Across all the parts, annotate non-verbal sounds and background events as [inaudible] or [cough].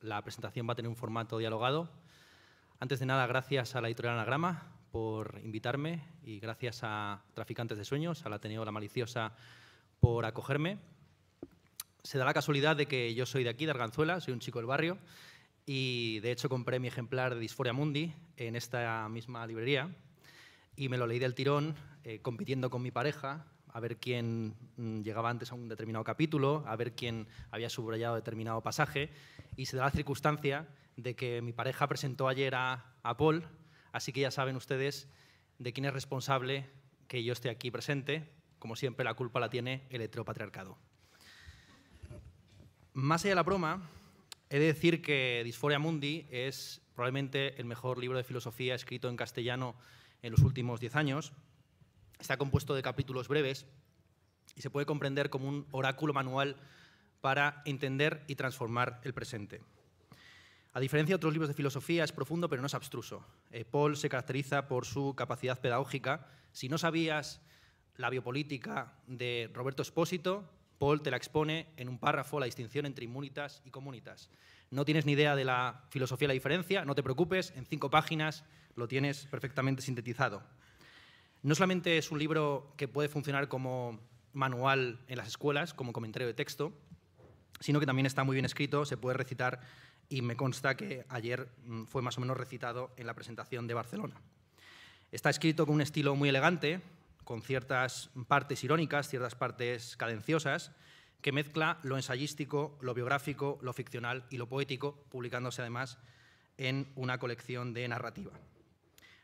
La presentación va a tener un formato dialogado. Antes de nada, gracias a la editorial Anagrama por invitarme y gracias a Traficantes de Sueños, a la Ateneo La Maliciosa, por acogerme. Se da la casualidad de que yo soy de aquí, de Arganzuela, soy un chico del barrio y de hecho compré mi ejemplar de Disforia Mundi en esta misma librería y me lo leí del tirón, eh, compitiendo con mi pareja, a ver quién mm, llegaba antes a un determinado capítulo, a ver quién había subrayado determinado pasaje, y se da la circunstancia de que mi pareja presentó ayer a, Paul, así que ya saben ustedes de quién es responsable que yo esté aquí presente. Como siempre, la culpa la tiene el heteropatriarcado. Más allá de la broma, he de decir que Disforia Mundi es probablemente el mejor libro de filosofía escrito en castellano en los últimos diez años. Está compuesto de capítulos breves y se puede comprender como un oráculo manual para entender y transformar el presente. A diferencia de otros libros de filosofía, es profundo pero no es abstruso. Eh, Paul se caracteriza por su capacidad pedagógica. Si no sabías la biopolítica de Roberto Espósito, Paul te la expone en un párrafo, la distinción entre inmunitas y comunitas. No tienes ni idea de la filosofía de la diferencia, no te preocupes, en cinco páginas lo tienes perfectamente sintetizado. No solamente es un libro que puede funcionar como manual en las escuelas, como comentario de texto, sino que también está muy bien escrito, se puede recitar y me consta que ayer mm, fue más o menos recitado en la presentación de Barcelona. Está escrito con un estilo muy elegante, con ciertas partes irónicas, ciertas partes cadenciosas, que mezcla lo ensayístico, lo biográfico, lo ficcional y lo poético, publicándose además en una colección de narrativa.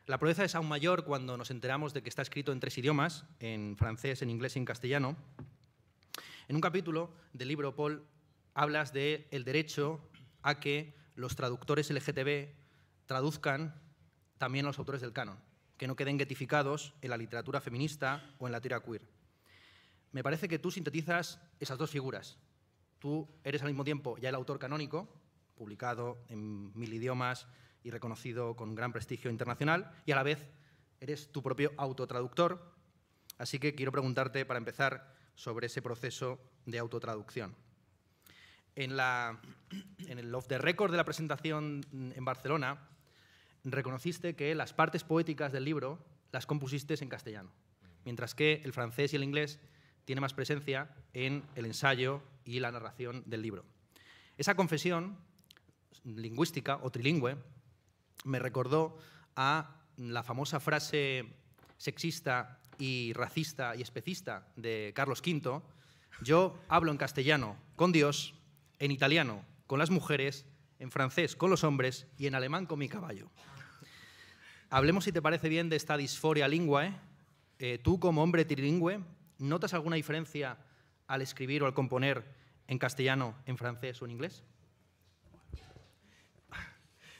La proeza es aún mayor cuando nos enteramos de que está escrito en tres idiomas, en francés, en inglés y en castellano. En un capítulo del libro, Paul, hablas de el derecho a que los traductores LGTB traduzcan también los autores del canon, que no queden getificados en la literatura feminista o en la tira queer. Me parece que tú sintetizas esas dos figuras. Tú eres al mismo tiempo ya el autor canónico, publicado en mil idiomas, y reconocido con gran prestigio internacional, y a la vez eres tu propio autotraductor. Así que quiero preguntarte, para empezar, sobre ese proceso de autotraducción. En, la, en el off the record de la presentación en Barcelona, reconociste que las partes poéticas del libro las compusiste en castellano, mientras que el francés y el inglés tiene más presencia en el ensayo y la narración del libro. Esa confesión lingüística o trilingüe me recordó a la famosa frase sexista y racista y especista de Carlos V. Yo hablo en castellano con Dios, en italiano con las mujeres, en francés con los hombres y en alemán con mi caballo. Hablemos, si te parece bien, de esta disforia lingüe. Eh, tú, como hombre trilingüe, ¿notas alguna diferencia al escribir o al componer en castellano, en francés o en inglés?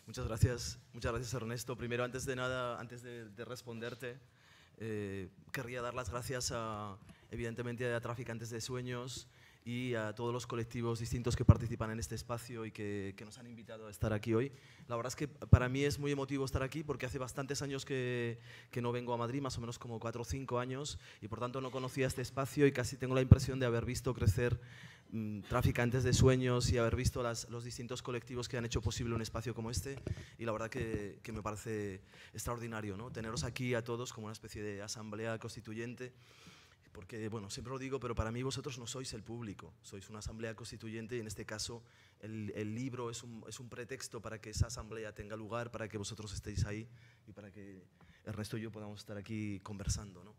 Muchas gracias, muchas gracias Ernesto. Primero, antes de nada, antes de, responderte, eh, querría dar las gracias a, evidentemente a Traficantes de Sueños y a todos los colectivos distintos que participan en este espacio y que, nos han invitado a estar aquí hoy. La verdad es que para mí es muy emotivo estar aquí porque hace bastantes años que, que no vengo a Madrid, más o menos como cuatro o cinco años, y por tanto no conocía este espacio y casi tengo la impresión de haber visto crecer Mm, traficantes de sueños y haber visto los distintos colectivos que han hecho posible un espacio como este y la verdad que, me parece extraordinario ¿no? teneros aquí a todos como una especie de asamblea constituyente porque bueno, siempre lo digo, pero para mí vosotros no sois el público, sois una asamblea constituyente y en este caso el, libro es un pretexto para que esa asamblea tenga lugar, para que vosotros estéis ahí y para que Ernesto y yo podamos estar aquí conversando.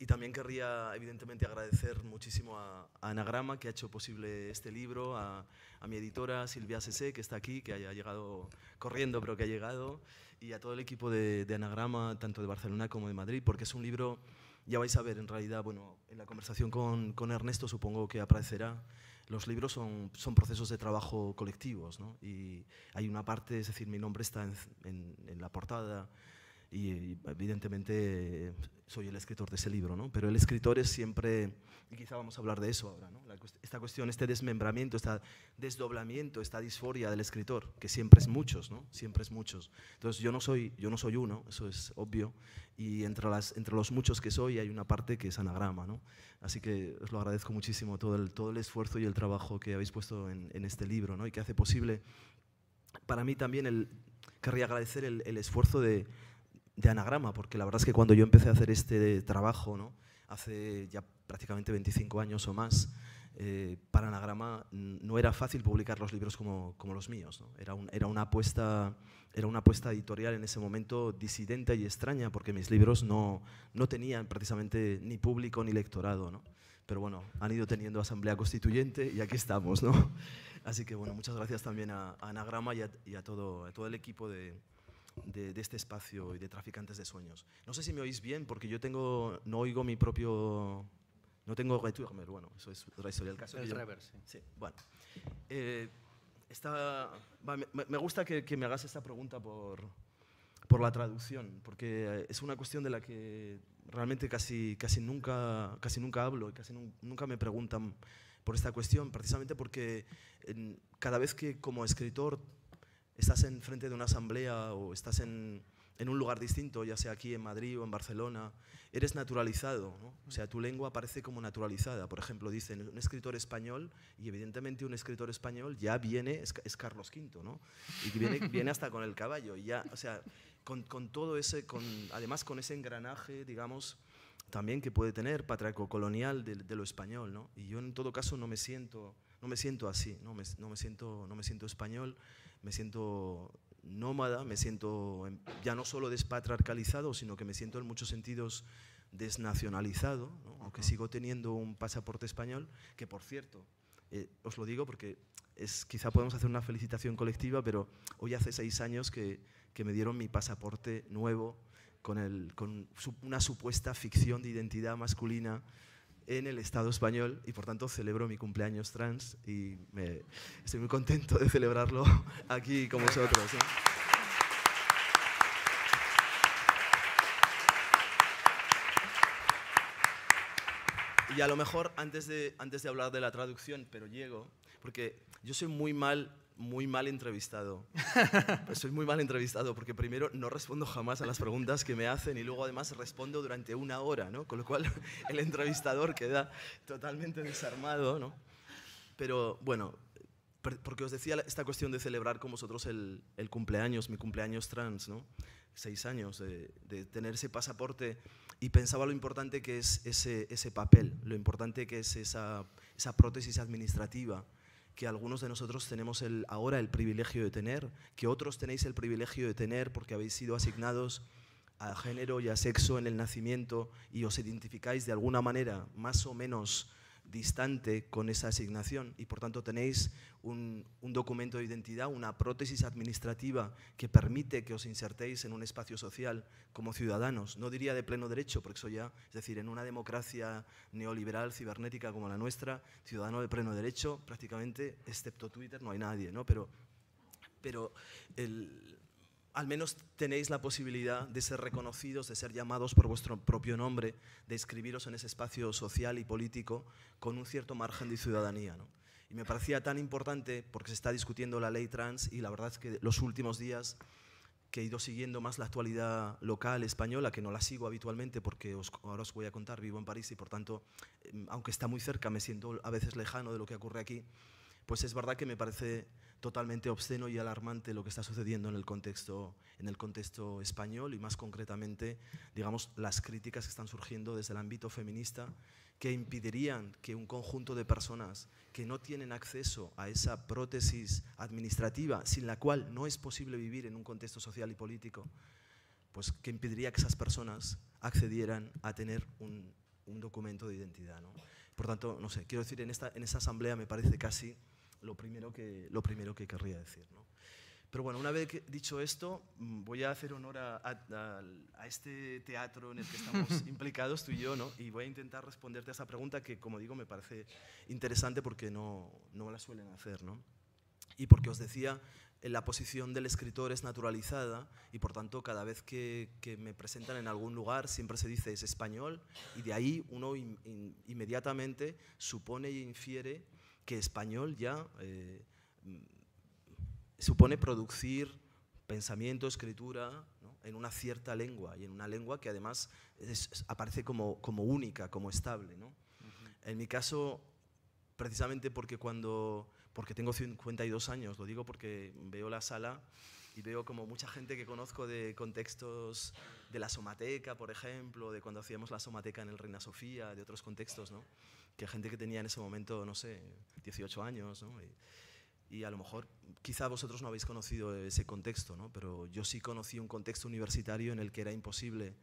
Y también querría, evidentemente, agradecer muchísimo a, Anagrama, que ha hecho posible este libro, a, mi editora Silvia Sese, que está aquí, que haya llegado corriendo, pero que ha llegado, y a todo el equipo de, Anagrama, tanto de Barcelona como de Madrid, porque es un libro, ya vais a ver, en realidad, bueno, en la conversación con, Ernesto supongo que aparecerá los libros son, procesos de trabajo colectivos, Y hay una parte, es decir, mi nombre está en la portada, y evidentemente soy el escritor de ese libro, ¿no? Pero el escritor es siempre, y quizá vamos a hablar de eso ahora, ¿no? esta cuestión, este desmembramiento, este desdoblamiento, esta disforia del escritor, que siempre es muchos, ¿no? Siempre es muchos. Entonces yo no soy, yo no soy uno, eso es obvio, y entre, las, entre los muchos que soy hay una parte que es anagrama, ¿no? Así que os lo agradezco muchísimo todo el, todo el esfuerzo y el trabajo que habéis puesto en, este libro, ¿no? Y que hace posible, para mí también, el, querría agradecer el esfuerzo de de anagrama, porque la verdad es que cuando yo empecé a hacer este trabajo, ¿no? hace ya prácticamente 25 años o más, eh, para Anagrama no era fácil publicar los libros como, como los míos. ¿no? Era, un, era, una apuesta, era una apuesta editorial en ese momento disidente y extraña, porque mis libros no, no tenían precisamente ni público ni lectorado. ¿no? Pero bueno, han ido teniendo asamblea constituyente y aquí estamos. ¿no? [laughs] Así que bueno, muchas gracias también a, Anagrama y a, todo, a todo el equipo de, de, este espacio y de Traficantes de Sueños. No sé si me oís bien porque yo tengo, no oigo mi propio... No tengo bueno, eso es otra historia caso. El reverse. Sí, bueno. Eh, me, gusta que, me hagas esta pregunta por, por la traducción, porque es una cuestión de la que realmente casi, casi, nunca, casi nunca hablo y casi nunca me preguntan por esta cuestión, precisamente porque cada vez que como escritor estás en enfrente de una asamblea o estás en, un lugar distinto, ya sea aquí en Madrid o en Barcelona, eres naturalizado. ¿no? O sea, tu lengua parece como naturalizada. Por ejemplo, dicen un escritor español, y evidentemente un escritor español ya viene, es, Carlos V, y viene, viene hasta con el caballo. Y ya, o sea, con, todo ese, con, además con ese engranaje, digamos, también que puede tener patraco colonial de, lo español, Y yo en todo caso no me siento, no me siento así, no me, no me siento, no me siento español, me siento nómada, me siento em, ya no solo despatriarcalizado, sino que me siento en muchos sentidos desnacionalizado, aunque sigo teniendo un pasaporte español, que por cierto, eh, os lo digo porque es, quizá podemos hacer una felicitación colectiva, pero hoy hace seis años que, me dieron mi pasaporte nuevo con, el, con una supuesta ficción de identidad masculina en el Estado español y por tanto celebro mi cumpleaños trans y estoy muy contento de celebrarlo [laughs] aquí con vosotros. ¿eh? Y a lo mejor antes de, antes de hablar de la traducción, pero llego, porque yo soy muy mal muy mal entrevistado. soy [laughs] muy mal entrevistado porque primero no respondo jamás a las preguntas que me hacen y luego además respondo durante una hora, ¿no? Con lo cual [laughs] el entrevistador queda totalmente desarmado, ¿no? Pero bueno, porque os decía esta cuestión de celebrar con vosotros el, el cumpleaños, mi cumpleaños trans, ¿no? Seis años, de, de, tener ese pasaporte y pensaba lo importante que es ese, ese papel, lo importante que es esa, esa prótesis administrativa que algunos de nosotros tenemos ahora el privilegio de tener, que otros tenéis el privilegio de tener porque habéis sido asignados a género y a sexo en el nacimiento y os identificáis de alguna manera más o menos distante con esa asignación y por tanto tenéis un, documento de identidad, una prótesis administrativa que permite que os insertéis en un espacio social como ciudadanos. No diría de pleno derecho, porque eso ya, es decir, en una democracia neoliberal cibernética como la nuestra, ciudadano de pleno derecho prácticamente, excepto Twitter, no hay nadie, ¿no? Pero, pero el, al menos tenéis la posibilidad de ser reconocidos, de ser llamados por vuestro propio nombre, de inscribiros en ese espacio social y político con un cierto margen de ciudadanía. Y me parecía tan importante porque se está discutiendo la ley trans y la verdad es que los últimos días que he ido siguiendo más la actualidad local española, que no la sigo habitualmente porque os, ahora os voy a contar, vivo en París y por tanto, em, aunque está muy cerca, me siento a veces lejano de lo que ocurre aquí, pues es verdad que me parece totalmente obsceno y alarmante lo que está sucediendo en el contexto, en el contexto español y más concretamente, digamos, las críticas que están surgiendo desde el ámbito feminista que impedirían que un conjunto de personas que no tienen acceso a esa prótesis administrativa sin la cual no es posible vivir en un contexto social y político, pues que impediría que esas personas accedieran a tener un, documento de identidad. Por tanto, no sé, quiero decir, en esta, en esta asamblea me parece casi lo primero que, lo primero que querría decir. ¿no? Pero bueno, una vez que, dicho esto, mm, voy a hacer honor a, este teatro en el que estamos [laughs] implicados tú y yo, ¿no? Y voy a intentar responderte a esa pregunta que, como digo, me parece interesante porque no, la suelen hacer, ¿no? Y porque os decía, eh, la posición del escritor es naturalizada y por tanto cada vez que, me presentan en algún lugar siempre se dice es español y de ahí uno inmediatamente supone e infiere que español ya eh, mm, supone producir pensamiento, escritura, en una cierta lengua y en una lengua que además aparece como, única, como estable. En mi caso, precisamente porque cuando porque tengo 52 años, lo digo porque veo la sala y veo como mucha gente que conozco de contextos de la somateca, por ejemplo, de cuando hacíamos la somateca en el Reina Sofía, de otros contextos, ¿no? que gente que tenía en ese momento, no sé, 18 años, ¿no? Y, a lo mejor quizá vosotros no habéis conocido ese contexto, ¿no? pero yo sí conocí un contexto universitario en el que era imposible,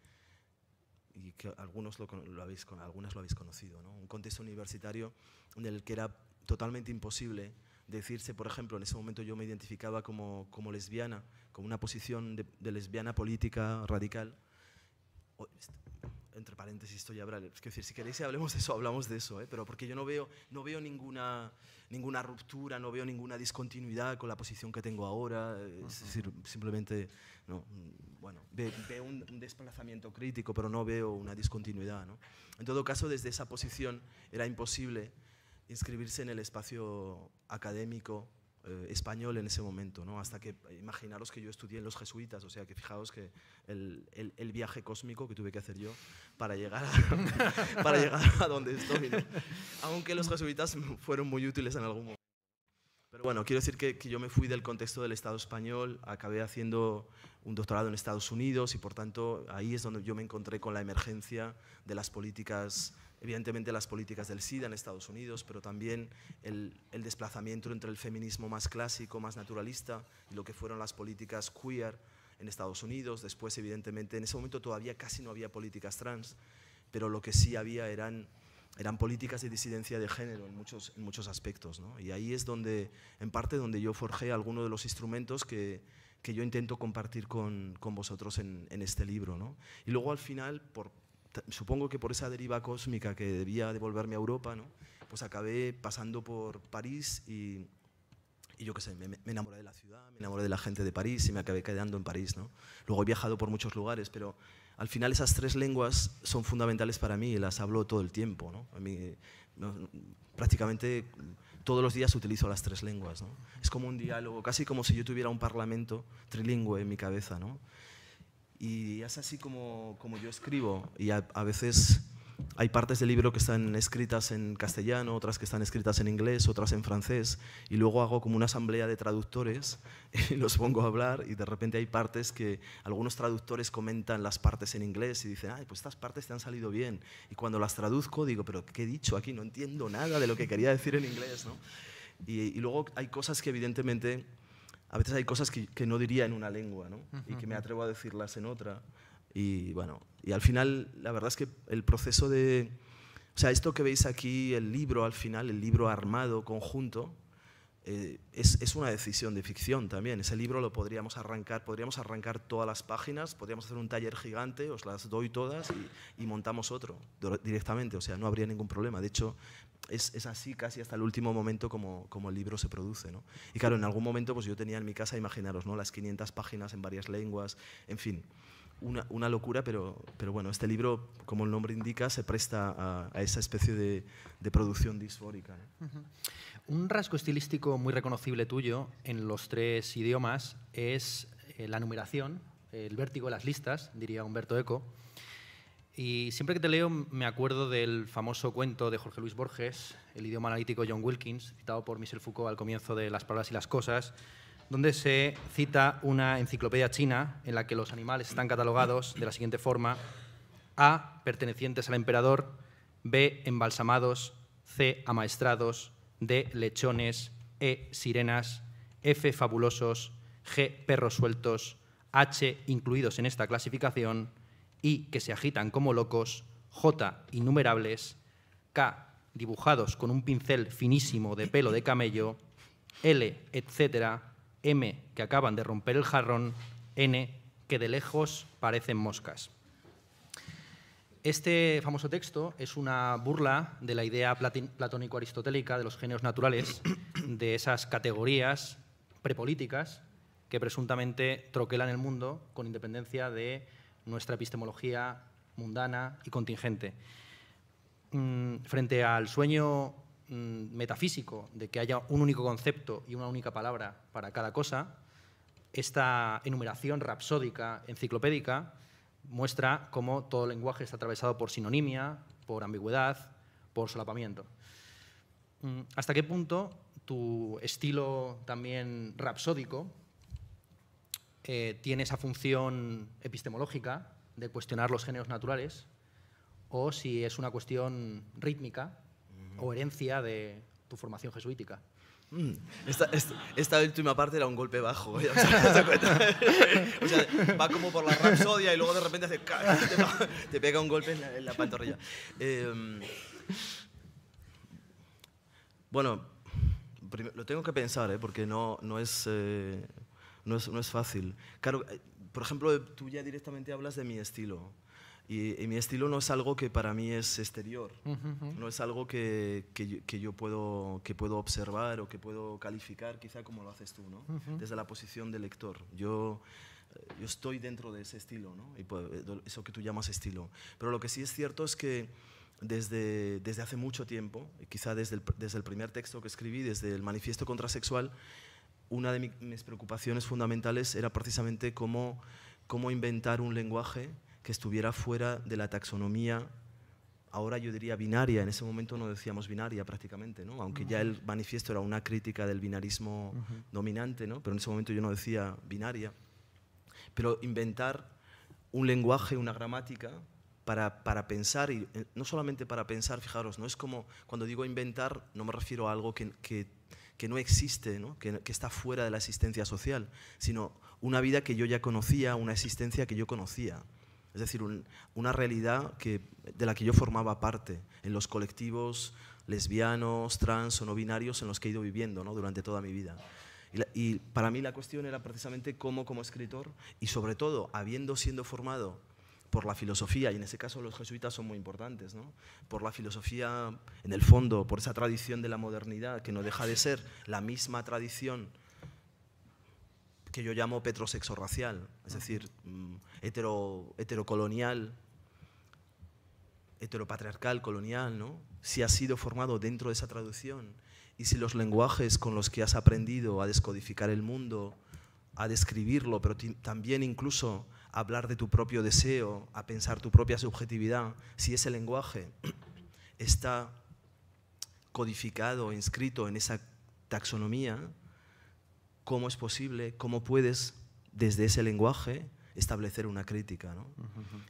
y que algunos lo, habéis, algunas lo habéis conocido, ¿no? un contexto universitario en el que era totalmente imposible decirse, por ejemplo, en ese momento yo me identificaba como, lesbiana, como una posición de lesbiana política radical, entre paréntesis estoy ya Es decir, si queréis hablemos de eso, hablamos de eso, ¿eh? pero porque yo no veo, no veo ninguna, ninguna ruptura, no veo ninguna discontinuidad con la posición que tengo ahora. Es decir, simplemente, no, bueno, veo un, un, desplazamiento crítico, pero no veo una discontinuidad. ¿no? En todo caso, desde esa posición era imposible inscribirse en el espacio académico eh, español en ese momento, ¿no? hasta que eh, imaginaros que yo estudié en los jesuitas, o sea que fijaos que el, el, viaje cósmico que tuve que hacer yo para llegar a, [laughs] para llegar a donde estoy, aunque los jesuitas fueron muy útiles en algún momento. Pero bueno, quiero decir que, que, yo me fui del contexto del Estado español, acabé haciendo un doctorado en Estados Unidos y por tanto ahí es donde yo me encontré con la emergencia de las políticas evidentemente las políticas del SIDA en Estados Unidos, pero también el, desplazamiento entre el feminismo más clásico, más naturalista, y lo que fueron las políticas queer en Estados Unidos. Después, evidentemente, en ese momento todavía casi no había políticas trans, pero lo que sí había eran, eran políticas de disidencia de género en muchos, en muchos aspectos. Y ahí es donde, en parte, donde yo forjé algunos de los instrumentos que, yo intento compartir con, vosotros en, este libro. ¿no? Y luego al final, por, supongo que por esa deriva cósmica que debía devolverme a Europa, pues acabé pasando por París y, yo qué sé, me, enamoré de la ciudad, me enamoré de la gente de París y me acabé quedando en París. Luego he viajado por muchos lugares, pero al final esas tres lenguas son fundamentales para mí y las hablo todo el tiempo. prácticamente todos los días utilizo las tres lenguas. Es como un diálogo, casi como si yo tuviera un parlamento trilingüe en mi cabeza. ¿no? Y es así como, como yo escribo. Y a, veces hay partes del libro que están escritas en castellano, otras que están escritas en inglés, otras en francés. Y luego hago como una asamblea de traductores [laughs] y los pongo a hablar. Y de repente hay partes que algunos traductores comentan las partes en inglés y dicen, ay, pues estas partes te han salido bien. Y cuando las traduzco digo, pero ¿qué he dicho aquí? No entiendo nada de lo que quería decir en inglés. ¿no? Y, y luego hay cosas que evidentemente a veces hay cosas que, no diría en una lengua y que me atrevo a decirlas en otra. Y bueno, y al final la verdad es que el proceso de... O sea, esto que veis aquí, el libro al final, el libro armado, conjunto, eh, es, una decisión de ficción también. Ese libro lo podríamos arrancar, podríamos arrancar todas las páginas, podríamos hacer un taller gigante, os las doy todas y, y montamos otro directamente. O sea, no habría ningún problema. De hecho, es, así casi hasta el último momento como, como el libro se produce. Y claro, en algún momento pues yo tenía en mi casa, imaginaros, ¿no? las 500 páginas en varias lenguas, en fin, una, locura, pero, pero bueno, este libro, como el nombre indica, se presta a, esa especie de, producción disfórica. Un rasgo estilístico muy reconocible tuyo en los tres idiomas es eh, la numeración, el vértigo de las listas, diría Humberto Eco. Y siempre que te leo me acuerdo del famoso cuento de Jorge Luis Borges, el idioma analítico John Wilkins, citado por Michel Foucault al comienzo de Las palabras y las cosas, donde se cita una enciclopedia china en la que los animales están catalogados de la siguiente forma. A, pertenecientes al emperador, B, embalsamados, C, amaestrados, D, lechones, E, sirenas, F, fabulosos, G, perros sueltos, H, incluidos en esta clasificación, y que se agitan como locos, J innumerables, K dibujados con un pincel finísimo de pelo de camello, L, etcétera, M que acaban de romper el jarrón, N que de lejos parecen moscas. Este famoso texto es una burla de la idea platónico-aristotélica de los genios naturales, [coughs] de esas categorías prepolíticas que presuntamente troquelan el mundo con independencia de nuestra epistemología mundana y contingente. Mm, frente al sueño mm, metafísico de que haya un único concepto y una única palabra para cada cosa, esta enumeración rapsódica, enciclopédica, muestra cómo todo lenguaje está atravesado por sinonimia, por ambigüedad, por solapamiento. Mm, ¿Hasta qué punto tu estilo también rapsódico eh, tiene esa función epistemológica de cuestionar los géneros naturales o si es una cuestión rítmica o herencia de tu formación jesuítica. Mm, esta, última parte era un golpe bajo. ¿eh? [laughs] va como por la rapsodia y luego de repente [laughs] te, pega un golpe en la, pantorrilla. Em, bueno, lo tengo que pensar, ¿eh? porque no, no es no es, fácil. Claro, eh, por ejemplo, tú ya directamente hablas de mi estilo. Y, mi estilo no es algo que para mí es exterior, no es algo que, yo puedo, que puedo observar o que puedo calificar, quizá como lo haces tú, ¿no? desde la posición de lector. Yo, eh, yo estoy dentro de ese estilo, ¿no? y pues, eh, eso que tú llamas estilo. Pero lo que sí es cierto es que desde, desde hace mucho tiempo, quizá desde desde el primer texto que escribí, desde el manifiesto contrasexual, una de mis preocupaciones fundamentales era precisamente cómo, cómo inventar un lenguaje que estuviera fuera de la taxonomía ahora yo diría binaria, en ese momento no decíamos binaria prácticamente, ¿no? aunque ya el manifiesto era una crítica del binarismo dominante, pero en ese momento yo no decía binaria. Pero inventar un lenguaje, una gramática para, para, pensar, y eh, no solamente para pensar, fijaros, no es como cuando digo inventar, no me refiero a algo que que no existe, Que, está fuera de la existencia social, sino una vida que yo ya conocía, una existencia que yo conocía. Es decir, una realidad que, de la que yo formaba parte en los colectivos lesbianos, trans o no binarios en los que he ido viviendo durante toda mi vida. Y, y para mí la cuestión era precisamente cómo como escritor y sobre todo habiendo siendo formado por la filosofía, y en ese caso los jesuitas son muy importantes, por la filosofía en el fondo, por esa tradición de la modernidad, que no deja de ser la misma tradición que yo llamo petrosexorracial, es decir, mm, hetero, heterocolonial, heteropatriarcal, colonial, ¿no? si ha sido formado dentro de esa traducción y si los lenguajes con los que has aprendido a descodificar el mundo, a describirlo, pero también incluso hablar de tu propio deseo, a pensar tu propia subjetividad, si ese lenguaje [clears throat] está codificado, inscrito en esa taxonomía, ¿cómo es posible, cómo puedes desde ese lenguaje establecer una crítica?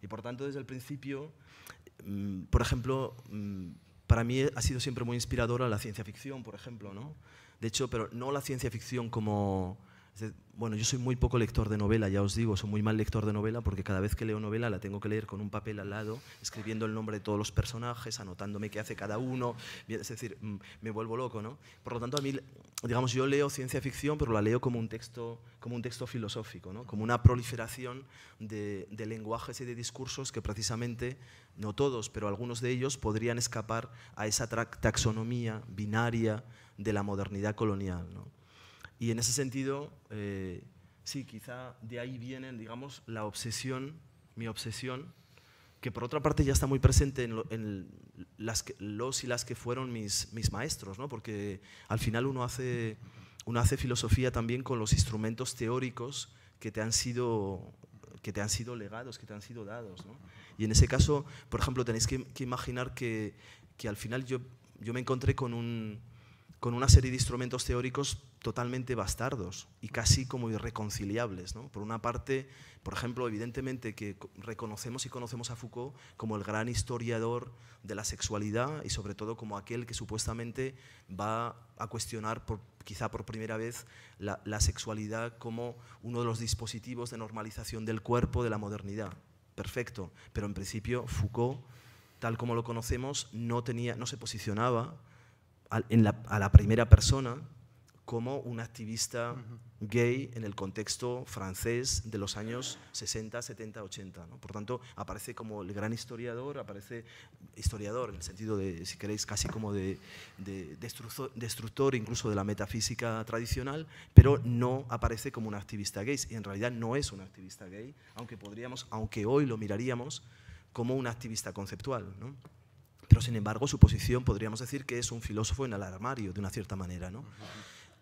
Y por tanto, desde el principio, mm, por ejemplo, mm, para mí ha sido siempre muy inspiradora la ciencia ficción, por ejemplo, ¿no? De hecho, pero no la ciencia ficción como bueno, yo soy muy poco lector de novela, ya os digo, soy muy mal lector de novela porque cada vez que leo novela la tengo que leer con un papel al lado, escribiendo el nombre de todos los personajes, anotándome qué hace cada uno, es decir, mm, me vuelvo loco, ¿no? Por lo tanto, a mí, digamos, yo leo ciencia ficción, pero la leo como un texto, como un texto filosófico, ¿no? Como una proliferación de, lenguajes y de discursos que precisamente, no todos, pero algunos de ellos podrían escapar a esa taxonomía binaria de la modernidad colonial, ¿no? Y en ese sentido, eh, sí, quizá de ahí viene, digamos, la obsesión, mi obsesión, que por otra parte ya está muy presente en, las los y las que fueron mis, mis maestros, ¿no? porque al final uno hace, uno hace filosofía también con los instrumentos teóricos que te han sido que te han sido legados, que te han sido dados. ¿no? Y en ese caso, por ejemplo, tenéis que, que imaginar que, que, al final yo, yo me encontré con un, con una serie de instrumentos teóricos totalmente bastardos y casi como irreconciliables. Por una parte, por ejemplo, evidentemente que reconocemos y conocemos a Foucault como el gran historiador de la sexualidad y sobre todo como aquel que supuestamente va a cuestionar quizá por primera vez la, sexualidad como uno de los dispositivos de normalización del cuerpo de la modernidad. Perfecto, pero en principio Foucault, tal como lo conocemos, no, tenía, no se posicionaba a, la, primera persona como un activista gay en el contexto francés de los años 60, 70, 80. Por tanto, aparece como el gran historiador, aparece historiador en el sentido de, si queréis, casi como de, destructor, incluso de la metafísica tradicional, pero no aparece como un activista gay. Y en realidad no es un activista gay, aunque podríamos, aunque hoy lo miraríamos como un activista conceptual pero sin embargo su posición podríamos decir que es un filósofo en el armario, de una cierta manera. ¿no?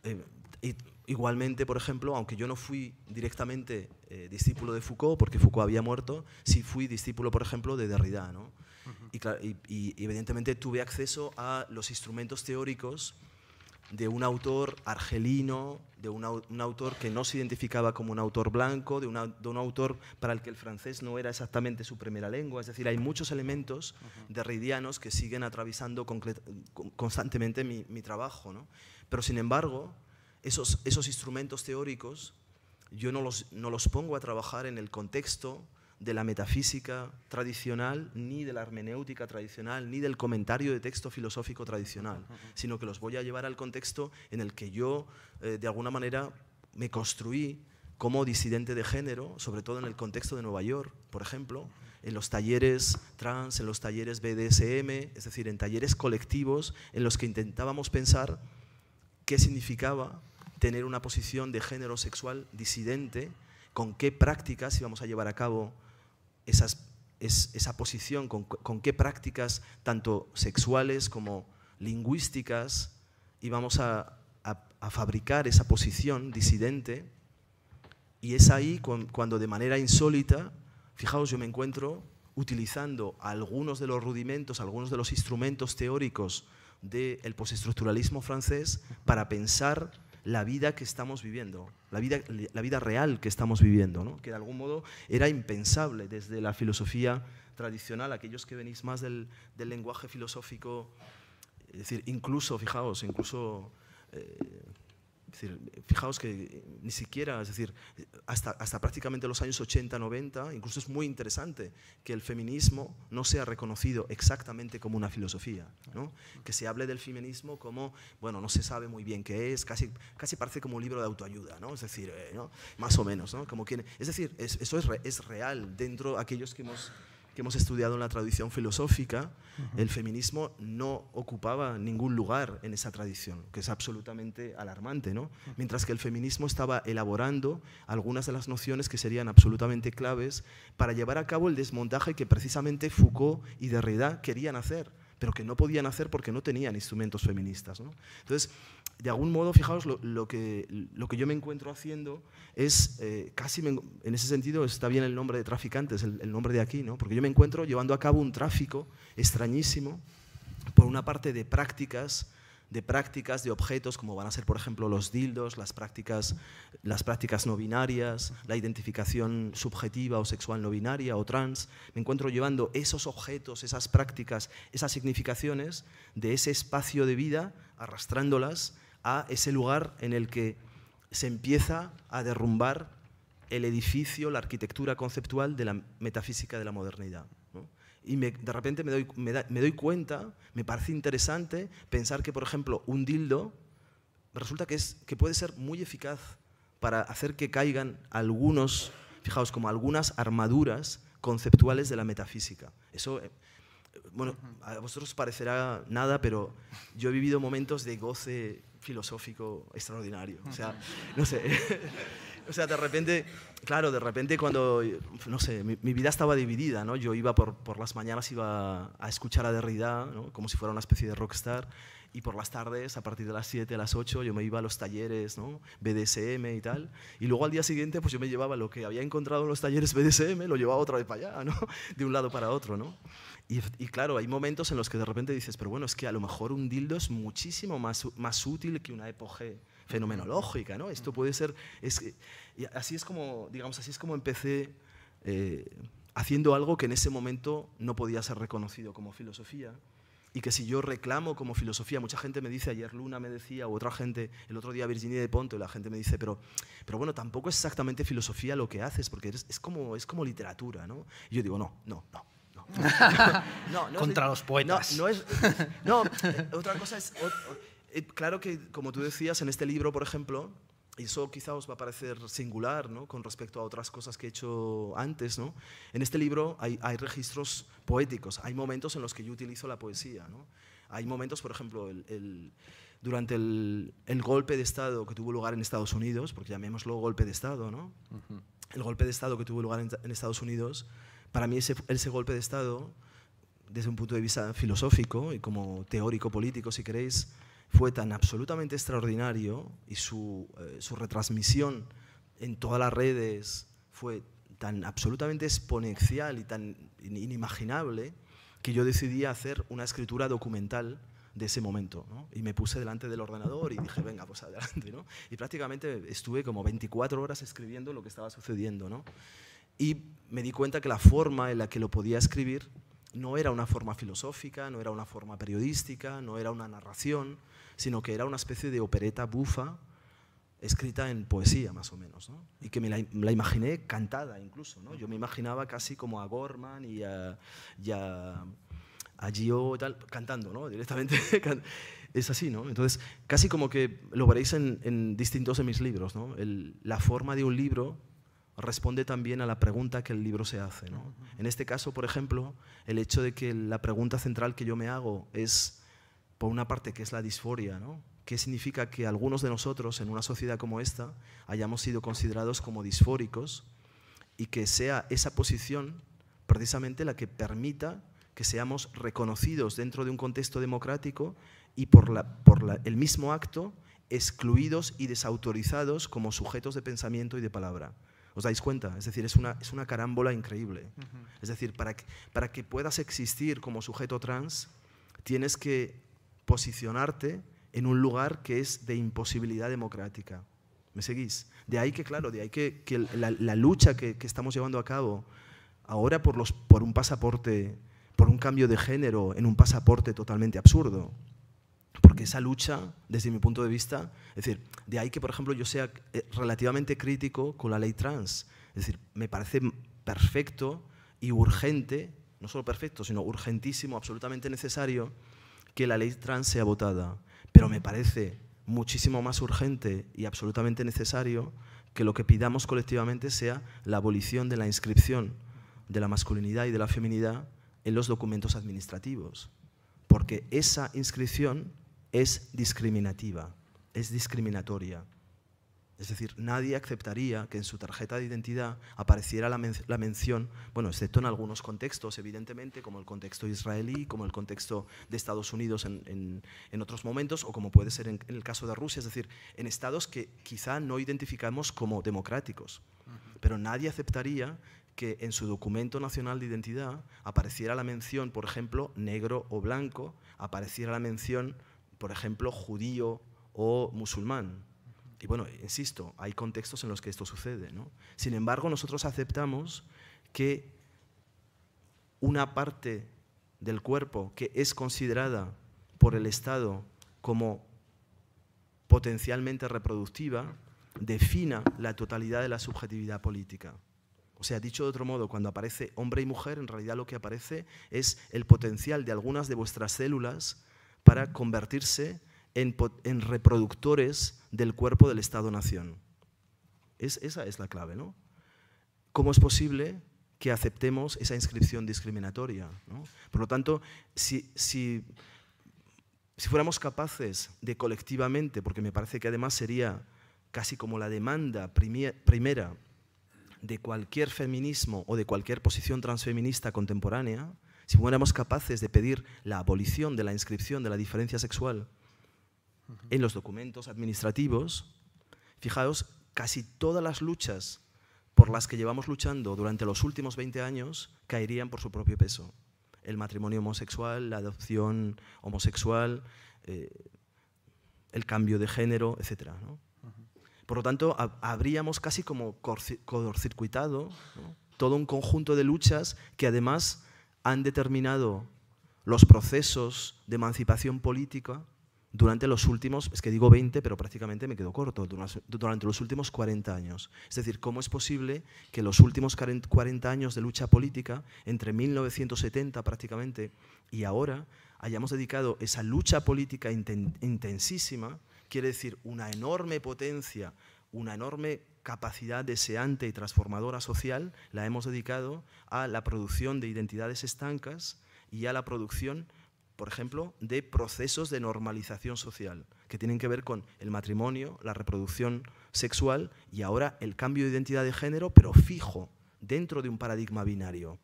Eh, igualmente, por ejemplo, aunque yo no fui directamente eh, discípulo de Foucault, porque Foucault había muerto, sí fui discípulo, por ejemplo, de Derrida. ¿no? y, evidentemente tuve acceso a los instrumentos teóricos de un autor argelino, de un, autor que no se identificaba como un autor blanco, de, un autor para el que el francés no era exactamente su primera lengua. Es decir, hay muchos elementos de que siguen atravesando constantemente mi, trabajo. Pero sin embargo, esos, instrumentos teóricos yo no los pongo a trabajar en el contexto de la metafísica tradicional, ni de la hermenéutica tradicional, ni del comentario de texto filosófico tradicional, sino que los voy a llevar al contexto en el que yo, eh, de alguna manera, me construí como disidente de género, sobre todo en el contexto de Nueva York, por ejemplo, en los talleres trans, en los talleres BDSM, es decir, en talleres colectivos en los que intentábamos pensar qué significaba tener una posición de género sexual disidente, con qué prácticas íbamos a llevar a cabo esa posición, con, qué prácticas, tanto sexuales como lingüísticas, y vamos a, fabricar esa posición disidente. Y es ahí cuando de manera insólita, fijaos, yo me encuentro utilizando algunos de los rudimentos, algunos de los instrumentos teóricos del postestructuralismo francés para pensar la vida que estamos viviendo, la vida, la vida real que estamos viviendo, que de algún modo era impensable desde la filosofía tradicional, aquellos que venís más del, lenguaje filosófico, es decir, incluso, fijaos, incluso eh, es decir, fijaos que eh, ni siquiera, es decir, hasta, hasta prácticamente los años 80, 90, incluso es muy interesante que el feminismo no sea reconocido exactamente como una filosofía, ¿no? que se hable del feminismo como, bueno, no se sabe muy bien qué es, casi, casi parece como un libro de autoayuda, ¿no? es decir, eh, ¿no? más o menos, ¿no? como quien, es decir, eso es, es real dentro de aquellos que hemos que hemos estudiado en la tradición filosófica, el feminismo no ocupaba ningún lugar en esa tradición, que es absolutamente alarmante, ¿no? Mientras que el feminismo estaba elaborando algunas de las nociones que serían absolutamente claves para llevar a cabo el desmontaje que precisamente Foucault y Derrida querían hacer, pero que no podían hacer porque no tenían instrumentos feministas, ¿no? Entonces, de algún modo, fijaos, lo, que, lo que yo me encuentro haciendo es, eh, casi en ese sentido está bien el nombre de traficantes, el, nombre de aquí, ¿no? porque yo me encuentro llevando a cabo un tráfico extrañísimo, por una parte de prácticas, de prácticas de objetos como van a ser, por ejemplo, los dildos, las prácticas, las prácticas no binarias, la identificación subjetiva o sexual no binaria o trans. Me encuentro llevando esos objetos, esas prácticas, esas significaciones de ese espacio de vida, arrastrándolas a ese lugar en el que se empieza a derrumbar el edificio, la arquitectura conceptual de la metafísica de la modernidad. Y de repente me doy, cuenta, me parece interesante pensar que, por ejemplo, un dildo resulta que, es, que puede ser muy eficaz para hacer que caigan algunos, fijaos, como algunas armaduras conceptuales de la metafísica. Eso, eh, bueno, a vosotros parecerá nada, pero yo he vivido momentos de goce filosófico extraordinario. O sea, no sé. [laughs] o sea, de repente, claro, de repente cuando, no sé, mi, vida estaba dividida, ¿no? Yo iba por, por las mañanas, iba a escuchar a Derrida, ¿no? Como si fuera una especie de rockstar. Y por las tardes, a partir de las 7, a las 8, yo me iba a los talleres, ¿no? BDSM y tal. Y luego al día siguiente, pues yo me llevaba lo que había encontrado en los talleres BDSM, lo llevaba otra vez para allá, ¿no? [laughs] De un lado para otro, ¿no? Y, claro, hay momentos en los que de repente dices, pero bueno, es que a lo mejor un dildo es muchísimo más, más útil que una epoge fenomenológica, ¿no? Esto puede ser... Es, y así es como, digamos, así es como empecé eh, haciendo algo que en ese momento no podía ser reconocido como filosofía y que si yo reclamo como filosofía, mucha gente me dice, ayer Luna me decía, u otra gente, el otro día Virginia de y la gente me dice, pero, pero bueno, tampoco es exactamente filosofía lo que haces, porque es, como, es como literatura, ¿no? Y yo digo, no, no, no, [laughs] Contra los poetas. [laughs] No, otra cosa es. Eh, claro que, como tú decías, en este libro, por ejemplo, y eso quizá os va a parecer singular ¿no? con respecto a otras cosas que he hecho antes. ¿no? En este libro hay, registros poéticos, hay momentos en los que yo utilizo la poesía. Hay momentos, por ejemplo, durante el, golpe de Estado que tuvo lugar en Estados Unidos, porque llamémoslo golpe de Estado, el golpe de Estado que tuvo lugar en Estados Unidos, para mí ese, golpe de Estado, desde un punto de vista filosófico y como teórico político, si queréis, fue tan absolutamente extraordinario y su, eh, su retransmisión en todas las redes fue tan absolutamente exponencial y tan inimaginable que yo decidí hacer una escritura documental de ese momento. ¿no? Y me puse delante del ordenador y dije, venga, pues adelante. ¿no? Y prácticamente estuve como 24 horas escribiendo lo que estaba sucediendo. ¿no? y me di cuenta que la forma en la que lo podía escribir no era una forma filosófica, no era una forma periodística, no era una narración, sino que era una especie de opereta bufa escrita en poesía más o menos, ¿no? y que me la, imaginé cantada incluso. ¿no? Yo me imaginaba casi como a Gorman y a, a, Gio tal, cantando, ¿no? directamente. [laughs] es así, ¿no? Entonces, casi como que lo veréis en, distintos de mis libros, ¿no? la forma de un libro responde también a la pregunta que el libro se hace. En este caso, por ejemplo, el hecho de que la pregunta central que yo me hago es, por una parte, que es la disforia? ¿no? ¿Qué significa que algunos de nosotros en una sociedad como esta hayamos sido considerados como disfóricos y que sea esa posición precisamente la que permita que seamos reconocidos dentro de un contexto democrático y por, el mismo acto excluidos y desautorizados como sujetos de pensamiento y de palabra? ¿Os dais cuenta? Es decir, es una, es una carámbola increíble. Es decir, para que, para que puedas existir como sujeto trans, tienes que posicionarte en un lugar que es de imposibilidad democrática. ¿Me seguís? De ahí que, claro, de ahí que, la, lucha que, estamos llevando a cabo ahora por, los, por un pasaporte, por un cambio de género en un pasaporte totalmente absurdo, porque esa lucha, desde mi punto de vista, es decir, de ahí que, por ejemplo, yo sea eh, relativamente crítico con la ley trans. Es decir, me parece perfecto y urgente, no solo perfecto, sino urgentísimo, absolutamente necesario, que la ley trans sea votada. Pero me parece muchísimo más urgente y absolutamente necesario que lo que pidamos colectivamente sea la abolición de la inscripción de la masculinidad y de la feminidad en los documentos administrativos que esa inscripción es discriminativa, es discriminatoria. Es decir, nadie aceptaría que en su tarjeta de identidad apareciera la, mención, bueno, excepto en algunos contextos, evidentemente, como el contexto israelí, como el contexto de Estados Unidos en, otros momentos, o como puede ser en, el caso de Rusia, es decir, en estados que quizá no identificamos como democráticos. Pero nadie aceptaría que en su documento nacional de identidad apareciera la mención, por ejemplo, negro o blanco, apareciera la mención, por ejemplo, judío o musulmán. Y bueno, insisto, hay contextos en los que esto sucede. Sin embargo, nosotros aceptamos que una parte del cuerpo que es considerada por el Estado como potencialmente reproductiva defina la totalidad de la subjetividad política. O sea, dicho de otro modo, cuando aparece hombre y mujer, en realidad lo que aparece es el potencial de algunas de vuestras células para convertirse en, reproductores del cuerpo del Estado-nación. Es, esa es la clave, ¿no? ¿Cómo es posible que aceptemos esa inscripción discriminatoria? Por lo tanto, si, si fuéramos capaces de colectivamente, porque me parece que además sería casi como la demanda primera de cualquier feminismo o de cualquier posición transfeminista contemporánea, si fuéramos capaces de pedir la abolición de la inscripción de la diferencia sexual en los documentos administrativos, fijaos, casi todas las luchas por las que llevamos luchando durante los últimos 20 años caerían por su propio peso. El matrimonio homosexual, la adopción homosexual, eh, el cambio de género, etc. Por lo tanto, habríamos casi como corcircuitado todo un conjunto de luchas que además han determinado los procesos de emancipación política durante los últimos, es que digo 20, pero prácticamente me quedo corto, durante los últimos 40 años. Es decir, ¿cómo es posible que los últimos 40 años de lucha política, entre 1970 prácticamente y ahora, hayamos dedicado esa lucha política intensísima Quiere decir, una enorme potencia, una enorme capacidad deseante y transformadora social la hemos dedicado a la producción de identidades estancas y a la producción, por ejemplo, de procesos de normalización social, que tienen que ver con el matrimonio, la reproducción sexual y ahora el cambio de identidad de género, pero fijo, dentro de un paradigma binario.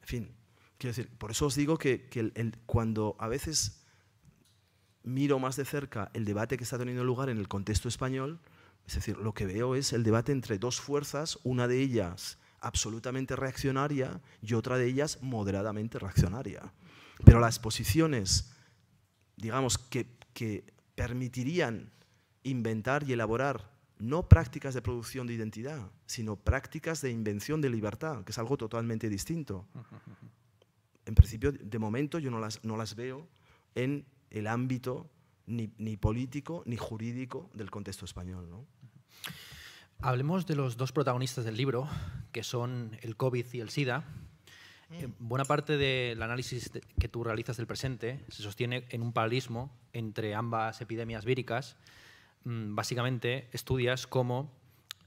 En fin, quiero decir, por eso os digo que, cuando a veces miro más de cerca el debate que está teniendo lugar en el contexto español, es decir, lo que veo es el debate entre dos fuerzas, una de ellas absolutamente reaccionaria y otra de ellas moderadamente reaccionaria. Pero las posiciones, digamos, que, que permitirían inventar y elaborar no prácticas de producción de identidad, sino prácticas de invención de libertad, que es algo totalmente distinto. En principio, de momento, yo no las, no las veo en el ámbito ni, político ni jurídico del contexto español. Hablemos de los dos protagonistas del libro, que son el COVID y el SIDA. Mm. Eh, buena parte del análisis que tú realizas del presente se sostiene en un paralismo entre ambas epidemias víricas. Mm, básicamente, estudias cómo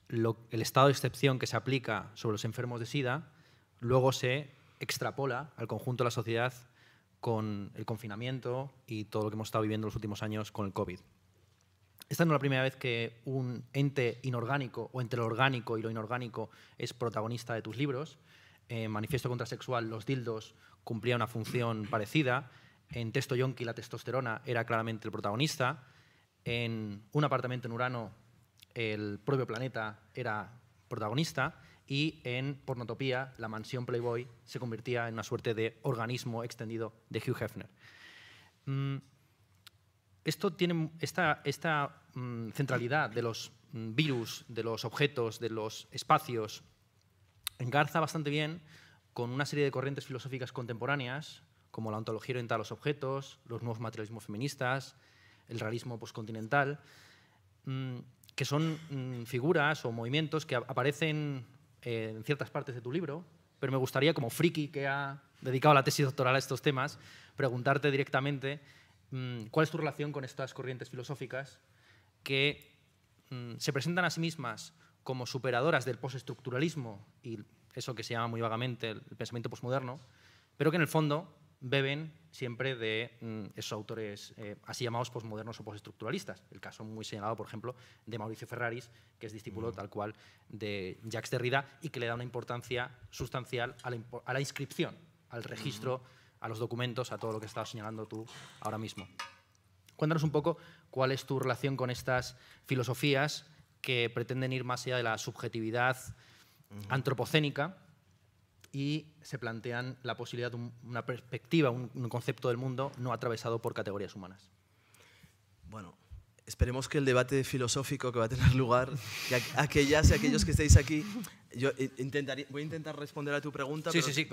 el estado de excepción que se aplica sobre los enfermos de SIDA luego se extrapola al conjunto de la sociedad con el confinamiento y todo lo que hemos estado viviendo los últimos años con el COVID. Esta no es la primera vez que un ente inorgánico o entre lo orgánico y lo inorgánico es protagonista de tus libros. En eh, Manifiesto Contrasexual, los dildos cumplían una función [clears throat] parecida. En Testo Yonki, la testosterona era claramente el protagonista. En Un apartamento en Urano, el propio planeta era protagonista y en Pornotopía, la mansión Playboy se convertía en una suerte de organismo extendido de Hugh Hefner. Mm, esto tiene esta, mm, centralidad de los mm, virus, de los objetos, de los espacios, engarza bastante bien con una serie de corrientes filosóficas contemporáneas, como la ontología orientada a los objetos, los nuevos materialismos feministas, el realismo postcontinental, que son figuras o movimientos que aparecen en ciertas partes de tu libro, pero me gustaría, como friki que ha dedicado la tesis doctoral a estos temas, preguntarte directamente mm, cuál es tu relación con estas corrientes filosóficas que mm, se presentan a sí mismas como superadoras del postestructuralismo y eso que se llama muy vagamente el pensamiento posmoderno, pero que en el fondo beben siempre de mm, esos autores eh, así llamados posmodernos o postestructuralistas. El caso muy señalado, por ejemplo, de Mauricio Ferraris, que es discípulo tal cual de Jacques Derrida y que le da una importancia sustancial a la, inscripción, al registro, a los documentos, a todo lo que estabas señalando tú ahora mismo. Cuéntanos un poco cuál es tu relación con estas filosofías que pretenden ir más allá de la subjetividad antropocénica y se plantean la posibilidad de una perspectiva, un, concepto del mundo no atravesado por categorías humanas. Bueno, esperemos que el debate filosófico que va a tener lugar, que aquellas y aquellos que estáis aquí, yo voy a intentar responder a tu pregunta,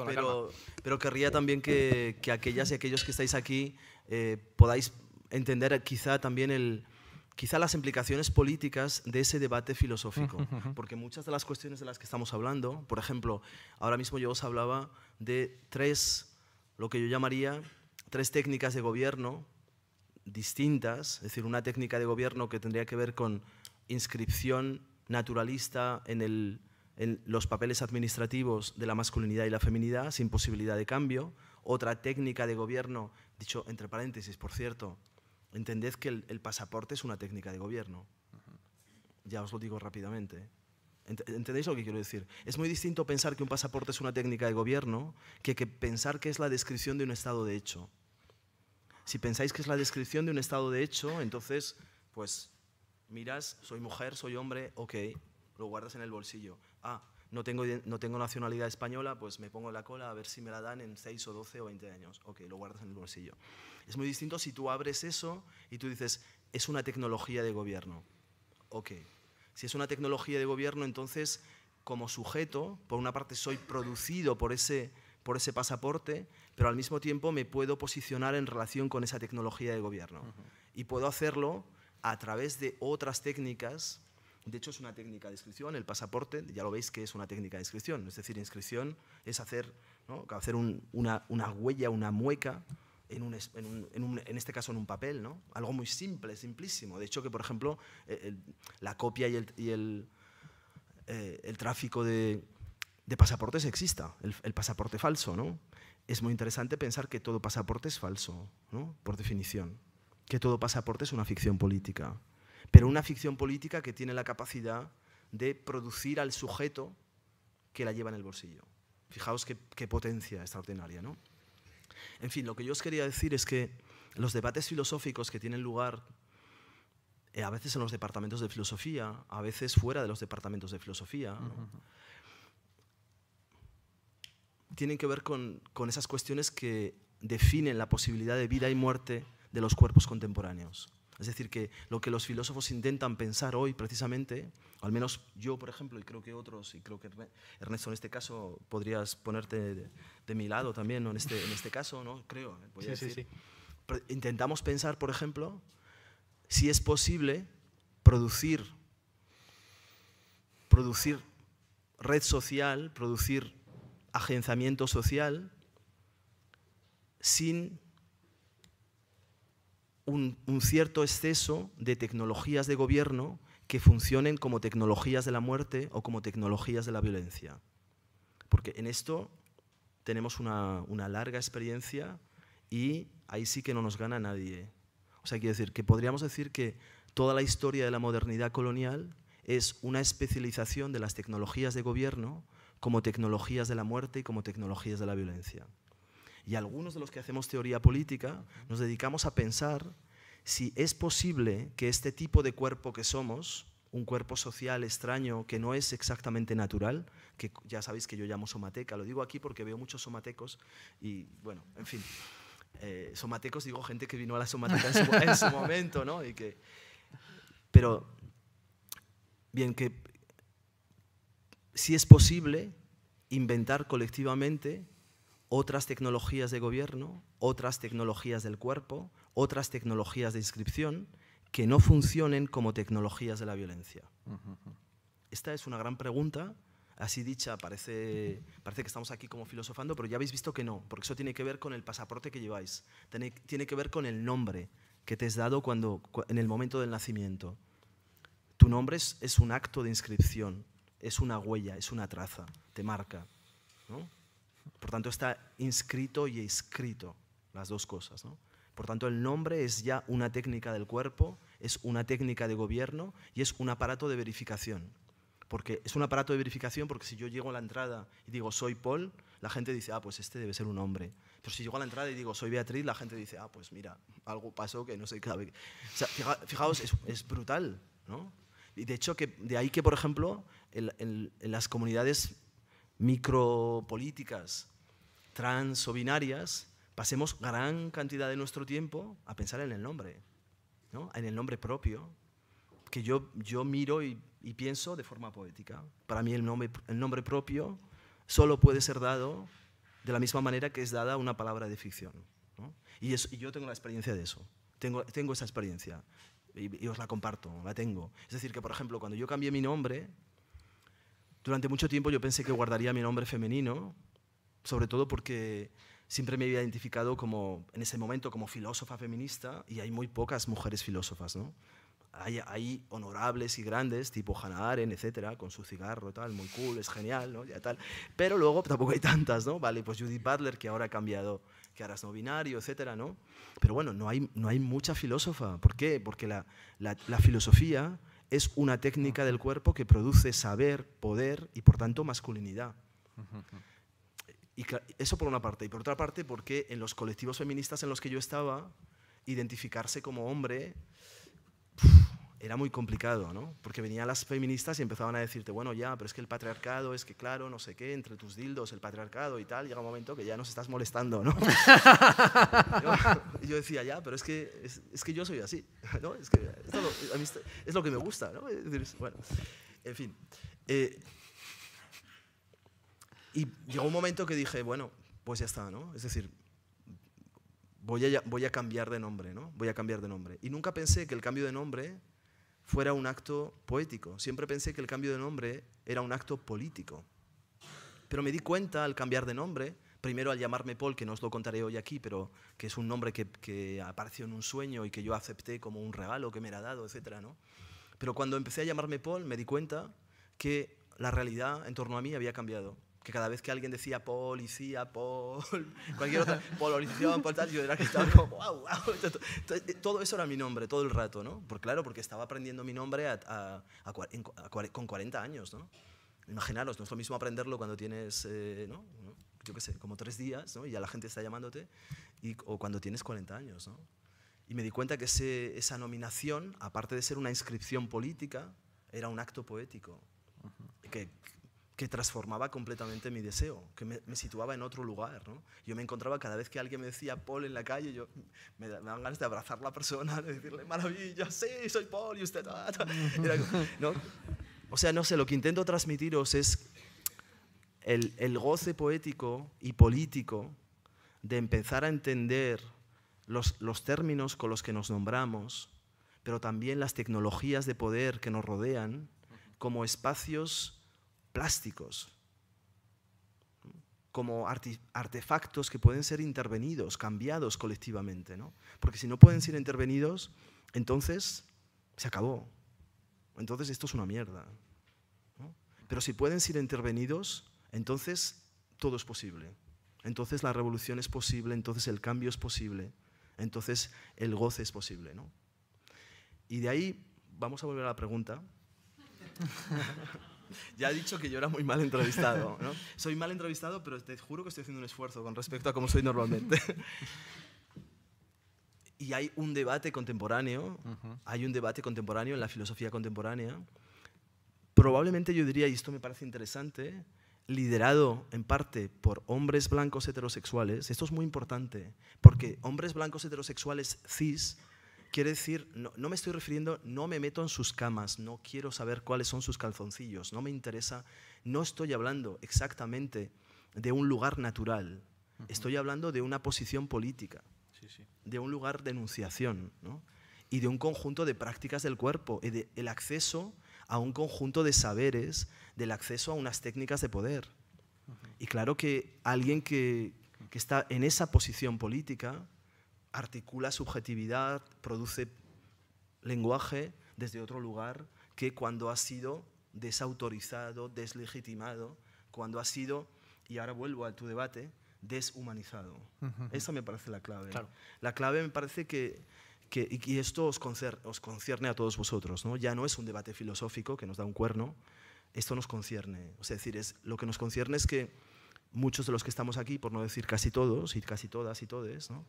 pero, pero, querría también que, aquellas y aquellos que estáis aquí eh, podáis entender quizá también el, quizá las implicaciones políticas de ese debate filosófico, porque muchas de las cuestiones de las que estamos hablando, por ejemplo, ahora mismo yo os hablaba de tres, lo que yo llamaría, tres técnicas de gobierno distintas, es decir, una técnica de gobierno que tendría que ver con inscripción naturalista en los papeles administrativos de la masculinidad y la feminidad, sin posibilidad de cambio, otra técnica de gobierno, dicho entre paréntesis, por cierto, entended que el, pasaporte es una técnica de gobierno. Ya os lo digo rápidamente. ¿Entendéis lo que quiero decir? Es muy distinto pensar que un pasaporte es una técnica de gobierno que, que, pensar que es la descripción de un estado de hecho. Si pensáis que es la descripción de un estado de hecho, entonces, pues, miras, soy mujer, soy hombre, ok, lo guardas en el bolsillo. Ah, no tengo, nacionalidad española, pues me pongo en la cola a ver si me la dan en 6 o 12 o 20 años. Ok, lo guardas en el bolsillo. Es muy distinto si tú abres eso y tú dices, es una tecnología de gobierno. Ok, si es una tecnología de gobierno, entonces como sujeto, por una parte soy producido por ese, por ese pasaporte, pero al mismo tiempo me puedo posicionar en relación con esa tecnología de gobierno. Y puedo hacerlo a través de otras técnicas de hecho, es una técnica de inscripción, el pasaporte, ya lo veis que es una técnica de inscripción, es decir, inscripción es hacer, hacer una, huella, una mueca, en, un, en, este caso en un papel, ¿no? algo muy simple, simplísimo. De hecho, que por ejemplo, eh, la copia y el, eh, tráfico de, pasaportes exista, el, pasaporte falso. ¿no? Es muy interesante pensar que todo pasaporte es falso, ¿no? por definición, que todo pasaporte es una ficción política pero una ficción política que tiene la capacidad de producir al sujeto que la lleva en el bolsillo. Fijaos qué, potencia extraordinaria, En fin, lo que yo os quería decir es que los debates filosóficos que tienen lugar eh, a veces en los departamentos de filosofía, a veces fuera de los departamentos de filosofía, tienen que ver con, con esas cuestiones que definen la posibilidad de vida y muerte de los cuerpos contemporáneos. Es decir, que lo que los filósofos intentan pensar hoy precisamente, al menos yo, por ejemplo, y creo que otros, y creo que Ernesto en este caso, podrías ponerte de, mi lado también en, este, en este caso, ¿no? creo. Voy eh, decir. Sí, Intentamos pensar, por ejemplo, si es posible producir, producir red social, producir agenciamiento social sin un, cierto exceso de tecnologías de gobierno que funcionen como tecnologías de la muerte o como tecnologías de la violencia. Porque en esto tenemos una, larga experiencia y ahí sí que no nos gana nadie. ¿eh? O sea, quiere decir que podríamos decir que toda la historia de la modernidad colonial es una especialización de las tecnologías de gobierno como tecnologías de la muerte y como tecnologías de la violencia. Y algunos de los que hacemos teoría política nos dedicamos a pensar si es posible que este tipo de cuerpo que somos, un cuerpo social extraño que no es exactamente natural, que ya sabéis que yo llamo somateca, lo digo aquí porque veo muchos somatecos y bueno, en fin, eh, somatecos digo gente que vino a la somateca en su, [laughs] momento, ¿no? que, pero, bien, que si es posible inventar colectivamente otras tecnologías de gobierno, otras tecnologías del cuerpo, otras tecnologías de inscripción que no funcionen como tecnologías de la violencia. Esta es una gran pregunta, así dicha, parece, parece que estamos aquí como filosofando, pero ya habéis visto que no, porque eso tiene que ver con el pasaporte que lleváis, tiene, que ver con el nombre que te es dado cuando, en el momento del nacimiento. Tu nombre es, es un acto de inscripción, es una huella, es una traza, te marca. ¿no? Por tanto, está inscrito y escrito, las dos cosas. Por tanto, el nombre es ya una técnica del cuerpo, es una técnica de gobierno y es un aparato de verificación. Porque es un aparato de verificación porque si yo llego a la entrada y digo soy Paul, la gente dice, ah, pues este debe ser un hombre. Pero si llego a la entrada y digo soy Beatriz, la gente dice, ah, pues mira, algo pasó que no sé qué. fijaos, es, brutal, Y de hecho, que de ahí que, por ejemplo, en las comunidades micropolíticas trans o binarias, pasemos gran cantidad de nuestro tiempo a pensar en el nombre, en el nombre propio, que yo, yo miro y, pienso de forma poética. Para mí el nombre, el nombre propio solo puede ser dado de la misma manera que es dada una palabra de ficción. Y, yo tengo la experiencia de eso, tengo, tengo esa experiencia y os la comparto, la tengo. Es decir, que por ejemplo, cuando yo cambié mi nombre, durante mucho tiempo yo pensé que guardaría mi nombre femenino, sobre todo porque siempre me había identificado como, en ese momento como filósofa feminista y hay muy pocas mujeres filósofas, ¿no? Hay, honorables y grandes, tipo Hannah Arendt, etcétera, con su cigarro, tal, muy cool, es genial, ¿no? Ya, tal. Pero luego tampoco hay tantas, ¿no? Vale, pues Judith Butler, que ahora ha cambiado, que ahora es no binario, etcétera, ¿no? Pero bueno, no hay, no hay mucha filósofa. ¿Por qué? Porque la, la filosofía es una técnica del cuerpo que produce saber, poder y por tanto masculinidad. Y eso por una parte. Y por otra parte, porque en los colectivos feministas en los que yo estaba, identificarse como hombre era muy complicado, ¿no? Porque venían las feministas y empezaban a decirte, bueno, ya, pero es que el patriarcado, es que claro, no sé qué, entre tus dildos, el patriarcado y tal, llega un momento que ya nos estás molestando, ¿no? [laughs] yo, decía, ya, pero es que, es, que yo soy así, [laughs] ¿no? Es que lo, a mí es lo que me gusta, ¿no? bueno, en fin. Eh, y llegó un momento que dije, bueno, pues ya está, ¿no? Es decir, voy a, voy a cambiar de nombre, ¿no? Voy a cambiar de nombre. Y nunca pensé que el cambio de nombre fuera un acto poético. Siempre pensé que el cambio de nombre era un acto político. Pero me di cuenta al cambiar de nombre, primero al llamarme Paul, que no os lo contaré hoy aquí, pero que es un nombre que, apareció en un sueño y que yo acepté como un regalo que me era dado, etc. ¿no? Pero cuando empecé a llamarme Paul, me di cuenta que la realidad en torno a mí había cambiado que cada vez que alguien decía policía, pol, [laughs] cualquier otra, polarización, pol yo era que estaba como, wow, eh, todo eso era mi nombre todo el rato, ¿no? Porque claro, porque estaba aprendiendo mi nombre a, con 40 años, ¿no? Imaginaros, no es lo mismo aprenderlo cuando tienes, eh, ¿no? Yo qué sé, como tres días, ¿no? Y ya la gente está llamándote, y, o cuando tienes 40 años, ¿no? Y me di cuenta que ese, esa nominación, aparte de ser una inscripción política, era un acto poético. Que que transformaba completamente mi deseo, que me, situaba en otro lugar. ¿no? Yo me encontraba cada vez que alguien me decía Paul en la calle, yo me, daban ganas de abrazar a la persona, de decirle maravilla, sí, soy Paul y usted. ¿no? O sea, no sé, lo que intento transmitiros es el, el goce poético y político de empezar a entender los, los términos con los que nos nombramos, pero también las tecnologías de poder que nos rodean como espacios plásticos, como artefactos que pueden ser intervenidos, cambiados colectivamente, ¿no? Porque si no pueden ser intervenidos, entonces se acabó. Entonces esto es una mierda. Pero si pueden ser intervenidos, entonces todo es posible. Entonces la revolución es posible, entonces el cambio es posible, entonces el goce es posible, ¿no? Y de ahí vamos a volver a la pregunta. [laughs] [laughs] ya he dicho que yo era muy mal entrevistado. Soy mal entrevistado, pero te juro que estoy haciendo un esfuerzo con respecto a cómo soy normalmente. [laughs] y hay un debate contemporáneo, hay un debate contemporáneo en la filosofía contemporánea. Probablemente yo diría, y esto me parece interesante, liderado en parte por hombres blancos heterosexuales, esto es muy importante, porque hombres blancos heterosexuales cis Quiere decir, no, me estoy refiriendo, no me meto en sus camas, no quiero saber cuáles son sus calzoncillos, no me interesa, no estoy hablando exactamente de un lugar natural, estoy hablando de una posición política, de un lugar de enunciación y de un conjunto de prácticas del cuerpo y el acceso a un conjunto de saberes, del acceso a unas técnicas de poder. Y claro que alguien que está en esa posición política, articula subjetividad, produce lenguaje desde otro lugar que cuando ha sido desautorizado, deslegitimado, cuando ha sido, y ahora vuelvo a tu debate, deshumanizado. Esa me parece la clave. La clave me parece que, y esto os, concierne a todos vosotros, ¿no? ya no es un debate filosófico que nos da un cuerno, esto nos concierne. O sea, es decir, es, lo que nos concierne es que muchos de los que estamos aquí, por no decir casi todos, y casi todas y todes, ¿no?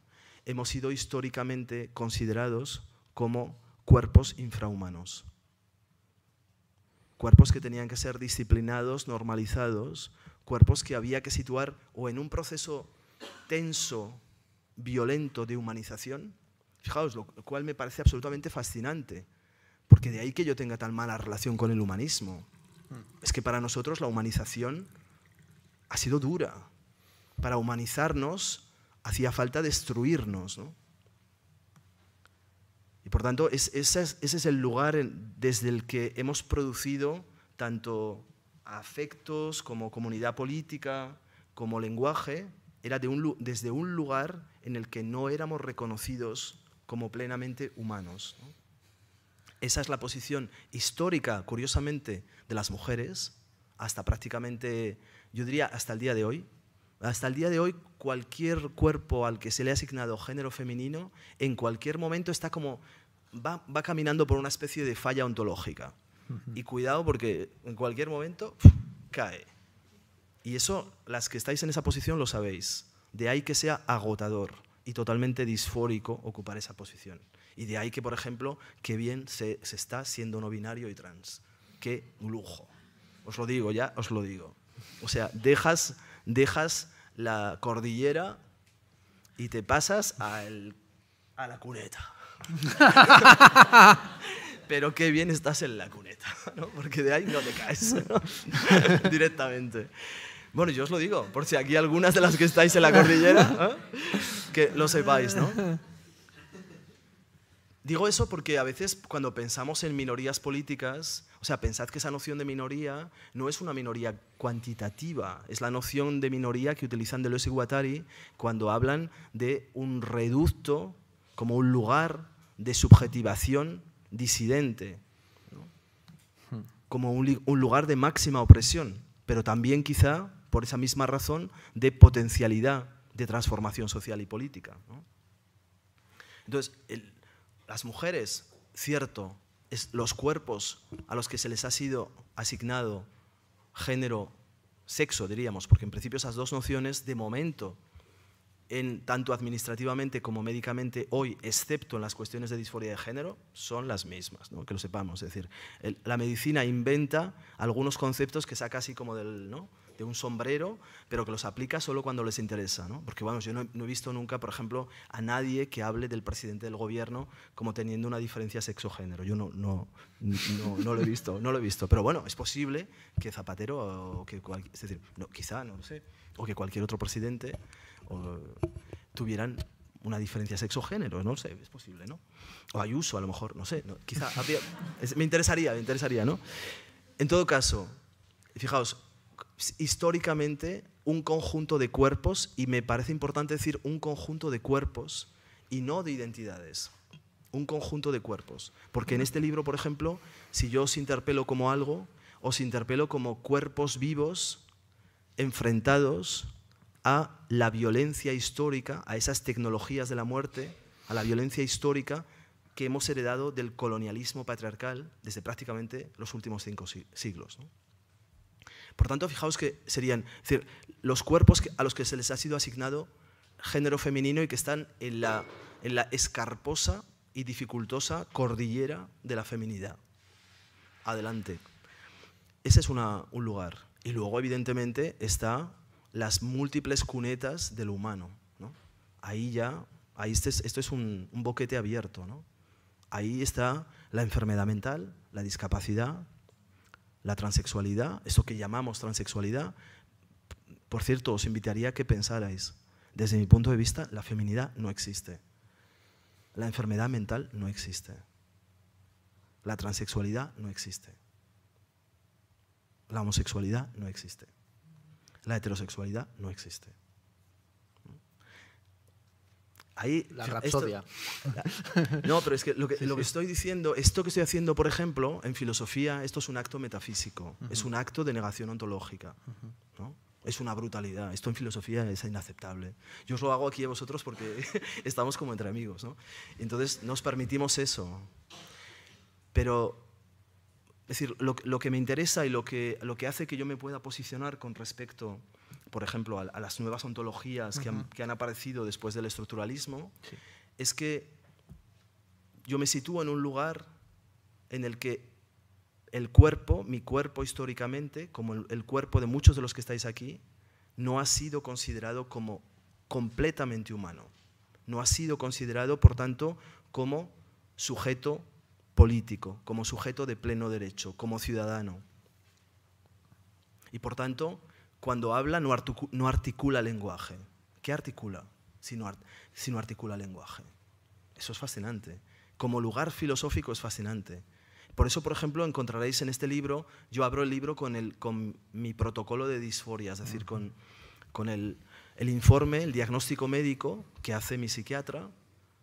hemos sido históricamente considerados como cuerpos infrahumanos. Cuerpos que tenían que ser disciplinados, normalizados, cuerpos que había que situar o en un proceso tenso, violento de humanización. Fijaos, lo cual me parece absolutamente fascinante, porque de ahí que yo tenga tan mala relación con el humanismo. Hmm. Es que para nosotros la humanización ha sido dura. Para humanizarnos hacía falta destruirnos. Y por tanto, ese, es, el lugar desde el que hemos producido tanto afectos como comunidad política, como lenguaje, era desde un lugar en el que no éramos reconocidos como plenamente humanos. Esa es la posición histórica, curiosamente, de las mujeres, hasta prácticamente, yo diría, hasta el día de hoy, hasta el día de hoy, cualquier cuerpo al que se le ha asignado género femenino, en cualquier momento está como, va, caminando por una especie de falla ontológica. Y cuidado porque en cualquier momento cae. Y eso, las que estáis en esa posición lo sabéis. De ahí que sea agotador y totalmente disfórico ocupar esa posición. Y de ahí que, por ejemplo, qué bien se, se está siendo no binario y trans. Qué lujo. Os lo digo, ya os lo digo. O sea, dejas dejas la cordillera y te pasas a la cuneta. [laughs] Pero qué bien estás en la cuneta, ¿no? porque de ahí no te caes [laughs] directamente. Bueno, yo os lo digo, por si aquí algunas de las que estáis en la cordillera, ¿eh? que lo sepáis, ¿no? Digo eso porque a veces cuando pensamos en minorías políticas, o sea, pensad que esa noción de minoría no es una minoría cuantitativa, es la noción de minoría que utilizan Deleuze y Guattari cuando hablan de un reducto como un lugar de subjetivación disidente, como un, lugar de máxima opresión, pero también quizá, por esa misma razón, de potencialidad de transformación social y política. Entonces, el, las mujeres, cierto, es los cuerpos a los que se les ha sido asignado género, sexo, diríamos, porque en principio esas dos nociones de momento, en, tanto administrativamente como médicamente hoy, excepto en las cuestiones de disforia de género, son las mismas, que lo sepamos. Es decir, la medicina inventa algunos conceptos que saca así como del... ¿no? de un sombrero, pero que los aplica solo cuando les interesa. ¿no? Porque bueno, yo no he, visto nunca, por ejemplo, a nadie que hable del presidente del gobierno como teniendo una diferencia sexo-género. Yo no, no, no, lo he visto, no lo he visto. Pero bueno, es posible que Zapatero, o que es decir, quizá, no sé, o que cualquier otro presidente tuvieran una diferencia sexo-género, no sé, es posible, ¿no? O Ayuso, a lo mejor, no sé, quizá me interesaría, me interesaría, ¿no? En todo caso, fijaos, históricamente un conjunto de cuerpos, y me parece importante decir un conjunto de cuerpos y no de identidades, un conjunto de cuerpos. Porque en este libro, por ejemplo, si yo os interpelo como algo, os interpelo como cuerpos vivos enfrentados a la violencia histórica, a esas tecnologías de la muerte, a la violencia histórica que hemos heredado del colonialismo patriarcal desde prácticamente los últimos cinco siglos. Por tanto, fijaos que serían los cuerpos a los que se les ha sido asignado género femenino y que están en la, en la escarposa y dificultosa cordillera de la feminidad. Adelante. Ese es un lugar. Y luego, evidentemente, está las múltiples cunetas del humano. Ahí ya, ahí este esto es un, boquete abierto. Ahí está la enfermedad mental, la discapacidad, la transexualidad, eso que llamamos transexualidad, por cierto, os invitaría a que pensarais, desde mi punto de vista, la feminidad no existe. La enfermedad mental no existe. La transexualidad no existe. La homosexualidad no existe. La heterosexualidad no existe. Ahí, la rapsodia. no, pero es que lo, que, estoy diciendo, esto que estoy haciendo, por ejemplo, en filosofía, esto es un acto metafísico, es un acto de negación ontológica. Es una brutalidad. Esto en filosofía es inaceptable. Yo os lo hago aquí a vosotros porque [laughs] estamos como entre amigos. ¿no? Entonces nos permitimos eso. Pero, es decir, lo, lo que me interesa y lo que, lo que hace que yo me pueda posicionar con respecto por ejemplo, a, las nuevas ontologías que, han, aparecido después del estructuralismo, es que yo me sitúo en un lugar en el que el cuerpo, mi cuerpo históricamente, como el cuerpo de muchos de los que estáis aquí, no ha sido considerado como completamente humano. No ha sido considerado, por tanto, como sujeto político, como sujeto de pleno derecho, como ciudadano. Y por tanto, cuando habla no, articula, lenguaje. ¿Qué articula si no, articula lenguaje? Eso es fascinante. Como lugar filosófico es fascinante. Por eso, por ejemplo, encontraréis en este libro, yo abro el libro con, mi protocolo de disforia, es decir, con, el, informe, el diagnóstico médico que hace mi psiquiatra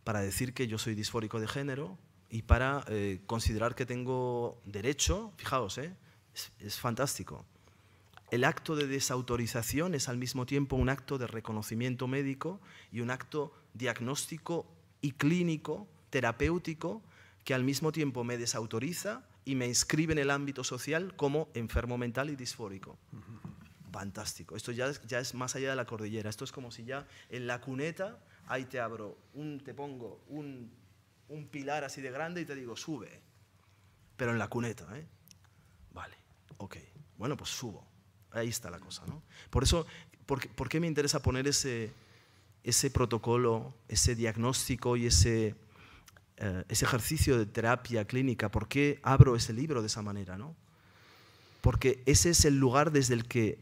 para decir que yo soy disfórico de género y para eh, considerar que tengo derecho, fijaos, eh, es fantástico, el acto de desautorización es al mismo tiempo un acto de reconocimiento médico y un acto diagnóstico y clínico, terapéutico, que al mismo tiempo me desautoriza y me inscribe en el ámbito social como enfermo mental y disfórico. Fantástico. Esto ya es, ya es más allá de la cordillera. Esto es como si ya en la cuneta, ahí te abro, un, te pongo un, un pilar así de grande y te digo, sube. Pero en la cuneta, ¿eh? Vale, ok. Bueno, pues subo. Ahí está la cosa, Por eso, ¿por, qué me interesa poner ese, protocolo, ese diagnóstico y eh, ese, ejercicio de terapia clínica? ¿Por qué abro ese libro de esa manera, no? Porque ese es el lugar desde el que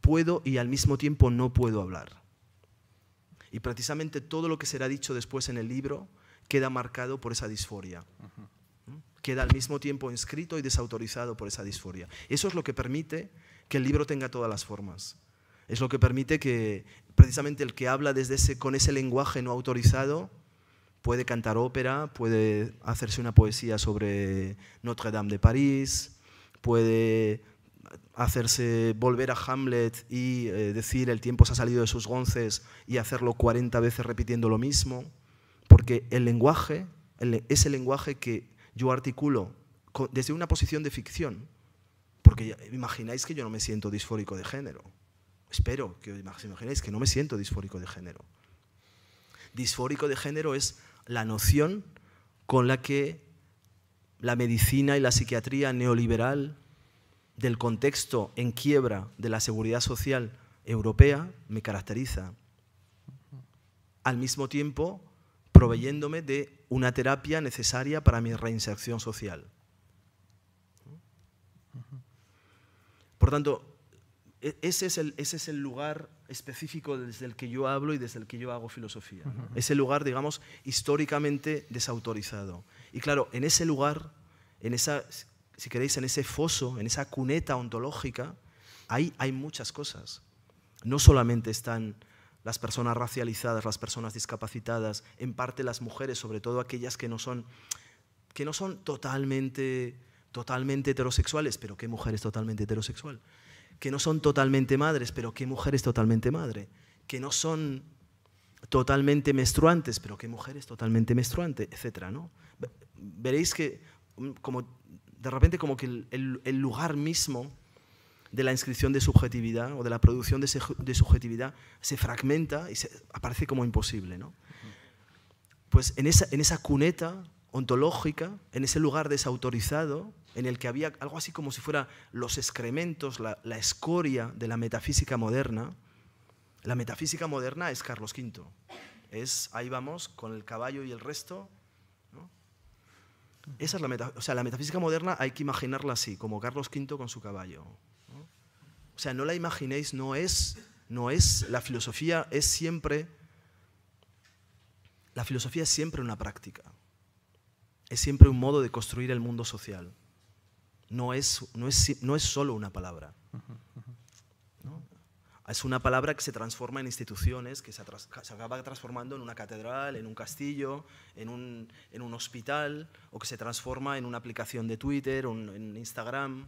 puedo y al mismo tiempo no puedo hablar. Y precisamente todo lo que será dicho después en el libro queda marcado por esa disforia. Queda al mismo tiempo inscrito y desautorizado por esa disforia. Eso es lo que permite que el libro tenga todas las formas. Es lo que permite que precisamente el que habla desde ese, con ese lenguaje no autorizado puede cantar ópera, puede hacerse una poesía sobre Notre Dame de París, puede hacerse volver a Hamlet y eh, decir el tiempo se ha salido de sus gonces y hacerlo 40 veces repitiendo lo mismo, porque el lenguaje, el, ese lenguaje que yo articulo desde una posición de ficción, porque imagináis que yo no me siento disfórico de género. Espero que os imagináis que no me siento disfórico de género. Disfórico de género es la noción con la que la medicina y la psiquiatría neoliberal del contexto en quiebra de la seguridad social europea me caracteriza. Al mismo tiempo, proveyéndome de una terapia necesaria para mi reinserción social. Por tanto, e-, ese es, el, ese es el lugar específico desde el que yo hablo y desde el que yo hago filosofía. Ese lugar, digamos, históricamente desautorizado. Y claro, en ese lugar, en esa, si queréis, en ese foso, en esa cuneta ontológica, ahí hay muchas cosas. No solamente están las personas racializadas, las personas discapacitadas, en parte las mujeres, sobre todo aquellas que no son, que no son totalmente totalmente heterosexuales, pero qué mujer es totalmente heterosexual. Que no son totalmente madres, pero qué mujer es totalmente madre. Que no son totalmente menstruantes, pero qué mujer es totalmente menstruante, etcétera, ¿no? Veréis que mm, como de repente como que el, lugar mismo de la inscripción de subjetividad o de la producción de, subjetividad se fragmenta y se, aparece como imposible. ¿no? Pues en esa, en esa cuneta ontológica, en ese lugar desautorizado, en el que había algo así como si fuera los excrementos, la, escoria de la metafísica moderna. La metafísica moderna es Carlos V. Es, ahí vamos, con el caballo y el resto. Esa es la, meta, o sea, la metafísica moderna hay que imaginarla así, como Carlos V con su caballo. O sea, no la imaginéis, no es, no es, la filosofía es siempre, la filosofía es siempre una práctica es siempre un modo de construir el mundo social. No es, no es, no solo una palabra. Es una palabra que se transforma en instituciones, que se, acaba transformando en una catedral, en un castillo, en un, hospital, o que se transforma en una aplicación de Twitter, en Instagram.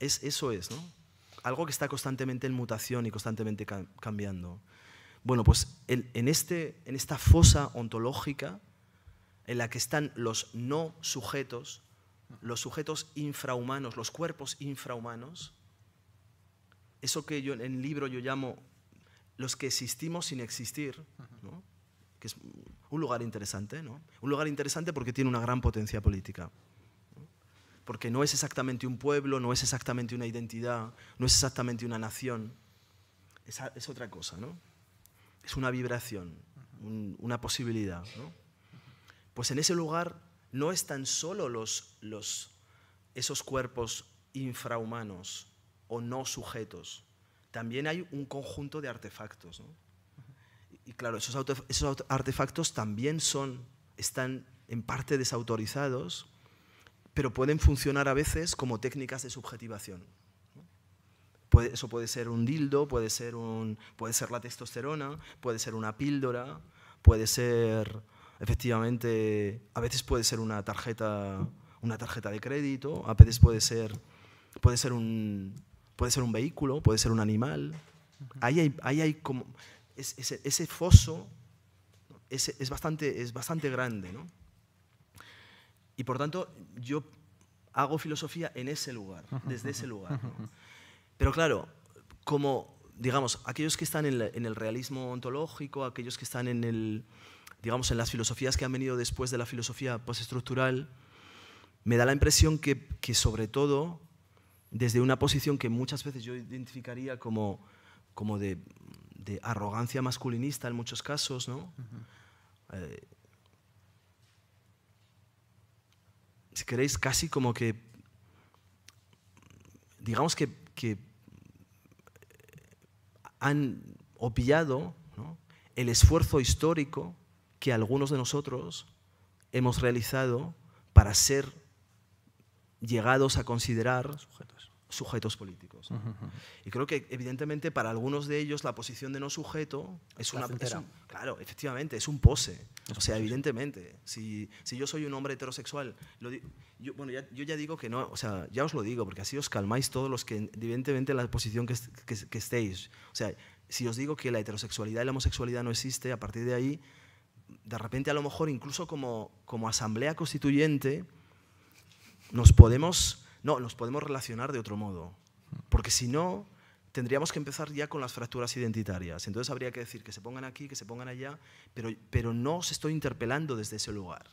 Es, eso es, ¿no? Algo que está constantemente en mutación y constantemente cambiando. Bueno, pues este, en esta fosa ontológica en la que están los no sujetos, los sujetos infrahumanos, los cuerpos infrahumanos, eso que yo en el libro yo llamo los que existimos sin existir, que es un lugar interesante, ¿no? un lugar interesante porque tiene una gran potencia política, porque no es exactamente un pueblo, no es exactamente una identidad, no es exactamente una nación, es, otra cosa, ¿no? es una vibración, una posibilidad. ¿no? Pues en ese lugar no están solo los, esos cuerpos infrahumanos o no sujetos, también hay un conjunto de artefactos. Y, claro, esos, esos artefactos también son, están en parte desautorizados, pero pueden funcionar a veces como técnicas de subjetivación eso puede ser un dildo, puede ser, un, puede ser la testosterona, puede ser una píldora, puede ser efectivamente, a veces puede ser una tarjeta, una tarjeta de crédito, a veces puede ser, puede ser, un, puede ser un vehículo, puede ser un animal. Ahí hay, hay como... ese, foso es, bastante, es bastante grande, ¿no? Y por tanto, yo hago filosofía en ese lugar, desde ese lugar. Pero claro, como, digamos, aquellos que están en el realismo ontológico, aquellos que están en el, digamos, en las filosofías que han venido después de la filosofía postestructural, me da la impresión que, sobre todo, desde una posición que muchas veces yo identificaría como, como de, arrogancia masculinista en muchos casos, eh, si queréis, casi como que, digamos que, han obviado el esfuerzo histórico que algunos de nosotros hemos realizado para ser llegados a considerar sujetos, políticos. Y creo que evidentemente para algunos de ellos la posición de no sujeto es una... claro, efectivamente, es un pose. o sea, evidentemente, si, si, yo soy un hombre heterosexual, yo, bueno, ya, yo ya digo que no, o sea, ya os lo digo, porque así os calmáis todos los que evidentemente la posición que, que estéis. O sea, si os digo que la heterosexualidad y la homosexualidad no existe, a partir de ahí de repente a lo mejor incluso como, asamblea constituyente nos podemos, no, podemos relacionar de otro modo, porque si no tendríamos que empezar ya con las fracturas identitarias, entonces habría que decir que se pongan aquí, que se pongan allá, pero, no os estoy interpelando desde ese lugar,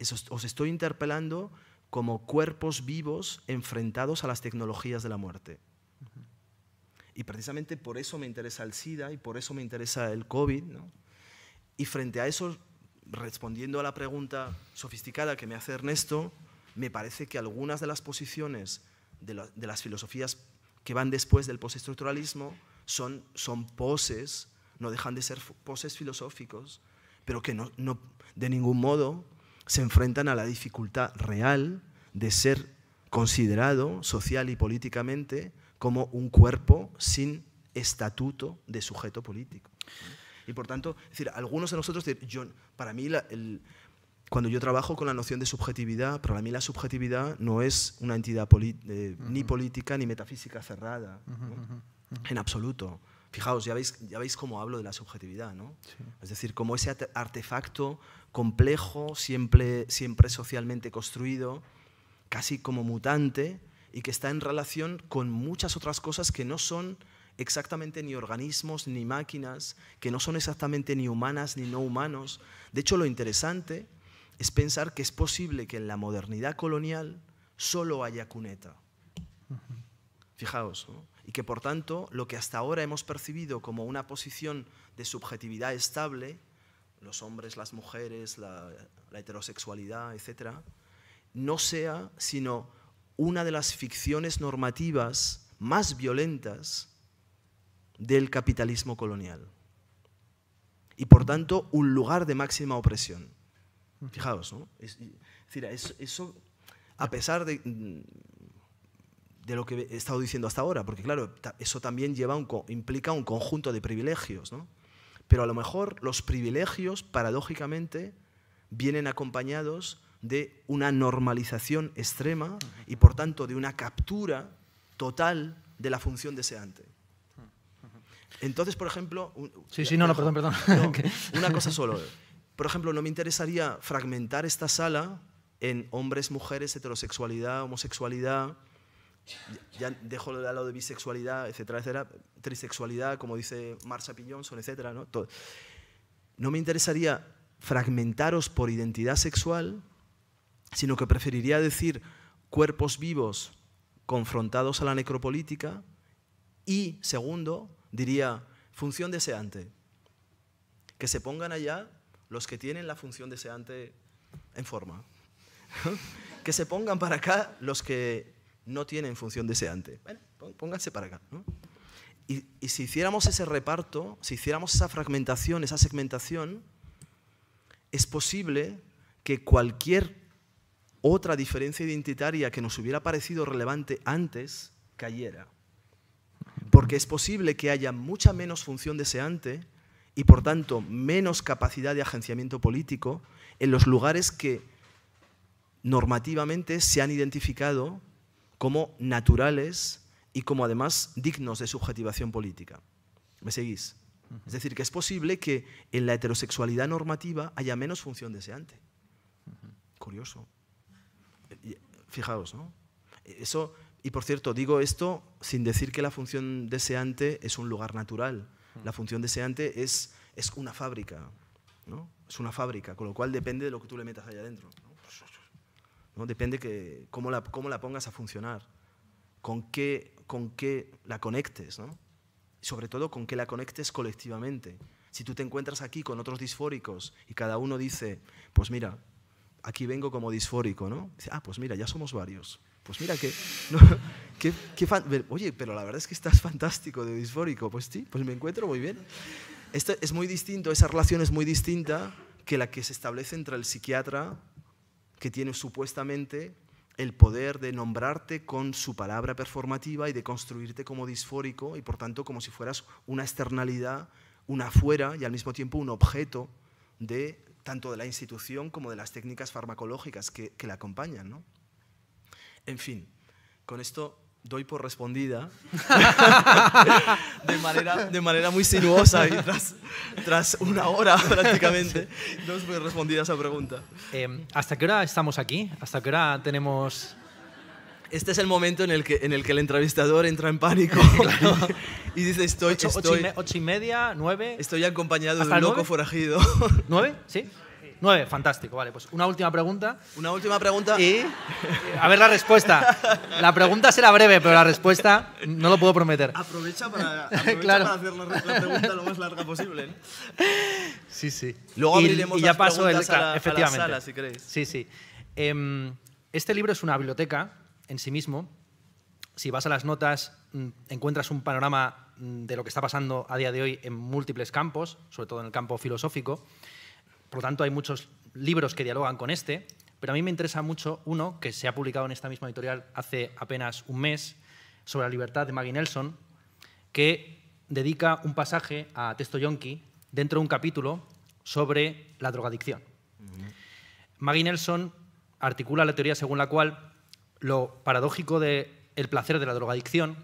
os, os estoy interpelando como cuerpos vivos enfrentados a las tecnologías de la muerte. Y precisamente por eso me interesa el SIDA y por eso me interesa el COVID, ¿no? Y frente a eso, respondiendo a la pregunta sofisticada que me hace Ernesto, me parece que algunas de las posiciones de, las filosofías que van después del postestructuralismo son, poses, no dejan de ser poses filosóficos, pero que de ningún modo se enfrentan a la dificultad real de ser considerado social y políticamente como un cuerpo sin estatuto de sujeto político. Y por tanto, decir, algunos de nosotros, yo, para mí, el, cuando yo trabajo con la noción de subjetividad, para mí la subjetividad no es una entidad eh, ni política ni metafísica cerrada, en absoluto. Fijaos, ya veis, ya veis cómo hablo de la subjetividad, ¿no? Es decir, como ese artefacto complejo, siempre, siempre socialmente construido, casi como mutante, y que está en relación con muchas otras cosas que no son exactamente ni organismos ni máquinas, que no son exactamente ni humanas ni no humanos. De hecho, lo interesante es pensar que es posible que en la modernidad colonial solo haya cuneta. Fijaos, y que por tanto lo que hasta ahora hemos percibido como una posición de subjetividad estable, los hombres, las mujeres, la, la heterosexualidad, etc., no sea sino una de las ficciones normativas más violentas del capitalismo colonial y por tanto un lugar de máxima opresión. Fijaos, ¿no? eso, a pesar de, mm, de lo que he estado diciendo hasta ahora, porque claro, eso también lleva un, implica un conjunto de privilegios, ¿no? Pero a lo mejor los privilegios, paradójicamente, vienen acompañados de una normalización extrema y por tanto de una captura total de la función deseante. Entonces, por ejemplo... sí, sí, no, no, perdón, perdón. [laughs] [laughs] una cosa solo. Por ejemplo, no me interesaría fragmentar esta sala en hombres, mujeres, heterosexualidad, homosexualidad, ya dejo de lado de bisexualidad, etcétera, etcétera, trisexualidad, como dice Marcia P. etcétera, ¿no? No me interesaría fragmentaros por identidad sexual, sino que preferiría decir cuerpos vivos confrontados a la necropolítica y, segundo, diría, función deseante. Que se pongan allá los que tienen la función deseante en forma. [laughs] que se pongan para acá los que no tienen función deseante. Bueno, pónganse para acá. y, si hiciéramos ese reparto, si hiciéramos esa fragmentación, esa segmentación, es posible que cualquier otra diferencia identitaria que nos hubiera parecido relevante antes cayera porque es posible que haya mucha menos función deseante y por tanto menos capacidad de agenciamiento político en los lugares que normativamente se han identificado como naturales y como además dignos de subjetivación política. ¿Me seguís? Es decir, que es posible que en la heterosexualidad normativa haya menos función deseante. Curioso. Fijaos, ¿no? Eso y por cierto, digo esto sin decir que la función deseante es un lugar natural. La función deseante es, es una fábrica, ¿no? Es una fábrica, con lo cual depende de lo que tú le metas allá adentro. ¿no? Depende que, cómo, la, pongas a funcionar, con qué, con qué la conectes, sobre todo con qué la conectes colectivamente. Si tú te encuentras aquí con otros disfóricos y cada uno dice, pues mira, aquí vengo como disfórico, ¿no? Dice, ah, pues mira, ya somos varios. Pues mira que... [laughs] qué, oye, pero la verdad es que estás fantástico de disfórico. Pues sí, pues me encuentro muy bien. es muy distinto, esa relación es muy distinta que la que se establece entre el psiquiatra, que tiene supuestamente el poder de nombrarte con su palabra performativa y de construirte como disfórico y por tanto como si fueras una externalidad, una fuera y al mismo tiempo un objeto de tanto de la institución como de las técnicas farmacológicas que, que la acompañan. ¿no? En fin, con esto doy por respondida [laughs] de, manera, muy sinuosa tras, una hora [laughs] prácticamente doy por respondida a esa pregunta. Em, ¿Hasta qué hora estamos aquí? ¿Hasta qué hora tenemos...? Este es el momento en el que, el, entrevistador entra en pánico [laughs] y dice estoy... Ocho, y, media, nueve... Estoy acompañado de un loco forajido. ¿Nueve? ¿Sí? Nueve, fantástico, vale. Pues una última pregunta. Una última pregunta. Y a ver la respuesta. La pregunta será breve, pero la respuesta no lo puedo prometer. Aprovecha para, [laughs] hacer la, pregunta lo más larga posible. ¿eh? Sí, sí. Luego abriremos ya paso el, efectivamente. Sí, sí. Em, este libro es una biblioteca en sí mismo. Si vas a las notas, mm, encuentras un panorama mm, de lo que está pasando a día de hoy en múltiples campos, sobre todo en el campo filosófico. Por lo tanto, hay muchos libros que dialogan con este, pero a mí me interesa mucho uno que se ha publicado en esta misma editorial hace apenas un mes sobre la libertad de Maggie Nelson, que dedica un pasaje a Texto Yonki dentro de un capítulo sobre la drogadicción. Maggie Nelson articula la teoría según la cual lo paradójico del placer de la drogadicción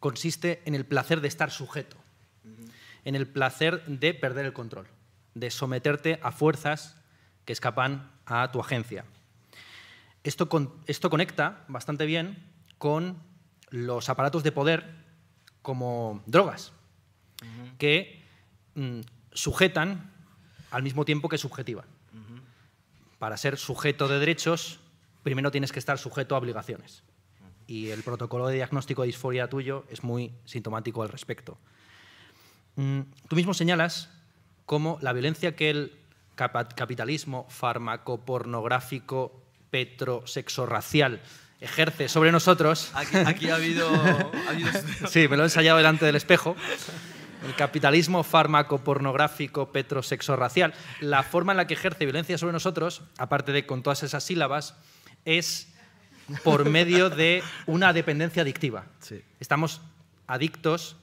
consiste en el placer de estar sujeto, en el placer de perder el control de someterte a fuerzas que escapan a tu agencia. Esto, esto conecta bastante bien con los aparatos de poder como drogas, que mm, sujetan al mismo tiempo que subjetivan. Para ser sujeto de derechos, primero tienes que estar sujeto a obligaciones. Y el protocolo de diagnóstico de disforia tuyo es muy sintomático al respecto. Mm, tú mismo señalas cómo la violencia que el capitalismo farmacopornográfico petrosexorracial ejerce sobre nosotros. Aquí, ha, habido, [laughs] sí, me lo he ensayado delante del espejo. El capitalismo fármaco farmacopornográfico petrosexorracial. La forma en la que ejerce violencia sobre nosotros, aparte de con todas esas sílabas, es por medio de una dependencia adictiva. Estamos adictos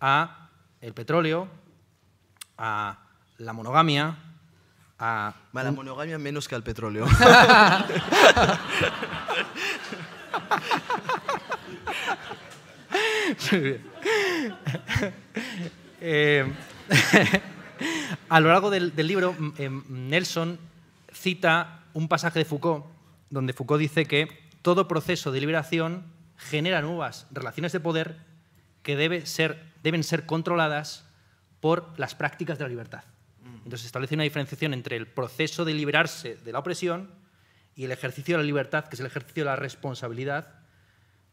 a el petróleo, a la monogamia. A la monogamia menos que al petróleo. [laughs] Eh, [laughs] a lo largo del, libro, eh, Nelson cita un pasaje de Foucault, donde Foucault dice que todo proceso de liberación genera nuevas relaciones de poder que debe ser, deben ser controladas por las prácticas de la libertad. Mm. Entonces establece una diferenciación entre el proceso de liberarse de la opresión y el ejercicio de la libertad, que es el ejercicio de la responsabilidad,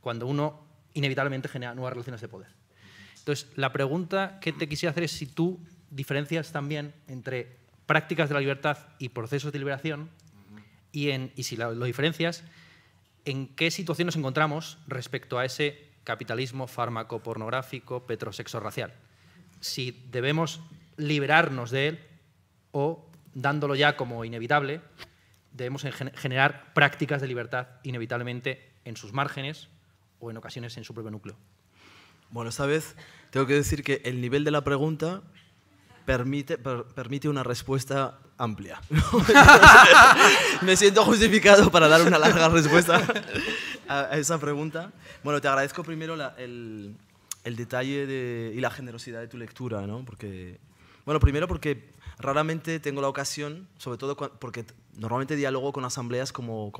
cuando uno inevitablemente genera nuevas relaciones de poder. Entonces, la pregunta que te quisiera hacer es si tú diferencias también entre prácticas de la libertad y procesos de liberación, y, si lo, diferencias, ¿en qué situación nos encontramos respecto a ese capitalismo fármaco pornográfico petrosexo racial? Si debemos liberarnos de él o, dándolo ya como inevitable, debemos generar prácticas de libertad inevitablemente en sus márgenes o en ocasiones en su propio núcleo. Bueno, esta vez tengo que decir que el nivel de la pregunta permite, permite una respuesta amplia. [laughs] Me siento justificado para dar una larga respuesta a esa pregunta. Bueno, te agradezco primero el, el, detalle de, y la generosidad de tu lectura, ¿no? porque bueno, primero porque raramente tengo la ocasión, sobre todo porque normalmente diálogo con asambleas como,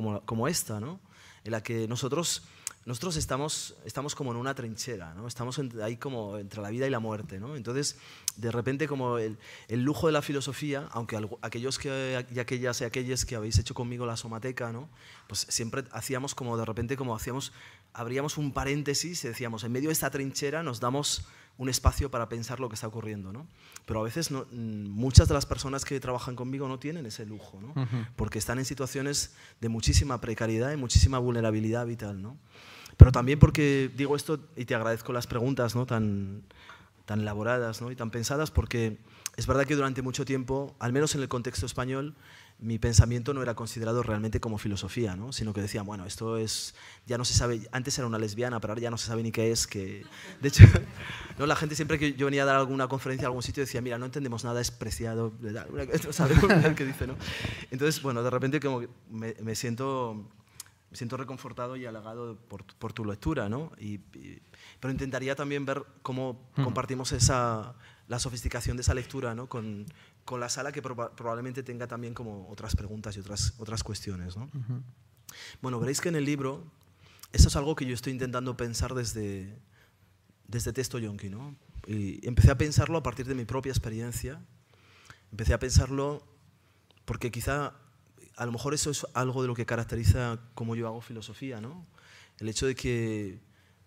esta, en la que nosotros, nosotros estamos, estamos como en una trinchera, ¿no? estamos ahí como entre la vida y la muerte. ¿no? Entonces, de repente, como el, lujo de la filosofía, aunque aquellos que, y aquellas y aquellos que habéis hecho conmigo la somateca, ¿no? pues siempre hacíamos como de repente, como hacíamos, abríamos un paréntesis y decíamos, en medio de esta trinchera nos damos un espacio para pensar lo que está ocurriendo. ¿no? Pero a veces mm, muchas de las personas que trabajan conmigo no tienen ese lujo, porque están en situaciones de muchísima precariedad y muchísima vulnerabilidad vital. Pero también porque digo esto y te agradezco las preguntas ¿no? tan, tan elaboradas y tan pensadas, porque es verdad que durante mucho tiempo, al menos en el contexto español, mi pensamiento no era considerado realmente como filosofía, ¿no? sino que decía, bueno, esto es, ya no se sabe, antes era una lesbiana, pero ahora ya no se sabe ni qué es, que... De hecho, [laughs] ¿no? la gente siempre que yo venía a dar alguna conferencia a algún sitio decía, mira, no entendemos nada, es preciado, [laughs] ¿sabes? que dice, ¿no? Entonces, bueno, de repente como me, siento, me siento reconfortado y halagado por, tu lectura, ¿no? pero intentaría también ver cómo compartimos esa, la sofisticación de esa lectura ¿no? con, con la sala que probablemente tenga también como otras preguntas y otras, otras cuestiones. ¿no? Bueno, veréis que en el libro, eso es algo que yo estoy intentando pensar desde, desde Texto Yonki, ¿no? Y empecé a pensarlo a partir de mi propia experiencia, empecé a pensarlo porque quizá a lo mejor eso es algo de lo que caracteriza cómo yo hago filosofía, ¿no? El hecho de que,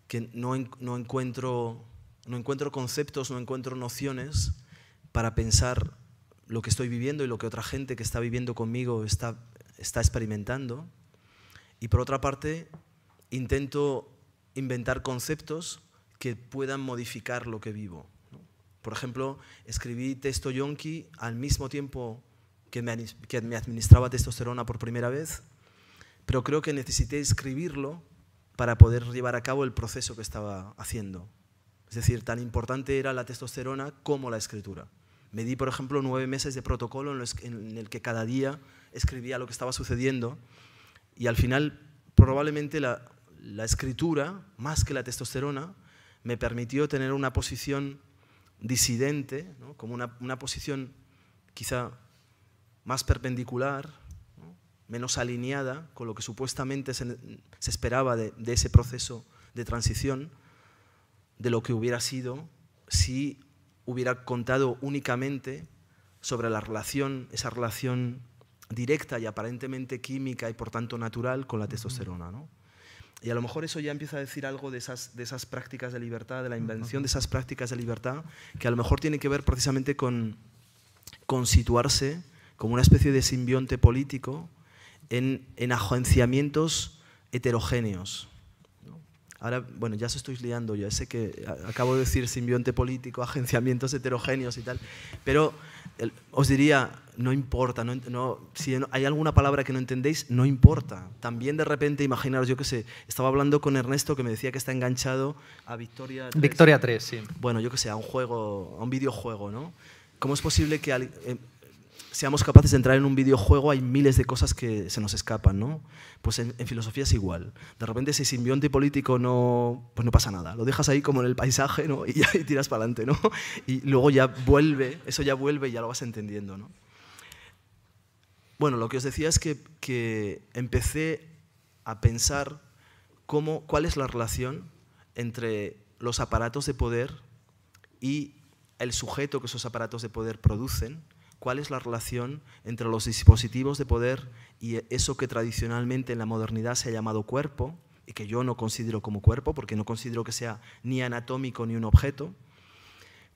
que no, no, encuentro, no encuentro conceptos, no encuentro nociones para pensar lo que estoy viviendo y lo que otra gente que está viviendo conmigo está, experimentando. Y por otra parte, intento inventar conceptos que puedan modificar lo que vivo. Por ejemplo, escribí texto yonki al mismo tiempo que me, que me administraba testosterona por primera vez, pero creo que necesité escribirlo para poder llevar a cabo el proceso que estaba haciendo. Es decir, tan importante era la testosterona como la escritura. Me di, por ejemplo, nueve meses de protocolo en, el que cada día escribía lo que estaba sucediendo y al final probablemente la, escritura, más que la testosterona, me permitió tener una posición disidente, como una, posición quizá más perpendicular, menos alineada con lo que supuestamente se, esperaba de, ese proceso de transición, de lo que hubiera sido si hubiera contado únicamente sobre la relación, esa relación directa y aparentemente química y por tanto natural con la testosterona. Y a lo mejor eso ya empieza a decir algo de esas, prácticas de libertad, de la invención de esas prácticas de libertad, que a lo mejor tiene que ver precisamente con, con situarse como una especie de simbionte político en, en agenciamientos heterogéneos. Ahora, bueno, ya os estoy liando, ya sé que acabo de decir simbionte político, [laughs] agenciamientos heterogéneos y tal, pero os diría, no importa, no, si hay alguna palabra que no entendéis, no importa. También de repente, imaginaros, yo que sé, estaba hablando con Ernesto que me decía que está enganchado a Victoria 3. Victoria 3, sí. Bueno, yo que sé, a un juego, a un videojuego, ¿no? ¿Cómo es posible que... Eh, seamos capaces de entrar en un videojuego, hay miles de cosas que se nos escapan, ¿no? Pues en, filosofía es igual. De repente, si simbionte político no, pues no pasa nada. Lo dejas ahí como en el paisaje, ¿no? [laughs] Y, tiras para adelante, ¿no? Y luego ya vuelve, eso ya vuelve y ya lo vas entendiendo, ¿no? Bueno, lo que os decía es que, que empecé a pensar cómo, cuál es la relación entre los aparatos de poder y el sujeto que esos aparatos de poder producen, cuál es la relación entre los dispositivos de poder y eso que tradicionalmente en la modernidad se ha llamado cuerpo, y que yo no considero como cuerpo, porque no considero que sea ni anatómico ni un objeto,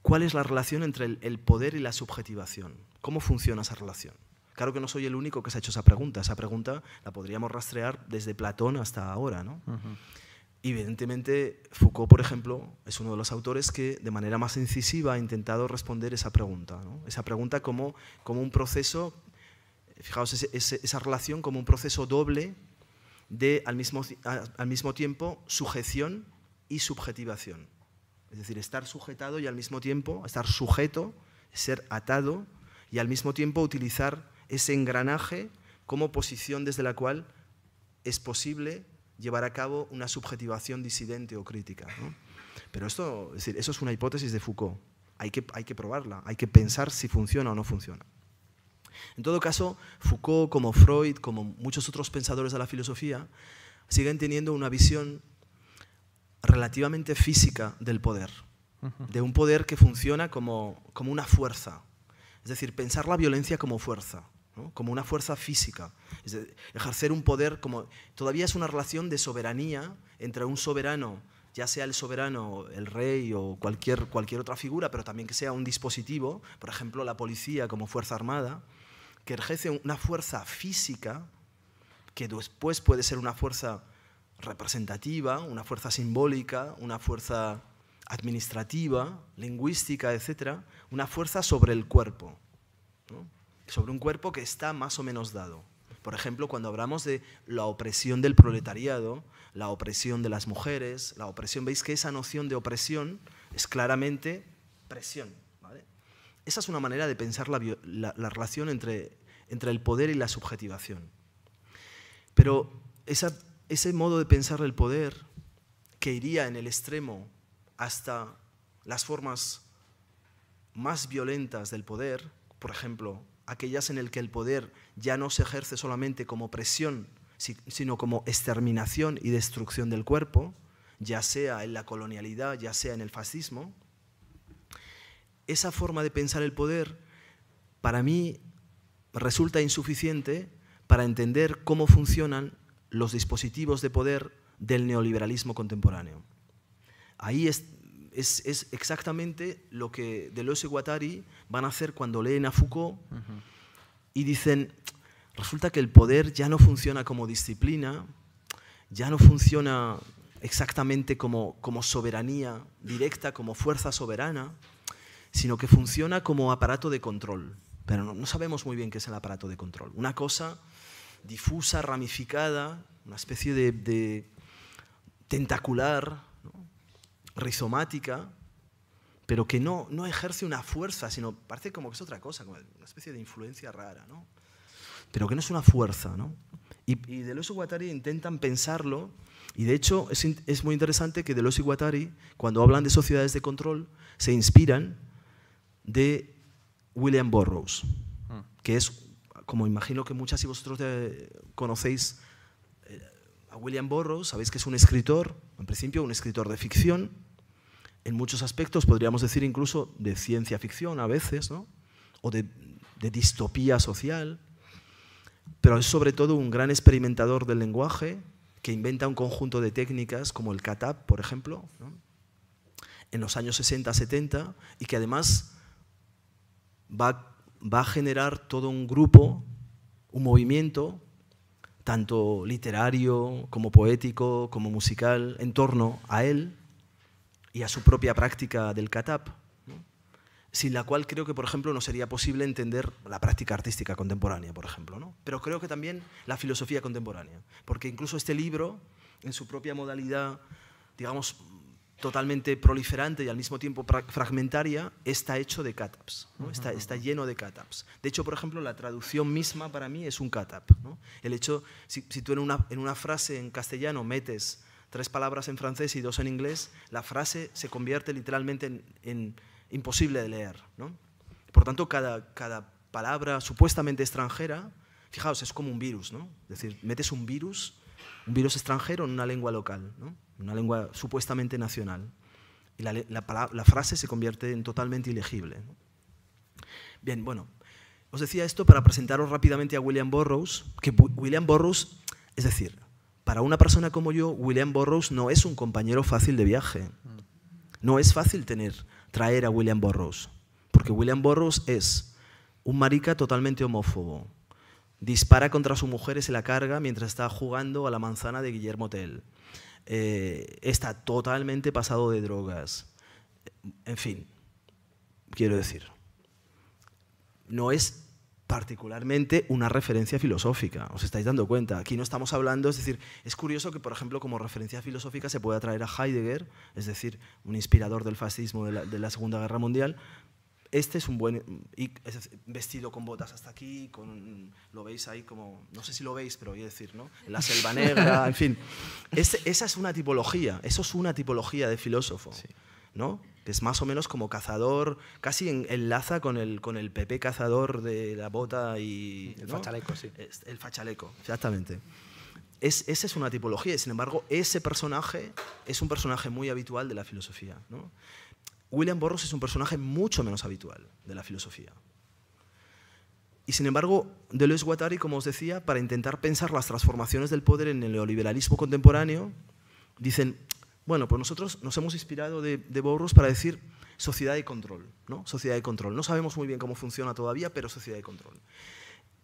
¿cuál es la relación entre el, poder y la subjetivación? ¿Cómo funciona esa relación? Claro que no soy el único que se ha hecho esa pregunta. Esa pregunta la podríamos rastrear desde Platón hasta ahora. ¿no? Evidentemente, Foucault, por ejemplo, es uno de los autores que de manera más incisiva ha intentado responder esa pregunta, esa pregunta como, como un proceso, fijaos, esa relación como un proceso doble de al mismo, al mismo tiempo sujeción y subjetivación. Es decir, estar sujetado y al mismo tiempo estar sujeto, ser atado y al mismo tiempo utilizar ese engranaje como posición desde la cual es posible llevar a cabo una subjetivación disidente o crítica. Pero esto, eso es una hipótesis de Foucault. Hay que, hay que probarla, hay que pensar si funciona o no funciona. En todo caso, Foucault, como Freud, como muchos otros pensadores de la filosofía, siguen teniendo una visión relativamente física del poder, de un poder que funciona como una fuerza. Es decir, pensar la violencia como fuerza como una fuerza física. Es ejercer un poder como... Todavía es una relación de soberanía entre un soberano, ya sea el soberano, el rey o cualquier, cualquier otra figura, pero también que sea un dispositivo, por ejemplo, la policía como fuerza armada, que ejerce una fuerza física que después puede ser una fuerza representativa, una fuerza simbólica, una fuerza administrativa, lingüística, etcétera, una fuerza sobre el cuerpo. ¿no? sobre un cuerpo que está más o menos dado. Por ejemplo, cuando hablamos de la opresión del proletariado, la opresión de las mujeres, la opresión, veis que esa noción de opresión es claramente presión. Esa es una manera de pensar la, relación entre, entre, el poder y la subjetivación. Pero ese modo de pensar el poder, que iría en el extremo hasta las formas más violentas del poder, por ejemplo, aquellas en las que el poder ya no se ejerce solamente como presión, sino como exterminación y destrucción del cuerpo, ya sea en la colonialidad, ya sea en el fascismo. Esa forma de pensar el poder, para mí, resulta insuficiente para entender cómo funcionan los dispositivos de poder del neoliberalismo contemporáneo. Ahí es es, exactamente lo que Deleuze y Guattari van a hacer cuando leen a Foucault y dicen, resulta que el poder ya no funciona como disciplina, ya no funciona exactamente como, como soberanía directa, como fuerza soberana, sino que funciona como aparato de control. Pero no, sabemos muy bien qué es el aparato de control. Una cosa difusa, ramificada, una especie de, tentacular, rizomática, pero que no, no ejerce una fuerza, sino parece como que es otra cosa, una especie de influencia rara, ¿no? pero que no es una fuerza. ¿no? Y, y Deleuze y Guattari intentan pensarlo, y de hecho es, es, muy interesante que Deleuze y Guattari, cuando hablan de sociedades de control, se inspiran de William Burroughs, ah. que es, como imagino que muchas y vosotros conocéis eh, a William Burroughs, sabéis que es un escritor, en principio un escritor de ficción, en muchos aspectos, podríamos decir incluso de ciencia ficción a veces, ¿no? o de, distopía social, pero es sobre todo un gran experimentador del lenguaje que inventa un conjunto de técnicas como el CATAP, por ejemplo, en los años 60-70 y que además va a generar todo un grupo, un movimiento, tanto literario como poético, como musical, en torno a él, y a su propia práctica del catap, sin la cual creo que, por ejemplo, no sería posible entender la práctica artística contemporánea, por ejemplo, ¿no? pero creo que también la filosofía contemporánea, porque incluso este libro, en su propia modalidad, digamos, totalmente proliferante y al mismo tiempo fragmentaria, está hecho de cataps, está, lleno de cataps. De hecho, por ejemplo, la traducción misma para mí es un catap. El hecho, si, tú en una, en una frase en castellano metes tres palabras en francés y dos en inglés, la frase se convierte literalmente en, imposible de leer. ¿no? Por tanto, cada, cada palabra supuestamente extranjera, fijaos, es como un virus, ¿no? Es decir, metes un virus, un virus extranjero en una lengua local, ¿no? Una lengua supuestamente nacional. Y la, frase se convierte en totalmente ilegible. Bien, bueno, os decía esto para presentaros rápidamente a William Burroughs, que William Burroughs, es decir, para una persona como yo, William Burroughs no es un compañero fácil de viaje. No es fácil tener, traer a William Burroughs, porque William Burroughs es un marica totalmente homófobo. Dispara contra sus mujeres se la carga mientras está jugando a la manzana de Guillermo Tell. Eh, está totalmente pasado de drogas. En fin, quiero decir, no es particularmente una referencia filosófica. ¿Os estáis dando cuenta? Aquí no estamos hablando, es decir, es curioso que, por ejemplo, como referencia filosófica se pueda traer a Heidegger, es decir, un inspirador del fascismo de la, Segunda Guerra Mundial. Este es un buen vestido con botas hasta aquí, lo veis ahí como, no sé si lo veis, pero voy a decir, ¿no? la selva negra, en fin. Este, esa es una tipología, eso es una tipología de filósofo, ¿no? es más o menos como cazador, casi enlaza con el, con el Pepe cazador de la bota y... El fachaleco, sí. el fachaleco, exactamente. esa es una tipología y sin embargo ese personaje es un personaje muy habitual de la filosofía. William Borros es un personaje mucho menos habitual de la filosofía. Y sin embargo, Deleuze Guattari, como os decía, para intentar pensar las transformaciones del poder en el neoliberalismo contemporáneo, dicen, bueno, pues nosotros nos hemos inspirado de, Borros para decir sociedad de control, ¿no? Sociedad de control. No sabemos muy bien cómo funciona todavía, pero sociedad de control.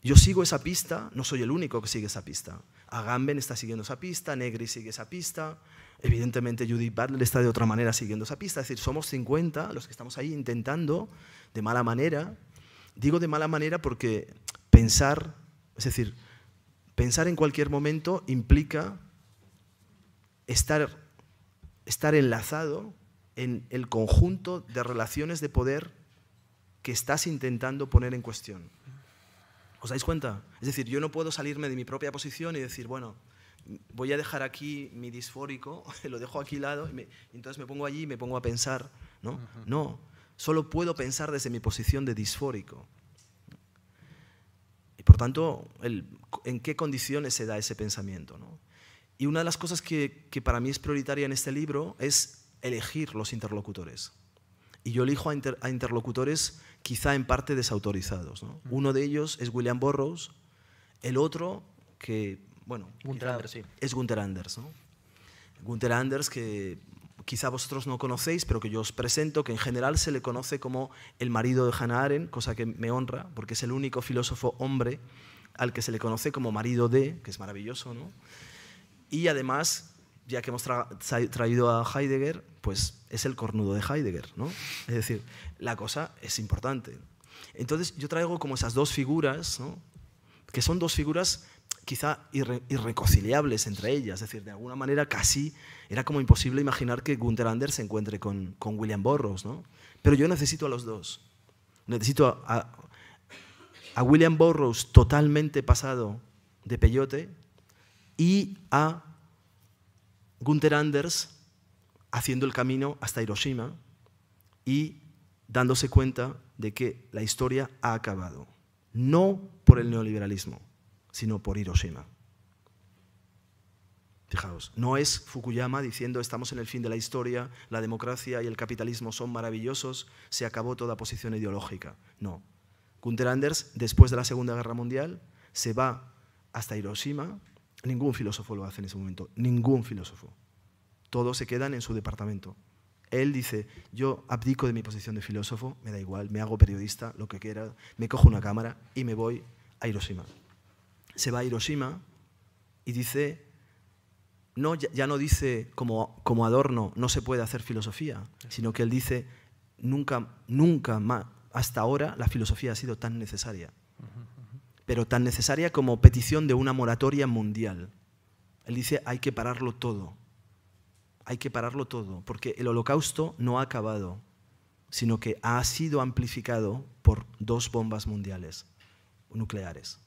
Yo sigo esa pista, no soy el único que sigue esa pista. Agamben está siguiendo esa pista, Negri sigue esa pista, evidentemente Judith Butler está de otra manera siguiendo esa pista. Es decir, somos 50 los que estamos ahí intentando, de mala manera, digo de mala manera porque pensar, es decir, pensar en cualquier momento implica estar estar enlazado en el conjunto de relaciones de poder que estás intentando poner en cuestión. ¿Os dais cuenta? Es decir, yo no puedo salirme de mi propia posición y decir, bueno, voy a dejar aquí mi disfórico, [laughs] lo dejo aquí al lado, y, entonces me pongo allí y me pongo a pensar. No, no, solo puedo pensar desde mi posición de disfórico. Y por tanto, ¿en qué condiciones se da ese pensamiento? ¿no? Y una de las cosas que, para mí es prioritaria en este libro es elegir los interlocutores. Y yo elijo a, interlocutores quizá en parte desautorizados. Uno de ellos es William Burroughs, el otro que, bueno, es Gunther Anders. ¿no? Gunther Anders que quizá vosotros no conocéis, pero que yo os presento, que en general se le conoce como el marido de Hannah Arendt, cosa que me honra, porque es el único filósofo hombre al que se le conoce como marido de, que es maravilloso, ¿no? Y además, ya que hemos traído a Heidegger, pues es el cornudo de Heidegger, ¿no? Es decir, la cosa es importante. Entonces yo traigo como esas dos figuras, que son dos figuras quizá irreconciliables entre ellas, es decir, de alguna manera casi era como imposible imaginar que Gunther Anders se encuentre con, William Burroughs, Pero yo necesito a los dos. Necesito a, William Burroughs totalmente pasado de peyote y a Gunther Anders haciendo el camino hasta Hiroshima y dándose cuenta de que la historia ha acabado, no por el neoliberalismo, sino por Hiroshima. Fijaos, no es Fukuyama diciendo estamos en el fin de la historia, la democracia y el capitalismo son maravillosos, se acabó toda posición ideológica. No. Gunther Anders, después de la Segunda Guerra Mundial, se va hasta Hiroshima Ningún filósofo lo hace en ese momento, ningún filósofo. Todos se quedan en su departamento. Él dice, yo abdico de mi posición de filósofo, me da igual, me hago periodista, lo que quiera, me cojo una cámara y me voy a Hiroshima. Se va a Hiroshima y dice, no, ya no dice como, como adorno, no se puede hacer filosofía, sino que él dice, nunca, nunca más, hasta ahora la filosofía ha sido tan necesaria pero tan necesaria como petición de una moratoria mundial. Él dice, hay que pararlo todo, hay que pararlo todo, porque el holocausto no ha acabado, sino que ha sido amplificado por dos bombas mundiales nucleares.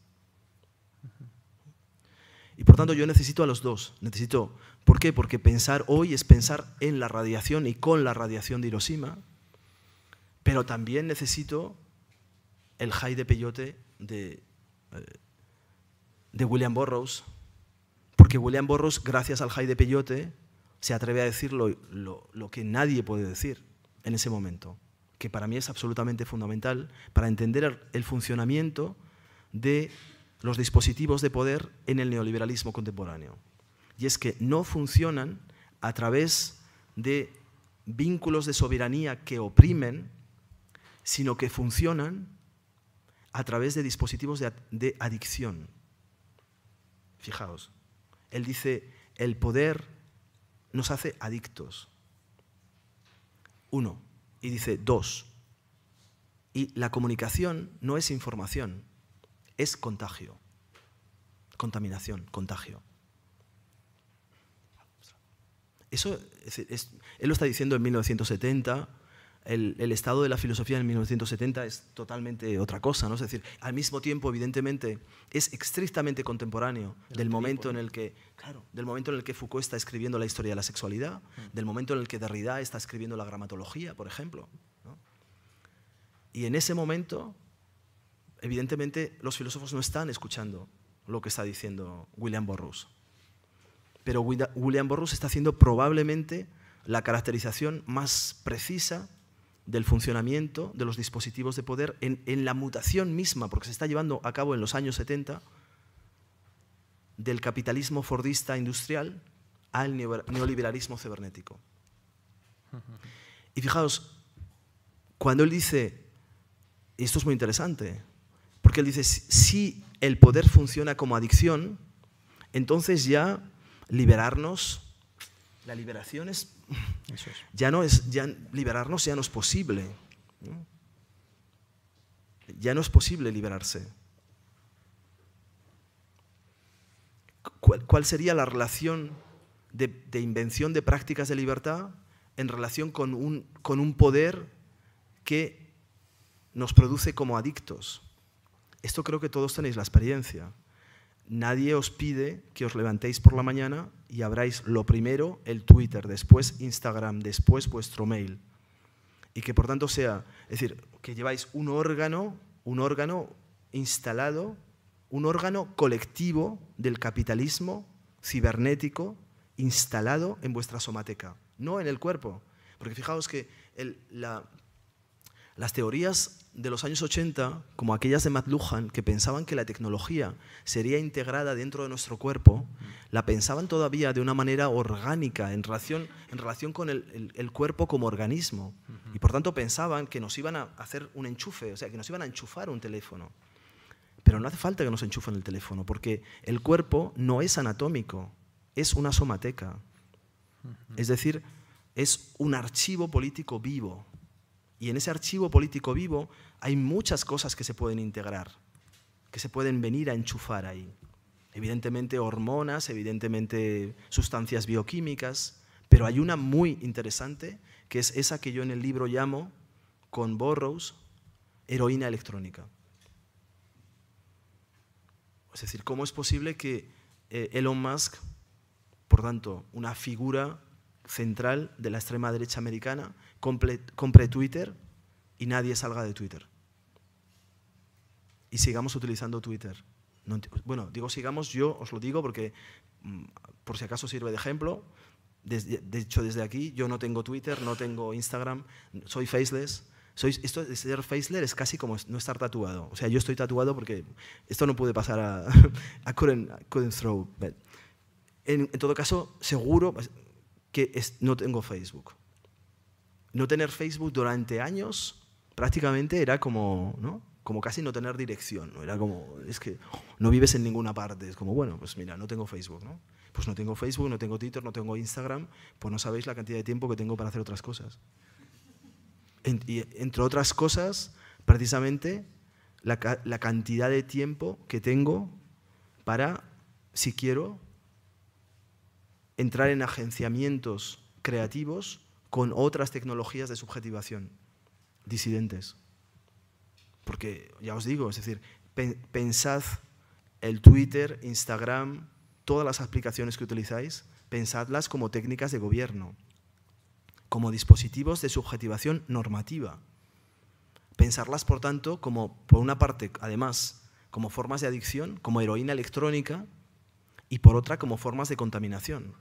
Y por tanto yo necesito a los dos, necesito, ¿por qué? Porque pensar hoy es pensar en la radiación y con la radiación de Hiroshima, pero también necesito el jai de peyote de de William Burroughs, porque William Burroughs, gracias al Jaide de Peyote, se atreve a decir lo que nadie puede decir en ese momento, que para mí es absolutamente fundamental para entender el funcionamiento de los dispositivos de poder en el neoliberalismo contemporáneo. Y es que no funcionan a través de vínculos de soberanía que oprimen, sino que funcionan a través de dispositivos de, adicción. Fijaos, él dice, el poder nos hace adictos. Uno. Y dice, dos. Y la comunicación no es información, es contagio. Contaminación, contagio. Eso es, él lo está diciendo en 1970, el, estado de la filosofía en 1970 es totalmente otra cosa, ¿no? Es decir, al mismo tiempo, evidentemente, es estrictamente contemporáneo del momento en el que, del momento en el que Foucault está escribiendo la historia de la sexualidad, mm. del momento en el que Derrida está escribiendo la gramatología, por ejemplo. Y en ese momento, evidentemente, los filósofos no están escuchando lo que está diciendo William Burroughs. Pero William Burroughs está haciendo probablemente la caracterización más precisa del funcionamiento de los dispositivos de poder en, en la mutación misma, porque se está llevando a cabo en los años 70, del capitalismo fordista industrial al neoliberalismo cibernético. Y fijaos, cuando él dice, y esto es muy interesante, porque él dice, si el poder funciona como adicción, entonces ya liberarnos, la liberación es ya no es, ya liberarnos ya no es posible. Ya no es posible liberarse. ¿Cuál, sería la relación de, invención de prácticas de libertad en relación con un poder que nos produce como adictos? Esto creo que todos tenéis la experiencia. Nadie os pide que os levantéis por la mañana y abráis lo primero el Twitter, después Instagram, después vuestro mail. Y que por tanto sea, es decir, que lleváis un órgano, un órgano instalado, un órgano colectivo del capitalismo cibernético instalado en vuestra somateca, no en el cuerpo. Porque fijaos que las teorías de los años 80, como aquellas de McLuhan, que pensaban que la tecnología sería integrada dentro de nuestro cuerpo, la pensaban todavía de una manera orgánica, en relación, en relación con el, el cuerpo como organismo. Y por tanto pensaban que nos iban a hacer un enchufe, o sea, que nos iban a enchufar un teléfono. Pero no hace falta que nos enchufen el teléfono, porque el cuerpo no es anatómico, es una somateca. Es decir, es un archivo político vivo y en ese archivo político vivo hay muchas cosas que se pueden integrar, que se pueden venir a enchufar ahí. Evidentemente hormonas, evidentemente sustancias bioquímicas, pero hay una muy interesante que es esa que yo en el libro llamo, con Burroughs, heroína electrónica. Es decir, ¿cómo es posible que eh, Elon Musk, por tanto, una figura central de la extrema derecha americana, compre, Twitter y nadie salga de Twitter. Y sigamos utilizando Twitter. bueno, digo sigamos, yo os lo digo porque mm, por si acaso sirve de ejemplo. de hecho, desde aquí yo no tengo Twitter, no tengo Instagram, soy faceless. Soy, esto de ser faceless es casi como no estar tatuado. O sea, yo estoy tatuado porque esto no puede pasar a... [laughs] couldn't, throw. En, en, todo caso, seguro pues, que no tengo Facebook no tener Facebook durante años prácticamente era como, ¿no? como casi no tener dirección. ¿no? Era como, es que no vives en ninguna parte. Es como, bueno, pues mira, no tengo Facebook, ¿no? Pues no tengo Facebook, no tengo Twitter, no tengo Instagram, pues no sabéis la cantidad de tiempo que tengo para hacer otras cosas. y entre otras cosas, precisamente la cantidad de tiempo que tengo para, si quiero, entrar en agenciamientos creativos con otras tecnologías de subjetivación disidentes. Porque, ya os digo, es decir, pensad el Twitter, Instagram, todas las aplicaciones que utilizáis, pensadlas como técnicas de gobierno, como dispositivos de subjetivación normativa. Pensarlas, por tanto, como, por una parte, además, como formas de adicción, como heroína electrónica, y por otra, como formas de contaminación.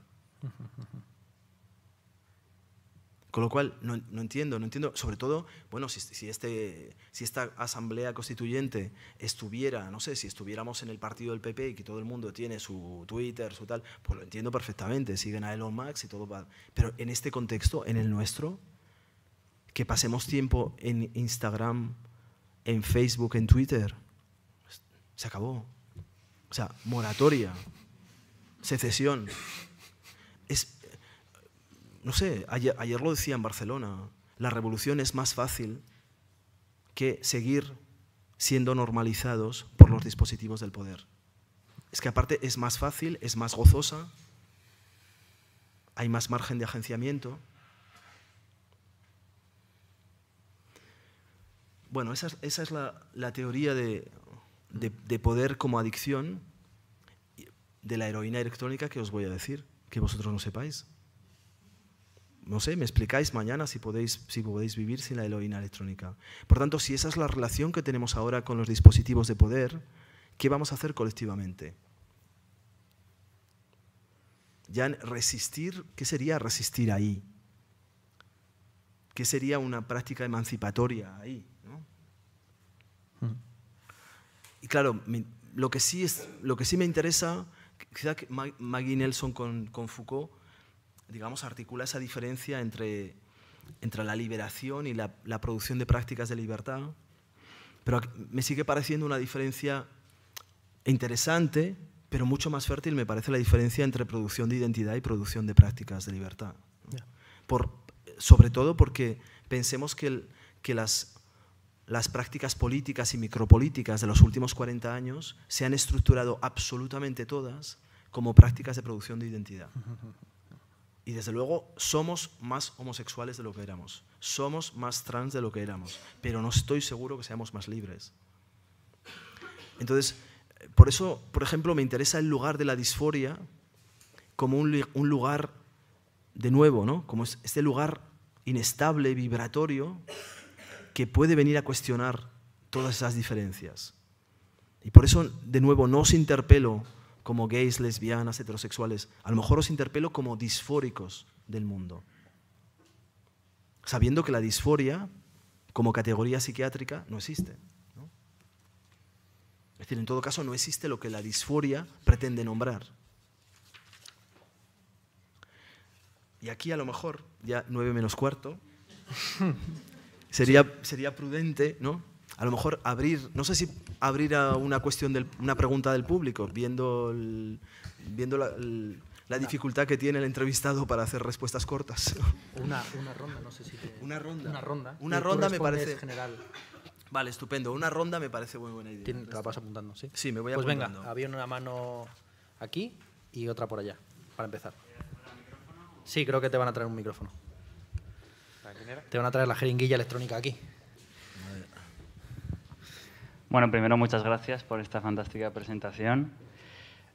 Con lo cual, no, no, entiendo, no entiendo, sobre todo, bueno, si, este, si esta asamblea constituyente estuviera, no sé, si estuviéramos en el partido del PP y que todo el mundo tiene su Twitter, su tal, pues lo entiendo perfectamente, siguen a Elon Musk y todo va. Pero en este contexto, en el nuestro, que pasemos tiempo en Instagram, en Facebook, en Twitter, se acabó. O sea, moratoria, secesión. Es no sé, ayer, lo decía en Barcelona, la revolución es más fácil que seguir siendo normalizados por los dispositivos del poder. Es que aparte es más fácil, es más gozosa, hay más margen de agenciamiento. Bueno, esa es, la, teoría de, poder como adicción de la heroína electrónica que os voy a decir, que vosotros no sepáis no sé, me explicáis mañana si podéis, si podéis vivir sin la heloína electrónica. Por tanto, si esa es la relación que tenemos ahora con los dispositivos de poder, ¿qué vamos a hacer colectivamente? Ya resistir, ¿qué sería resistir ahí? ¿Qué sería una práctica emancipatoria ahí? Hmm. Y claro, lo, que sí es, lo que sí me interesa, quizá Maggie Nelson con Foucault digamos, articula esa diferencia entre, la liberación y la, producción de prácticas de libertad, pero me sigue pareciendo una diferencia interesante, pero mucho más fértil me parece la diferencia entre producción de identidad y producción de prácticas de libertad. sobre todo porque pensemos que, que las, prácticas políticas y micropolíticas de los últimos 40 años se han estructurado absolutamente todas como prácticas de producción de identidad. Y desde luego somos más homosexuales de lo que éramos, somos más trans de lo que éramos, pero no estoy seguro que seamos más libres. Entonces, eh, por eso, por ejemplo, me interesa el lugar de la disforia como un, lugar, de nuevo, ¿no? como este lugar inestable, vibratorio, que puede venir a cuestionar todas esas diferencias. Y por eso, de nuevo, no os interpelo como gays, lesbianas, heterosexuales. A lo mejor os interpelo como disfóricos del mundo. Sabiendo que la disforia, como categoría psiquiátrica, no existe. Es decir, en todo caso, no existe lo que la disforia pretende nombrar. Y aquí a lo mejor, ya nueve menos cuarto, [laughs] sería, sería prudente, ¿no? a lo mejor abrir, no sé si abrir a una cuestión, del, una pregunta del público, viendo, viendo la, dificultad que tiene el entrevistado para hacer respuestas cortas. [laughs] Una, ronda, no sé si... Una ronda. Una ronda. me parece... General. Vale, estupendo. Una ronda me parece muy buena idea. Te la vas apuntando, ¿sí? Sí, me voy apuntando. Pues venga, había una mano aquí y otra por allá, para empezar. Sí, creo que te van a traer un micrófono. Te van a traer la jeringuilla electrónica aquí. Bueno, primero muchas gracias por esta fantástica presentación.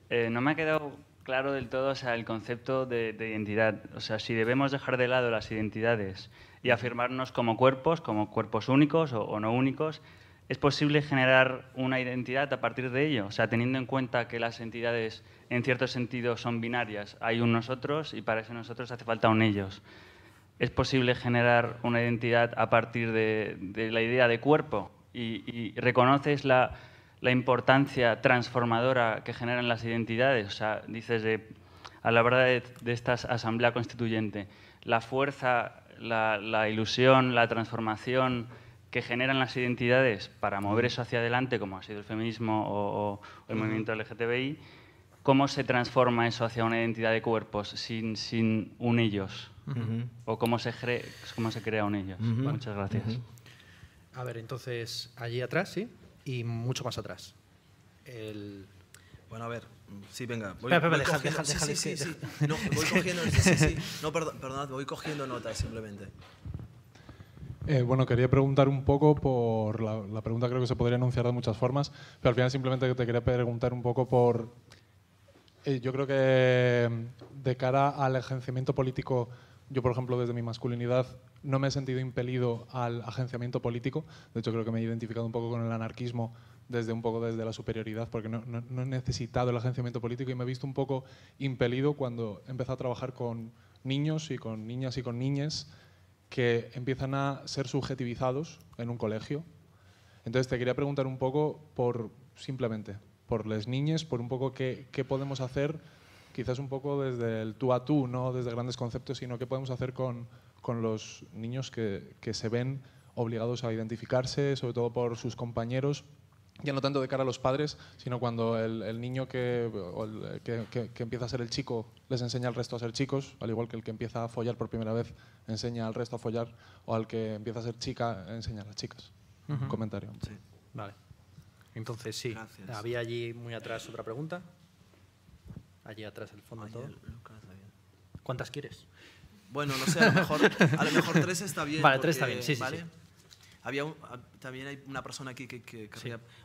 Eh, no me ha quedado claro del todo el concepto de, identidad. O sea, si debemos dejar de lado las identidades y afirmarnos como cuerpos, como cuerpos únicos o, no únicos, ¿es posible generar una identidad a partir de ello? O sea, teniendo en cuenta que las entidades en cierto sentido son binarias, hay un nosotros y para ese nosotros hace falta un ellos. ¿Es posible generar una identidad a partir de la idea de cuerpo? y, reconoces la, importancia transformadora que generan las identidades. O sea, dices de, a la verdad de, esta asamblea constituyente, la fuerza, la, ilusión, la transformación que generan las identidades para mover eso hacia adelante, como ha sido el feminismo o, el movimiento LGTBI, ¿cómo se transforma eso hacia una identidad de cuerpos sin, sin un ellos? ¿O cómo se, cómo se crea un ellos? Muchas gracias. A ver, entonces, allí atrás, sí, y mucho más atrás. Bueno, a ver, sí, venga. Voy, deja, cogiendo, deja, perdón, voy cogiendo notas simplemente. Eh, bueno, quería preguntar un poco por la, pregunta creo que se podría anunciar de muchas formas, pero al final simplemente te quería preguntar un poco por eh, yo creo que de cara al agenciamiento político yo, por ejemplo, desde mi masculinidad no me he sentido impelido al agenciamiento político. De hecho, creo que me he identificado un poco con el anarquismo desde un poco desde la superioridad, porque no, he necesitado el agenciamiento político y me he visto un poco impelido cuando empecé a trabajar con niños y con niñas y con niñas que empiezan a ser subjetivizados en un colegio. Entonces te quería preguntar un poco por, simplemente, por las niñas, por un poco qué podemos hacer quizás un poco desde el tú a tú, no desde grandes conceptos, sino qué podemos hacer con, con los niños que, que, se ven obligados a identificarse, sobre todo por sus compañeros, ya no tanto de cara a los padres, sino cuando el, niño que, que, empieza a ser el chico les enseña al resto a ser chicos, al igual que el que empieza a follar por primera vez enseña al resto a follar, o al que empieza a ser chica enseña a las chicas. Un comentario. Sí, vale. Entonces, sí, había allí muy atrás otra pregunta allí atrás, el fondo todo. ¿Cuántas quieres? Bueno, no sé, a lo mejor, a lo mejor tres está bien. Vale, tres está bien, sí, sí. Ah, también hay una persona aquí que, que,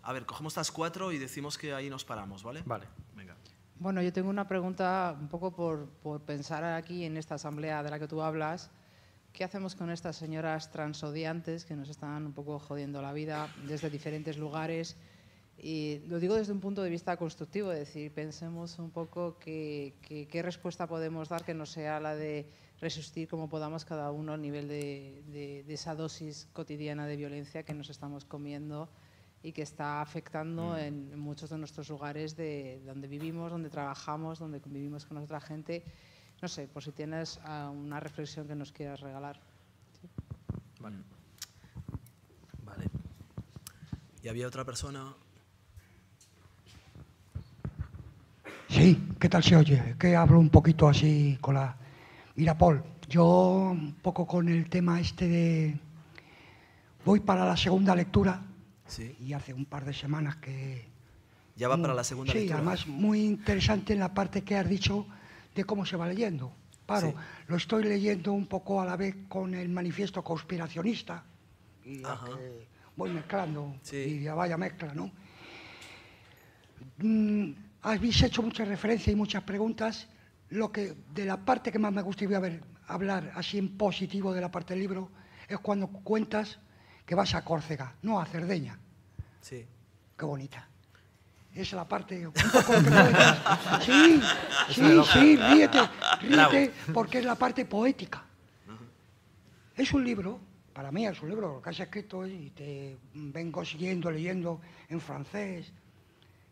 A ver, cogemos estas cuatro y decimos que ahí nos paramos, ¿vale? Vale. Venga. Bueno, yo tengo una pregunta un poco por, por, pensar aquí en esta asamblea de la que tú hablas. ¿Qué hacemos con estas señoras transodiantes que nos están un poco jodiendo la vida desde diferentes lugares? Y lo digo desde un punto de vista constructivo, es decir, pensemos un poco qué, qué, respuesta podemos dar que no sea la de resistir como podamos cada uno a nivel de, esa dosis cotidiana de violencia que nos estamos comiendo y que está afectando mm. en, muchos de nuestros lugares de donde vivimos, donde trabajamos, donde convivimos con otra gente. No sé, por si tienes ah, una reflexión que nos quieras regalar. Vale. Y había otra persona Sí, ¿qué tal se oye? Que hablo un poquito así con la... Mira, Paul, yo un poco con el tema este de... Voy para la segunda lectura sí. y hace un par de semanas que... Ya va para la segunda lectura. Sí, además muy interesante en la parte que has dicho de cómo se va leyendo. Paro, lo estoy leyendo un poco a la vez con el manifiesto conspiracionista y voy mezclando y ya vaya mezcla, ¿no? Mm, habéis hecho muchas referencias y muchas preguntas. Lo que, de la parte que más me gusta y a ver, hablar así en positivo de la parte del libro es cuando cuentas que vas a Córcega, no a Cerdeña. Sí. Qué bonita. Esa es la parte. [laughs] sí, sí, sí, ríete, ríete, porque es la parte poética. Es un libro, para mí es un libro, lo que has escrito y te vengo siguiendo, leyendo en francés,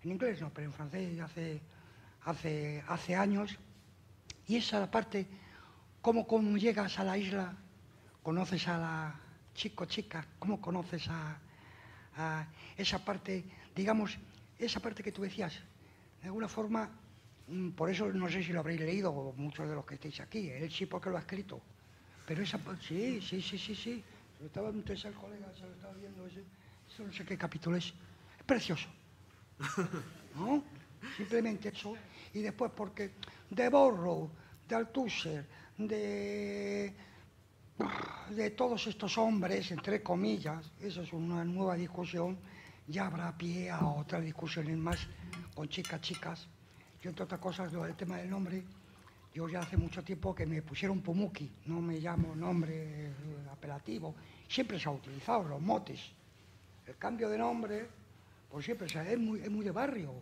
en inglés no, pero en francés hace, hace, hace años. Y esa parte, cómo, como llegas a la isla, conoces a la chico, chica, cómo conoces a, esa parte, digamos, esa parte que tú decías, de alguna forma, mm, por eso no sé si lo habréis leído muchos de los que estáis aquí, ¿eh? él sí porque lo ha escrito, pero esa sí, sí, sí, sí, sí, lo estaba, entonces el colega se lo estaba viendo, ese, no sé qué capítulo es, es precioso. [laughs] Simplemente eso. Y después porque de Borro, de Althusser, de, de todos estos hombres, entre comillas, eso es una nueva discusión, ya habrá pie a otras discusiones más con chicas, chicas. Yo, entre otras cosas, lo del tema del nombre, yo ya hace mucho tiempo que me pusieron Pumuki, no me llamo nombre eh, apelativo. Siempre se ha utilizado los motes. El cambio de nombre siempre, o es muy, es muy de barrio,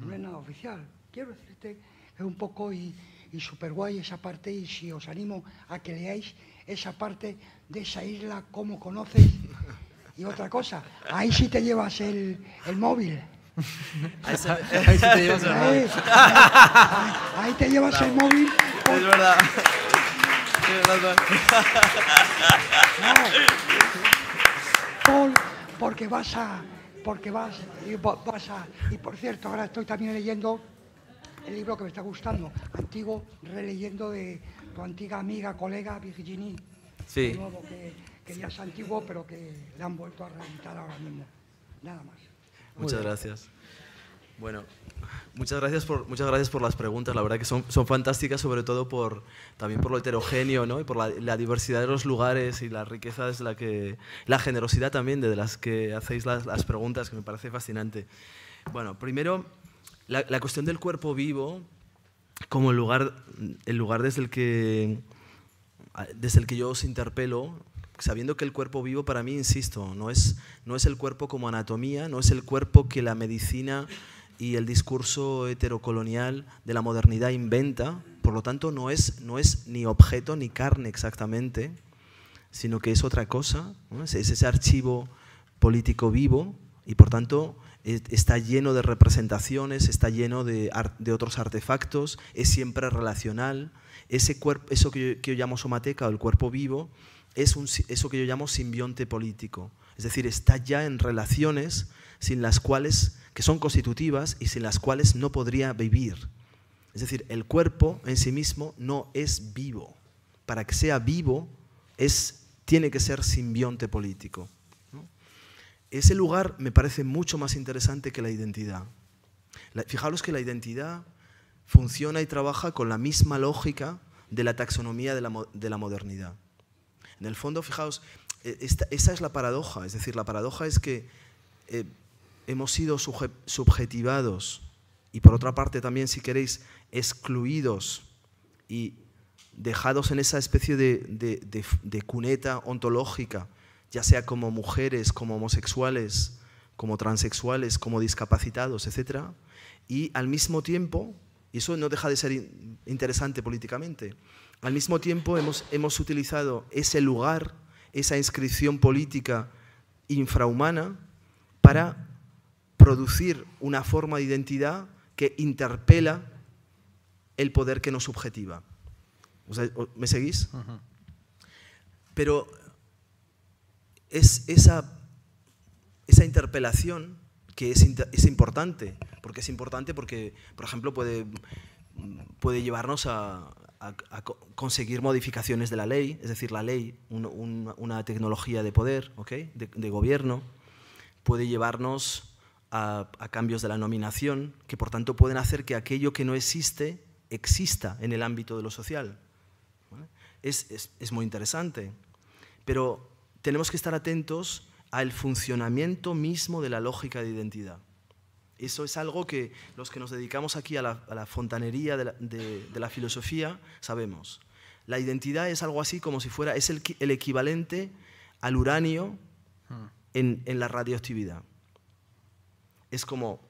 no es nada oficial. Quiero decirte es un poco y, y super guay esa parte y si os animo a que leáis esa parte de esa isla, cómo conoces Y otra cosa, ahí sí te llevas el, el móvil. [laughs] Ahí, sí te llevas el móvil. [laughs] Ahí, te llevas el móvil. Es verdad. No, porque vas a, porque vas, y, vas a... Y por cierto, ahora estoy también leyendo el libro que me está gustando, antiguo, releyendo de tu antigua amiga, colega Virginia. Sí. Nuevo, que, que, ya es antiguo, pero que le han vuelto a reeditar ahora mismo. Nada más. Muchas gracias. Bueno, muchas gracias por, muchas gracias por las preguntas. La verdad que son, son fantásticas, sobre todo por, también por lo heterogéneo ¿no? y por la, diversidad de los lugares y la riqueza desde la que. la generosidad también de las que hacéis las, las preguntas, que me parece fascinante. Bueno, primero, la, la, cuestión del cuerpo vivo como el lugar, el lugar desde, el que, desde el que yo os interpelo, sabiendo que el cuerpo vivo para mí, insisto, no es, no es el cuerpo como anatomía, no es el cuerpo que la medicina y el discurso heterocolonial de la modernidad inventa, por lo tanto no es, no es ni objeto ni carne exactamente, sino que es otra cosa, es, ese archivo político vivo y por tanto está lleno de representaciones, está lleno de, otros artefactos, es siempre relacional. Ese cuerpo, eso que yo, llamo somateca o el cuerpo vivo es un, eso que yo llamo simbionte político, es decir, está ya en relaciones sin las cuales que son constitutivas y sin las cuales no podría vivir. Es decir, el cuerpo en sí mismo no es vivo. Para que sea vivo, es, tiene que ser simbionte político. Ese lugar me parece mucho más interesante que la identidad. fijaros que la identidad funciona y trabaja con la misma lógica de la taxonomía de la, modernidad. En el fondo, fijaos, e, esa es la paradoja. Es decir, la paradoja es que eh, hemos sido subjetivados y por otra parte también, si queréis, excluidos y dejados en esa especie de, cuneta ontológica, ya sea como mujeres, como homosexuales, como transexuales, como discapacitados, etc. Y al mismo tiempo, y eso no deja de ser interesante políticamente, al mismo tiempo hemos, hemos utilizado ese lugar, esa inscripción política infrahumana, para producir una forma de identidad que interpela el poder que nos subjetiva. ¿Me seguís? Pero es esa, esa interpelación que es, es, importante, porque es importante porque, por ejemplo, puede, puede llevarnos a, conseguir modificaciones de la ley, es decir, la ley, una tecnología de poder, de gobierno, puede llevarnos a, cambios de la nominación, que por tanto pueden hacer que aquello que no existe exista en el ámbito de lo social. Es, muy interesante, pero tenemos que estar atentos al funcionamiento mismo de la lógica de identidad. Eso es algo que los que nos dedicamos aquí a la, fontanería de la, filosofía sabemos. La identidad es algo así como si fuera, es el, equivalente al uranio hmm. en la radioactividad es como,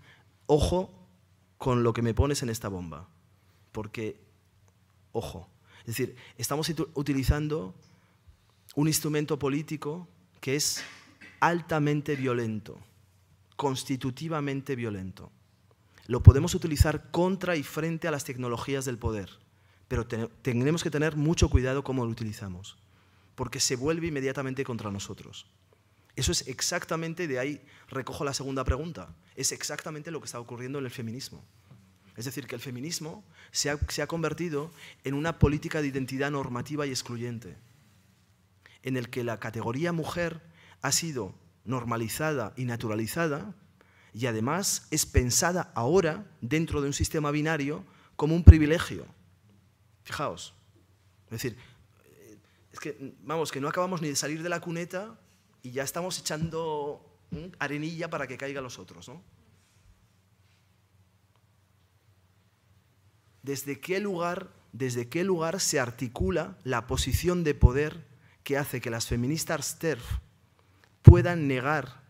[laughs] ojo con lo que me pones en esta bomba, porque, ojo, es decir, estamos utilizando un instrumento político que es altamente violento, constitutivamente violento. Lo podemos utilizar contra y frente a las tecnologías del poder, pero tenemos que tener mucho cuidado cómo lo utilizamos, porque se vuelve inmediatamente contra nosotros. Eso es exactamente, de ahí recojo la segunda pregunta, es exactamente lo que está ocurriendo en el feminismo. Es decir, que el feminismo se ha, convertido en una política de identidad normativa y excluyente, en el que la categoría mujer ha sido normalizada y naturalizada y además es pensada ahora dentro de un sistema binario como un privilegio. Fijaos. Es decir, eh, vamos, que no acabamos ni de salir de la cuneta y ya estamos echando arenilla para que caiga los otros, ¿no? ¿Desde qué lugar, desde qué lugar se articula la posición de poder que hace que las feministas TERF puedan negar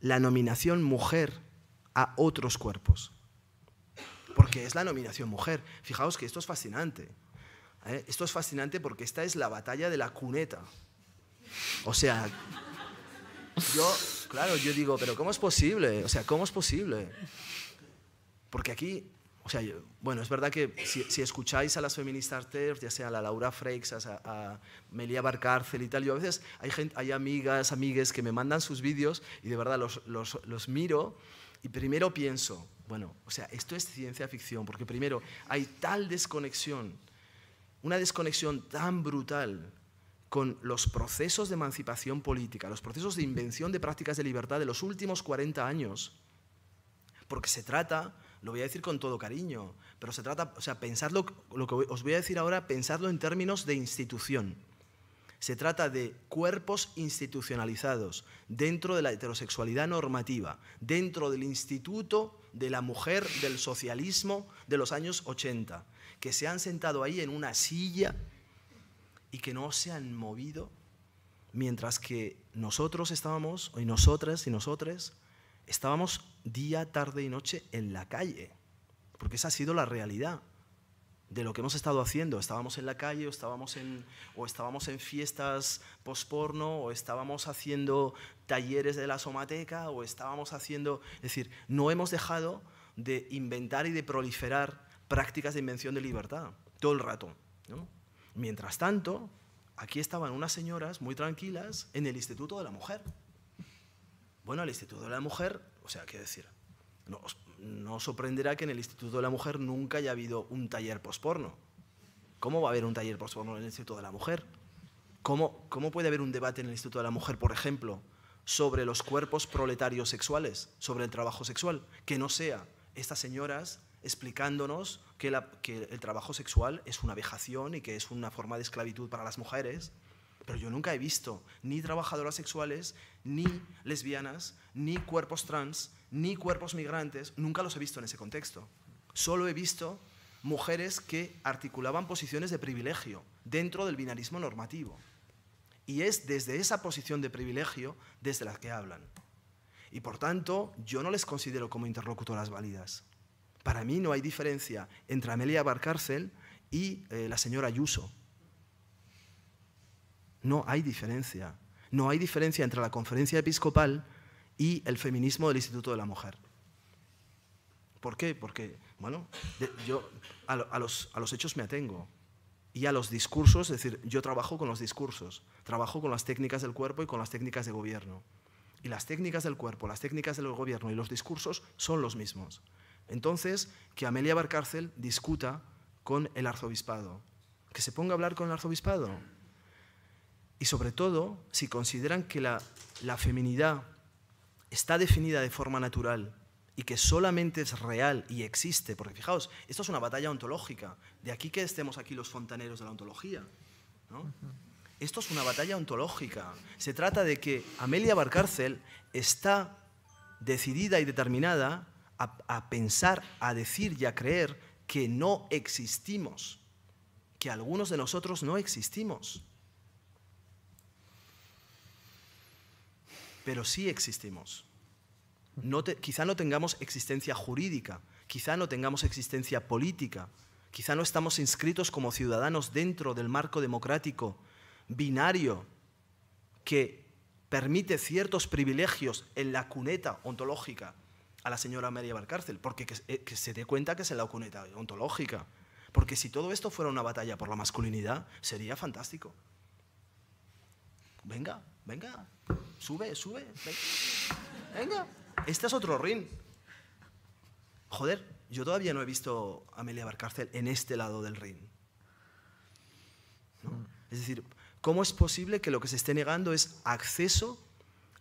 la nominación mujer a otros cuerpos? Porque es la nominación mujer. Fijaos que esto es fascinante. ¿eh? Esto es fascinante porque esta es la batalla de la cuneta. O sea, yo, claro, yo digo, pero ¿cómo es posible? O sea, ¿cómo es posible? Porque aquí, o sea, bueno, es verdad que si, escucháis a las feministas ya sea a la Laura Freixas, a, a, Melia Barcárcel y tal, yo a veces hay, gente, hay amigas, amigues que me mandan sus vídeos y de verdad los miro y primero pienso, bueno, o sea, esto es ciencia ficción, porque primero hay tal desconexión, una desconexión tan brutal con los procesos de emancipación política, los procesos de invención de prácticas de libertad de los últimos 40 años, porque se trata, lo voy a decir con todo cariño, pero se trata, o sea, pensarlo, lo que os voy a decir ahora, pensarlo en términos de institución. Se trata de cuerpos institucionalizados dentro de la heterosexualidad normativa, dentro del Instituto de la Mujer del Socialismo de los años 80, que se han sentado ahí en una silla y que no se han movido, mientras que nosotros estábamos, y nosotras y nosotres, estábamos día, tarde y noche en la calle, porque esa ha sido la realidad de lo que hemos estado haciendo. Estábamos en la calle o estábamos en, o estábamos en fiestas posporno o estábamos haciendo talleres de la somateca o estábamos haciendo... Es decir, no hemos dejado de inventar y de proliferar prácticas de invención de libertad todo el rato. ¿no? Mientras tanto, aquí estaban unas señoras muy tranquilas en el Instituto de la Mujer. Bueno, el Instituto de la Mujer, o sea, qué decir, no, sorprenderá que en el Instituto de la Mujer nunca haya habido un taller posporno. ¿Cómo va a haber un taller posporno en el Instituto de la Mujer? ¿Cómo puede haber un debate en el Instituto de la Mujer, por ejemplo, sobre los cuerpos proletarios sexuales, sobre el trabajo sexual, que no sea estas señoras explicándonos que, el trabajo sexual es una vejación y que es una forma de esclavitud para las mujeres, pero yo nunca he visto ni trabajadoras sexuales, ni lesbianas, ni cuerpos trans, ni cuerpos migrantes, nunca los he visto en ese contexto. Solo he visto mujeres que articulaban posiciones de privilegio dentro del binarismo normativo. Y es desde esa posición de privilegio desde la que hablan. Y por tanto, yo no les considero como interlocutoras válidas. Para mí no hay diferencia entre Amelia Barcárcel y eh, la señora Ayuso. No hay diferencia. No hay diferencia entre la conferencia episcopal y el feminismo del Instituto de la Mujer. ¿Por qué? Porque, bueno, yo los, a los hechos me atengo y a los discursos, es decir, yo trabajo con los discursos, trabajo con las técnicas del cuerpo y con las técnicas de gobierno. Y las técnicas del cuerpo, las técnicas del gobierno y los discursos son los mismos. Entonces, que Amelia Barcárcel discuta con el arzobispado, que se ponga a hablar con el arzobispado. Y sobre todo, si consideran que la, feminidad está definida de forma natural y que solamente es real y existe, porque fijaos, esto es una batalla ontológica, de aquí que estemos aquí los fontaneros de la ontología. Esto es una batalla ontológica. Se trata de que Amelia Barcárcel está decidida y determinada a, pensar, a decir y a creer que no existimos, que algunos de nosotros no existimos. Pero sí existimos. No quizá no tengamos existencia jurídica, quizá no tengamos existencia política, quizá no estamos inscritos como ciudadanos dentro del marco democrático binario que permite ciertos privilegios en la cuneta ontológica a la señora Amelia Valcárcel, porque que, eh, se dé cuenta que es la cuneta ontológica. Porque si todo esto fuera una batalla por la masculinidad, sería fantástico. Venga, venga, sube, sube, venga. Este es otro ring. Joder, yo todavía no he visto a Amelia Barcárcel en este lado del ring. Es decir, ¿cómo es posible que lo que se esté negando es acceso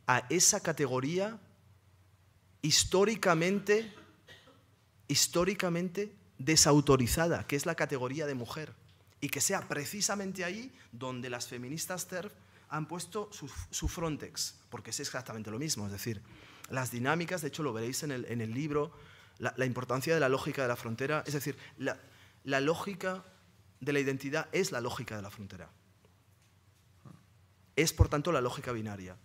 a esa categoría históricamente, históricamente desautorizada, que es la categoría de mujer, y que sea precisamente ahí donde las feministas TERF han puesto su, Frontex, porque es exactamente lo mismo, es decir, las dinámicas, de hecho lo veréis en el, libro, la, importancia de la lógica de la frontera, es decir, la lógica de la identidad es la lógica de la frontera. Es, por tanto, la lógica binaria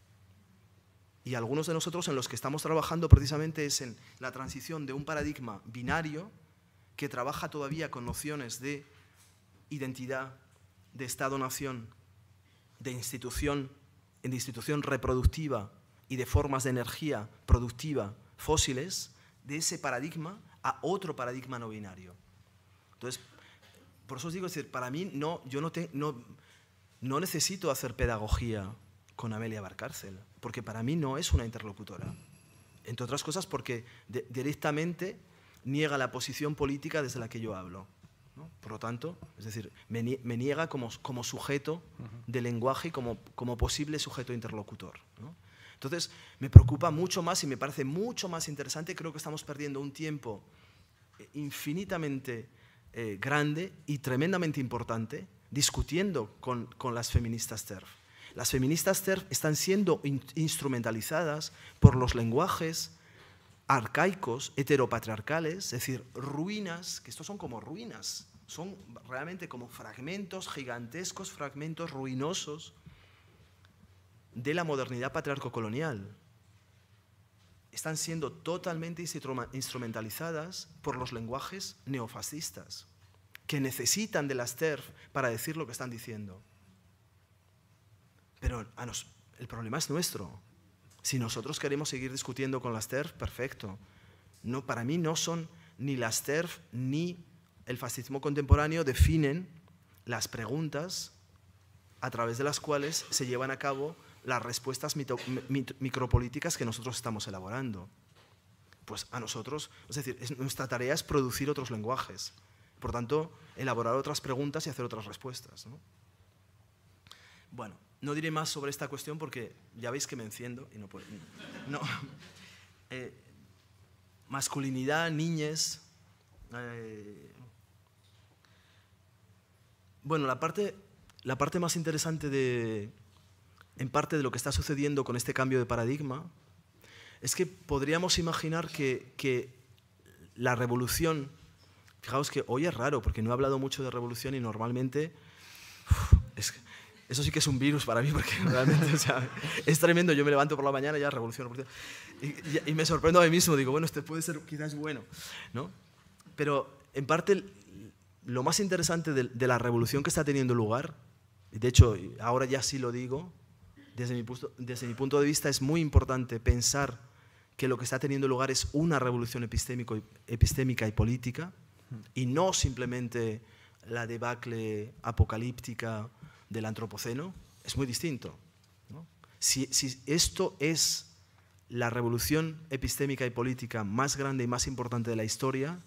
y algunos de nosotros en los que estamos trabajando precisamente es en la transición de un paradigma binario que trabaja todavía con nociones de identidad, de Estado-nación, de institución, de institución reproductiva y de formas de energía productiva fósiles, de ese paradigma a otro paradigma no binario. Entonces, por eso os digo, decir, para mí yo no necesito hacer pedagogía con Amelia Barcárcel, porque para mí no es una interlocutora. Entre otras cosas porque directamente niega la posición política desde la que yo hablo. Por lo tanto, es decir, me, niega como, como sujeto de lenguaje y como, como posible sujeto interlocutor. Entonces, me preocupa mucho más y me parece mucho más interesante. Creo que estamos perdiendo un tiempo eh, infinitamente eh, grande y tremendamente importante discutiendo con, con las feministas TERF las feministas TERF están siendo instrumentalizadas por los lenguajes arcaicos, heteropatriarcales, es decir, ruinas, que estos son como ruinas, son realmente como fragmentos, gigantescos fragmentos ruinosos de la modernidad patriarco-colonial. Están siendo totalmente instrumentalizadas por los lenguajes neofascistas, que necesitan de las TERF para decir lo que están diciendo. Pero el problema es nuestro. Si nosotros queremos seguir discutiendo con las TERF, perfecto. No, para mí no son ni las TERF ni el fascismo contemporáneo definen las preguntas a través de las cuales se llevan a cabo las respuestas micropolíticas que nosotros estamos elaborando. Pues a nosotros, es decir, nuestra tarea es producir otros lenguajes, por tanto, elaborar otras preguntas y hacer otras respuestas. Bueno, no diré más sobre esta cuestión porque ya veis que me enciendo y no puedo. No. [laughs] Eh, masculinidad, niñez. Eh, bueno, la parte, la parte más interesante de, en parte de lo que está sucediendo con este cambio de paradigma es que podríamos imaginar que, la revolución, fijaos que hoy es raro porque no he hablado mucho de revolución y normalmente... es eso sí que es un virus para mí, porque [laughs] realmente es tremendo. Yo me levanto por la mañana y ya revoluciono. Y, y, me sorprendo a mí mismo. Digo, bueno, este puede ser quizás bueno. ¿no? Pero en parte lo más interesante de, la revolución que está teniendo lugar, de hecho ahora ya sí lo digo, desde mi, punto, desde mi punto de vista es muy importante pensar que lo que está teniendo lugar es una revolución epistémico, epistémica y política, y no simplemente la debacle apocalíptica del Antropoceno es muy distinto. Si, esto es la revolución epistémica y política más grande y más importante de la historia,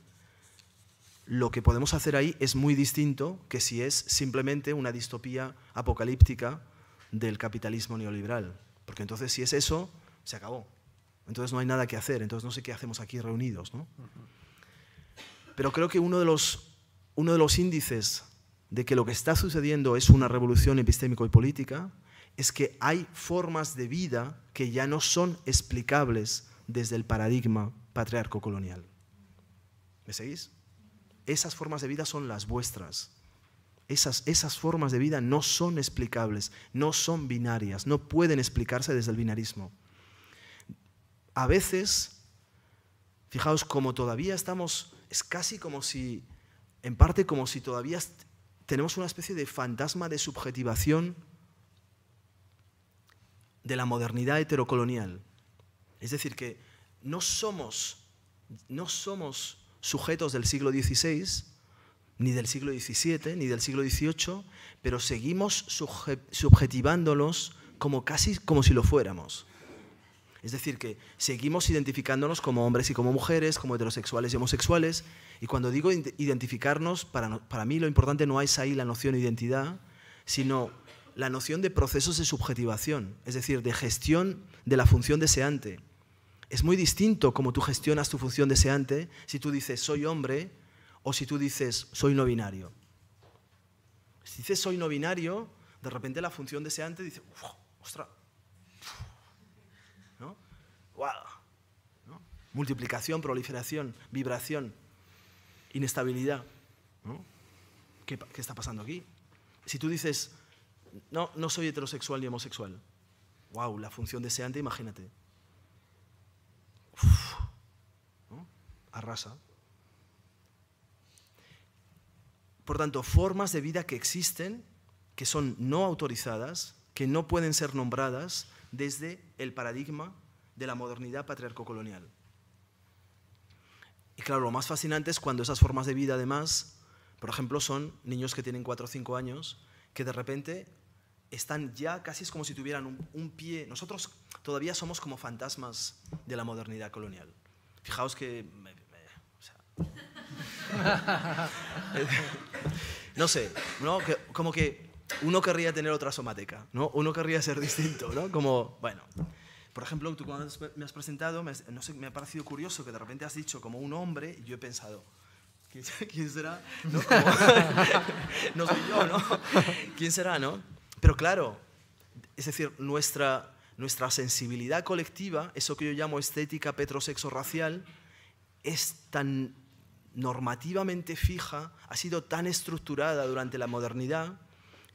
lo que podemos hacer ahí es muy distinto que si es simplemente una distopía apocalíptica del capitalismo neoliberal. Porque entonces si es eso, se acabó. Entonces no hay nada que hacer, entonces no sé qué hacemos aquí reunidos. Pero creo que uno de los, uno de los índices de que lo que está sucediendo es una revolución epistémico y política, es que hay formas de vida que ya no son explicables desde el paradigma patriarco-colonial. ¿Me seguís? Esas formas de vida son las vuestras. Esas, esas formas de vida no son explicables, no son binarias, no pueden explicarse desde el binarismo. A veces, fijaos, como todavía estamos, es casi como si, en parte como si todavía tenemos una especie de fantasma de subjetivación de la modernidad heterocolonial. Es decir, que no somos, no somos sujetos del siglo XVI, ni del siglo XVII, ni del siglo XVIII, pero seguimos subjetivándolos como casi como si lo fuéramos. Es decir, que seguimos identificándonos como hombres y como mujeres, como heterosexuales y homosexuales, y cuando digo identificarnos, para, mí lo importante no es ahí la noción de identidad, sino la noción de procesos de subjetivación, es decir, de gestión de la función deseante. Es muy distinto cómo tú gestionas tu función deseante si tú dices soy hombre o si tú dices soy no binario. Si dices soy no binario, de repente la función deseante dice, Uf, Multiplicación, proliferación, vibración inestabilidad. ¿no? ¿Qué, está pasando aquí? Si tú dices, no, no soy heterosexual ni homosexual, wow, la función deseante, imagínate. Arrasa. Por tanto, formas de vida que existen, que son no autorizadas, que no pueden ser nombradas desde el paradigma de la modernidad patriarco colonial y claro, lo más fascinante es cuando esas formas de vida, además, por ejemplo, son niños que tienen 4 o 5 años, que de repente están ya casi es como si tuvieran un, pie. Nosotros todavía somos como fantasmas de la modernidad colonial. Fijaos que... o sea. [laughs] no sé, ¿no? Que, como que uno querría tener otra somateca, ¿no? Uno querría ser distinto, ¿no? Como, bueno... Por ejemplo, tú cuando me has presentado, me, ha parecido curioso que de repente has dicho como un hombre y yo he pensado, ¿quién, será? [laughs] ¿No? soy yo, ¿no? ¿Quién será, no? Pero claro, es decir, nuestra, nuestra sensibilidad colectiva, eso que yo llamo estética petrosexo-racial, es tan normativamente fija, ha sido tan estructurada durante la modernidad,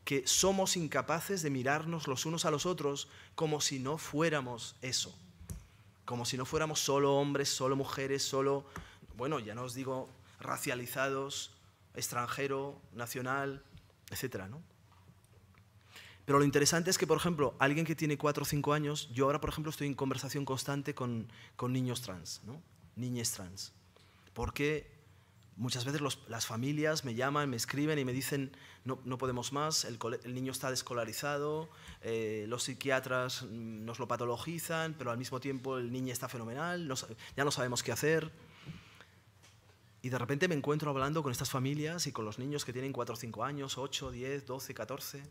que somos incapaces de mirarnos los unos a los otros como si no fuéramos eso, como si no fuéramos solo hombres, solo mujeres, solo, bueno, ya no os digo racializados, extranjero, nacional, etcétera, ¿no? Pero lo interesante es que, por ejemplo, alguien que tiene cuatro o cinco años, yo ahora, por ejemplo, estoy en conversación constante con, niños trans, ¿no? niñas trans. Porque muchas veces las familias me llaman, me escriben y me dicen, no, podemos más, el, niño está descolarizado, eh, los psiquiatras nos lo patologizan, pero al mismo tiempo el niño está fenomenal, ya no sabemos qué hacer. Y de repente me encuentro hablando con estas familias y con los niños que tienen 4 o 5 años, 8, 10, 12, 14,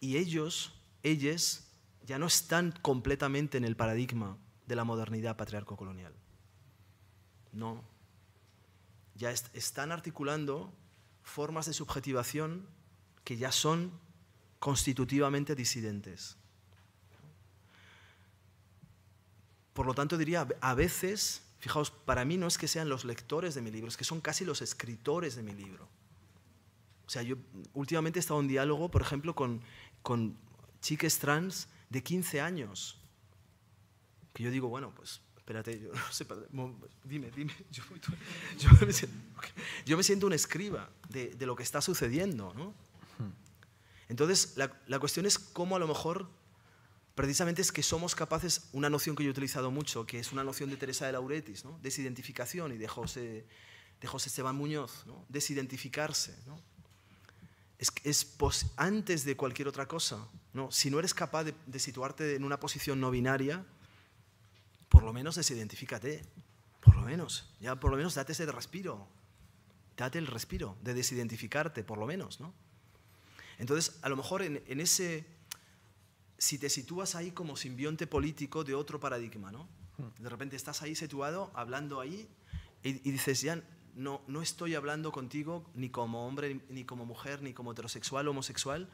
y ellos, ellas, ya no están completamente en el paradigma de la modernidad patriarco-colonial. No. Ya están articulando formas de subjetivación que ya son constitutivamente disidentes. Por lo tanto, diría, a veces, fijaos, para mí no es que sean los lectores de mi libro, es que son casi los escritores de mi libro. O sea, yo últimamente he estado en diálogo, por ejemplo, con, con chiques trans de 15 años, que yo digo, bueno, pues espérate, yo no sé, dime, dime, [laughs] yo, me siento, un escriba de, lo que está sucediendo, Entonces, la, cuestión es cómo a lo mejor, precisamente es que somos capaces, una noción que yo he utilizado mucho, que es una noción de Teresa de Lauretis, ¿no? desidentificación, y de José, de José Esteban Muñoz, desidentificarse. Es, antes de cualquier otra cosa. Si no eres capaz de situarte en una posición no binaria, por lo menos desidentifícate, por lo menos, ya por lo menos date ese respiro, date el respiro de desidentificarte, por lo menos, ¿no? Entonces, a lo mejor en, ese, si te sitúas ahí como simbionte político de otro paradigma, ¿no? Hmm. De repente estás ahí situado, hablando ahí, y, dices, ya no, no estoy hablando contigo ni como hombre, ni como mujer, ni como heterosexual, homosexual,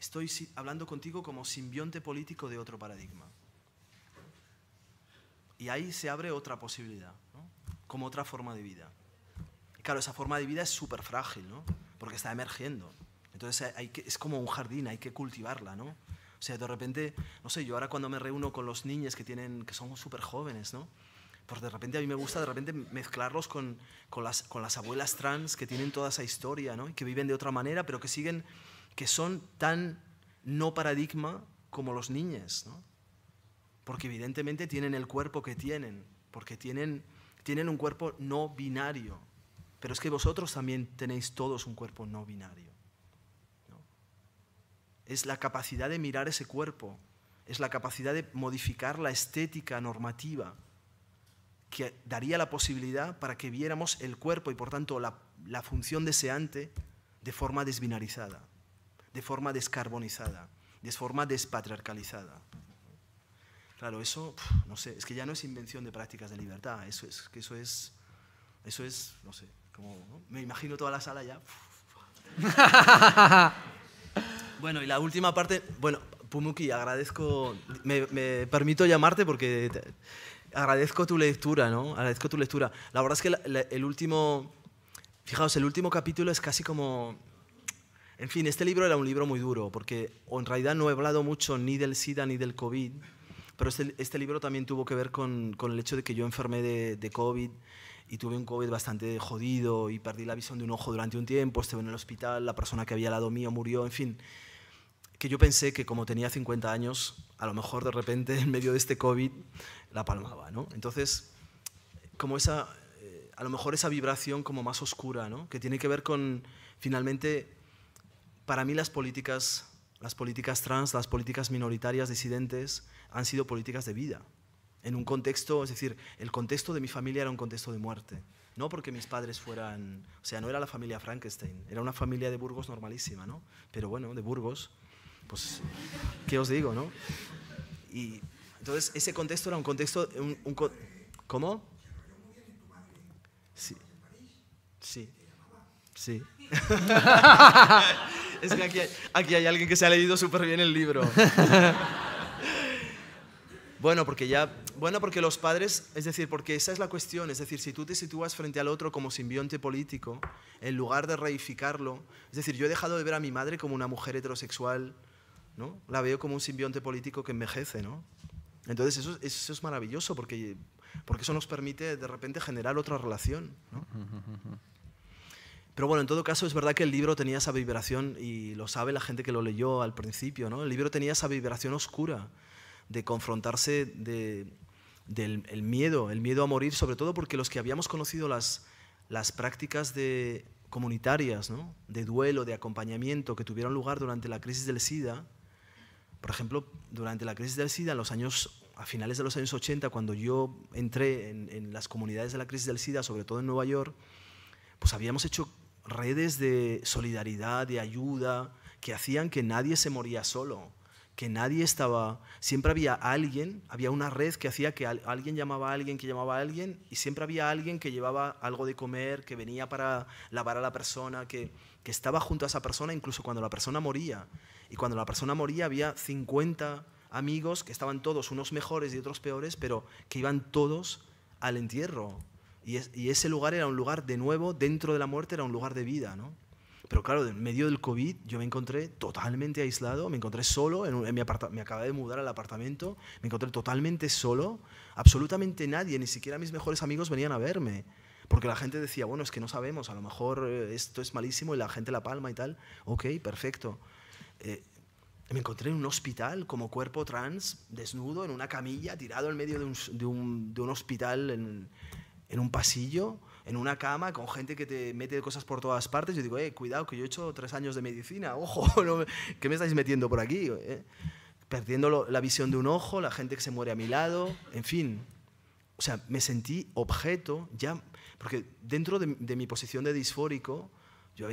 estoy hablando contigo como simbionte político de otro paradigma. Y ahí se abre otra posibilidad, como otra forma de vida. Y claro, esa forma de vida es súper frágil, ¿no? porque está emergiendo. Entonces eh, hay que, es como un jardín, hay que cultivarla, ¿no? O sea, de repente, no sé, yo ahora cuando me reúno con los niños que, tienen, que son súper jóvenes, ¿no? Pues de repente a mí me gusta de repente mezclarlos con, las, con las abuelas trans que tienen toda esa historia, ¿no? que viven de otra manera, pero que siguen, que son tan no paradigma como los niños, ¿no? porque evidentemente tienen el cuerpo que tienen, porque tienen, un cuerpo no binario. Pero es que vosotros también tenéis todos un cuerpo no binario. Es la capacidad de mirar ese cuerpo, es la capacidad de modificar la estética normativa que daría la posibilidad para que viéramos el cuerpo y por tanto la, la función deseante de forma desbinarizada, de forma descarbonizada, de forma despatriarcalizada. Claro, eso, no sé, es que ya no es invención de prácticas de libertad, eso es, que eso es, eso es, no sé, como, me imagino toda la sala ya. bueno, y la última parte, bueno, Pumuki, agradezco, me, permito llamarte porque agradezco tu lectura, ¿no? Agradezco tu lectura. La verdad es que el último, fijaos, el último capítulo es casi como en fin, este libro era un libro muy duro, porque en realidad no he hablado mucho ni del SIDA ni del COVID, pero este, este, libro también tuvo que ver con, el hecho de que yo enfermé de, COVID y tuve un COVID bastante jodido y perdí la visión de un ojo durante un tiempo, estuve en el hospital, la persona que había al lado mío murió, en fin. Que yo pensé que como tenía 50 años, a lo mejor de repente [laughs] en medio de este COVID la palmaba, ¿no? Entonces, como esa, eh, a lo mejor esa vibración como más oscura, ¿no? Que tiene que ver con, finalmente, para mí las políticas las políticas trans, las políticas minoritarias, disidentes, han sido políticas de vida. En un contexto, es decir, el contexto de mi familia era un contexto de muerte. No porque mis padres fueran, o sea, no era la familia Frankenstein, era una familia de Burgos normalísima, ¿no? Pero bueno, de Burgos, pues, ¿qué os digo, no? Y entonces ese contexto era un contexto, un, ¿cómo? Sí, sí, sí. [laughs] [laughs] Es que aquí hay, alguien que se ha leído súper bien el libro. Bueno, porque ya, bueno, porque los padres, es decir, porque esa es la cuestión, es decir, si tú te sitúas frente al otro como simbionte político, en lugar de reificarlo, es decir, yo he dejado de ver a mi madre como una mujer heterosexual, ¿no? La veo como un simbionte político que envejece, ¿no? Entonces eso, es maravilloso porque, porque eso nos permite de repente generar otra relación, ¿no? Pero bueno, en todo caso es verdad que el libro tenía esa vibración, y lo sabe la gente que lo leyó al principio, ¿no? El libro tenía esa vibración oscura de confrontarse de, del miedo, el miedo a morir, sobre todo porque los que habíamos conocido las, las prácticas de, comunitarias, ¿no? de duelo, de acompañamiento que tuvieron lugar durante la crisis del SIDA, por ejemplo, durante la crisis del SIDA, en los años, a finales de los años 80, cuando yo entré en, en las comunidades de la crisis del SIDA, sobre todo en Nueva York, pues habíamos hecho redes de solidaridad, de ayuda, que hacían que nadie se moría solo, que nadie estaba, siempre había alguien, había una red que hacía que alguien llamaba a alguien que llamaba a alguien y siempre había alguien que llevaba algo de comer, que venía para lavar a la persona, que, estaba junto a esa persona incluso cuando la persona moría. Y cuando la persona moría había 50 amigos que estaban todos, unos mejores y otros peores, pero que iban todos al entierro y, ese lugar era un lugar de nuevo, dentro de la muerte era un lugar de vida, ¿no? Pero claro, en medio del COVID yo me encontré totalmente aislado, me encontré solo, en, me acababa de mudar al apartamento, me encontré totalmente solo, absolutamente nadie, ni siquiera mis mejores amigos venían a verme, porque la gente decía, bueno, es que no sabemos, a lo mejor eh, esto es malísimo y la gente la palma y tal, ok, perfecto. Eh, me encontré en un hospital como cuerpo trans, desnudo, en una camilla, tirado en medio de un, de un hospital en, en un pasillo, en una cama, con gente que te mete cosas por todas partes. Yo digo, eh, cuidado, que yo he hecho tres años de medicina, [laughs] ojo, me, ¿qué me estáis metiendo por aquí? ¿Eh? Perdiendo la visión de un ojo, la gente que se muere a mi lado, en fin. O sea, me sentí objeto, ya, porque dentro de, mi posición de disfórico, que,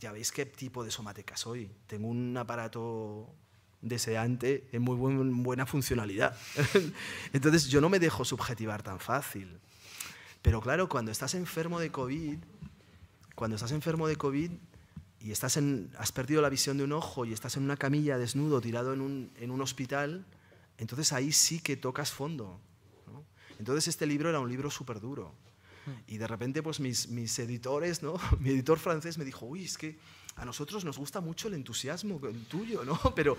ya veis qué tipo de somática soy. Tengo un aparato deseante en muy buena funcionalidad. [laughs] Entonces yo no me dejo subjetivar tan fácil. Pero claro, cuando estás enfermo de COVID, cuando estás enfermo de COVID y estás en, has perdido la visión de un ojo y estás en una camilla desnudo, tirado en un, en un hospital, entonces ahí sí que tocas fondo. Entonces este libro era un libro súper duro. Mm. Y de repente pues mis, mis editores, ¿no? [laughs] mi editor francés me dijo, uy, es que a nosotros nos gusta mucho el entusiasmo tuyo, ¿no? [laughs] Pero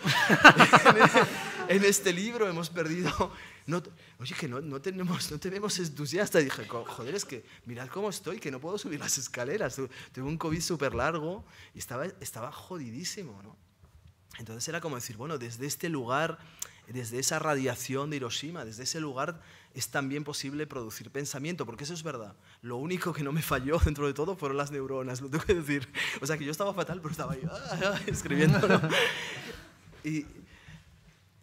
en, este libro hemos perdido... No, oye, que no, tenemos, no tenemos entusiasta. dije, joder, es que mirad cómo estoy, que no puedo subir las escaleras. Tuve un COVID súper largo y estaba, estaba jodidísimo, ¿no? Entonces era como decir, bueno, desde este lugar, desde esa radiación de Hiroshima, desde ese lugar es también posible producir pensamiento, porque eso es verdad. Lo único que no me falló [laughs] dentro de todo fueron las neuronas, lo tengo que decir. O sea, que yo estaba fatal, pero estaba ahí ah, [laughs] escribiéndolo. [laughs] Y,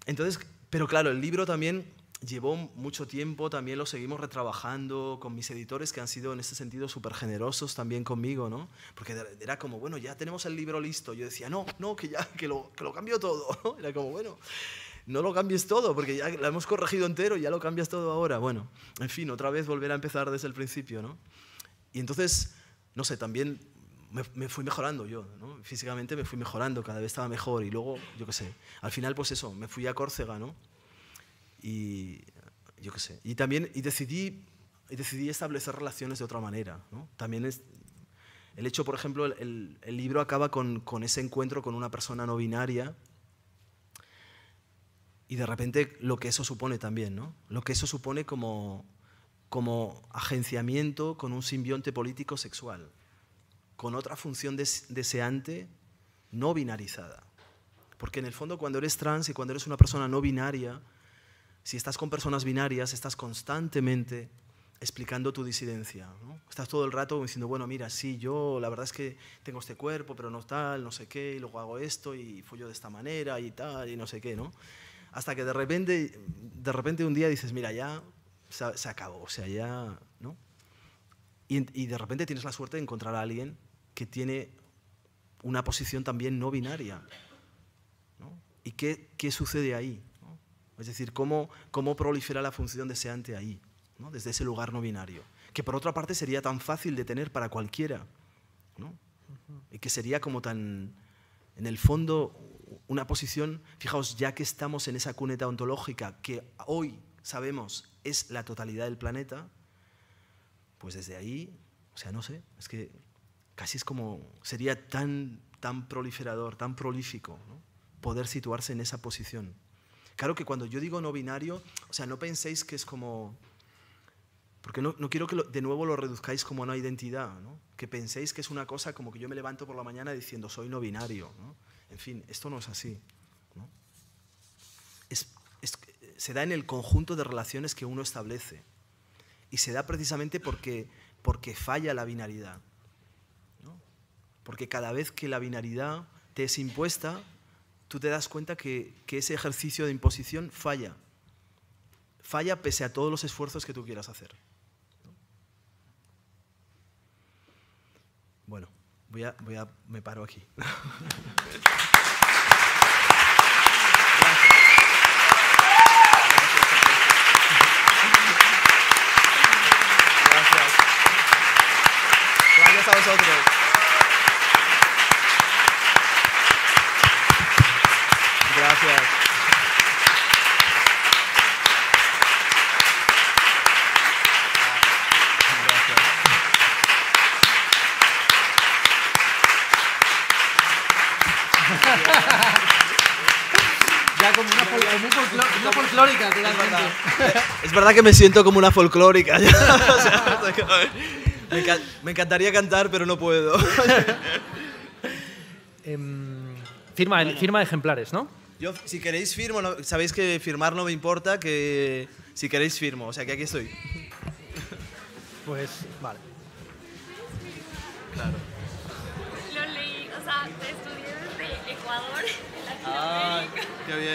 entonces, pero claro, el libro también llevó mucho tiempo, también lo seguimos retrabajando con mis editores que han sido en este sentido súper generosos también conmigo, ¿no? Porque era como, bueno, ya tenemos el libro listo. Yo decía, no, no, que ya, que lo, que lo cambio todo, Era como, bueno no lo cambies todo, porque ya lo hemos corregido entero ya lo cambias todo ahora. Bueno, en fin, otra vez volver a empezar desde el principio, ¿no? Y entonces, no sé, también me, fui mejorando yo, ¿no? Físicamente me fui mejorando, cada vez estaba mejor y luego, yo qué sé, al final pues eso, me fui a Córcega, ¿no? Y yo qué sé, y también y decidí, y decidí establecer relaciones de otra manera, ¿no? También es, el hecho, por ejemplo, el, libro acaba con, ese encuentro con una persona no binaria y de repente lo que eso supone también, ¿no? Lo que eso supone como, como agenciamiento con un simbionte político sexual, con otra función deseante no binarizada. Porque en el fondo cuando eres trans y cuando eres una persona no binaria, si estás con personas binarias, estás constantemente explicando tu disidencia. Estás todo el rato diciendo, bueno, mira, sí, yo la verdad es que tengo este cuerpo, pero no tal, no sé qué, y luego hago esto y yo de esta manera y tal, y no sé qué, ¿no? Hasta que de repente, de repente un día dices, mira, ya se, acabó, o sea, ya, Y, de repente tienes la suerte de encontrar a alguien que tiene una posición también no binaria. ¿Y qué, sucede ahí? Es decir, ¿cómo, ¿cómo prolifera la función deseante ahí, desde ese lugar no binario? Que por otra parte sería tan fácil de tener para cualquiera, Y que sería como tan, en el fondo, una posición, fijaos, ya que estamos en esa cuneta ontológica que hoy sabemos es la totalidad del planeta, pues desde ahí, o sea, no sé, es que casi es como, sería tan, tan proliferador, tan prolífico, poder situarse en esa posición. Claro que cuando yo digo no binario, o sea, no penséis que es como, porque no, quiero que de nuevo lo reduzcáis como a una identidad, ¿no? que penséis que es una cosa como que yo me levanto por la mañana diciendo soy no binario. ¿no? En fin, esto no es así. se da en el conjunto de relaciones que uno establece. Y se da precisamente porque, porque falla la binaridad. Porque cada vez que la binaridad te es impuesta, tú te das cuenta que, que ese ejercicio de imposición falla. Falla pese a todos los esfuerzos que tú quieras hacer. Bueno. Voy a, voy a, me paro aquí. [laughs] Gracias. a vosotros. Gracias. Es verdad que me siento como una folclórica. [laughs] me, encantaría cantar, pero no puedo. [laughs] Em, firma, firma de ejemplares, ¿no? Yo, si queréis, firmo. sabéis que firmar no me importa, que si queréis, firmo. O sea, que aquí estoy. Pues, vale. Claro. Lo leí, o sea, te estudié desde Ecuador, ah, bien.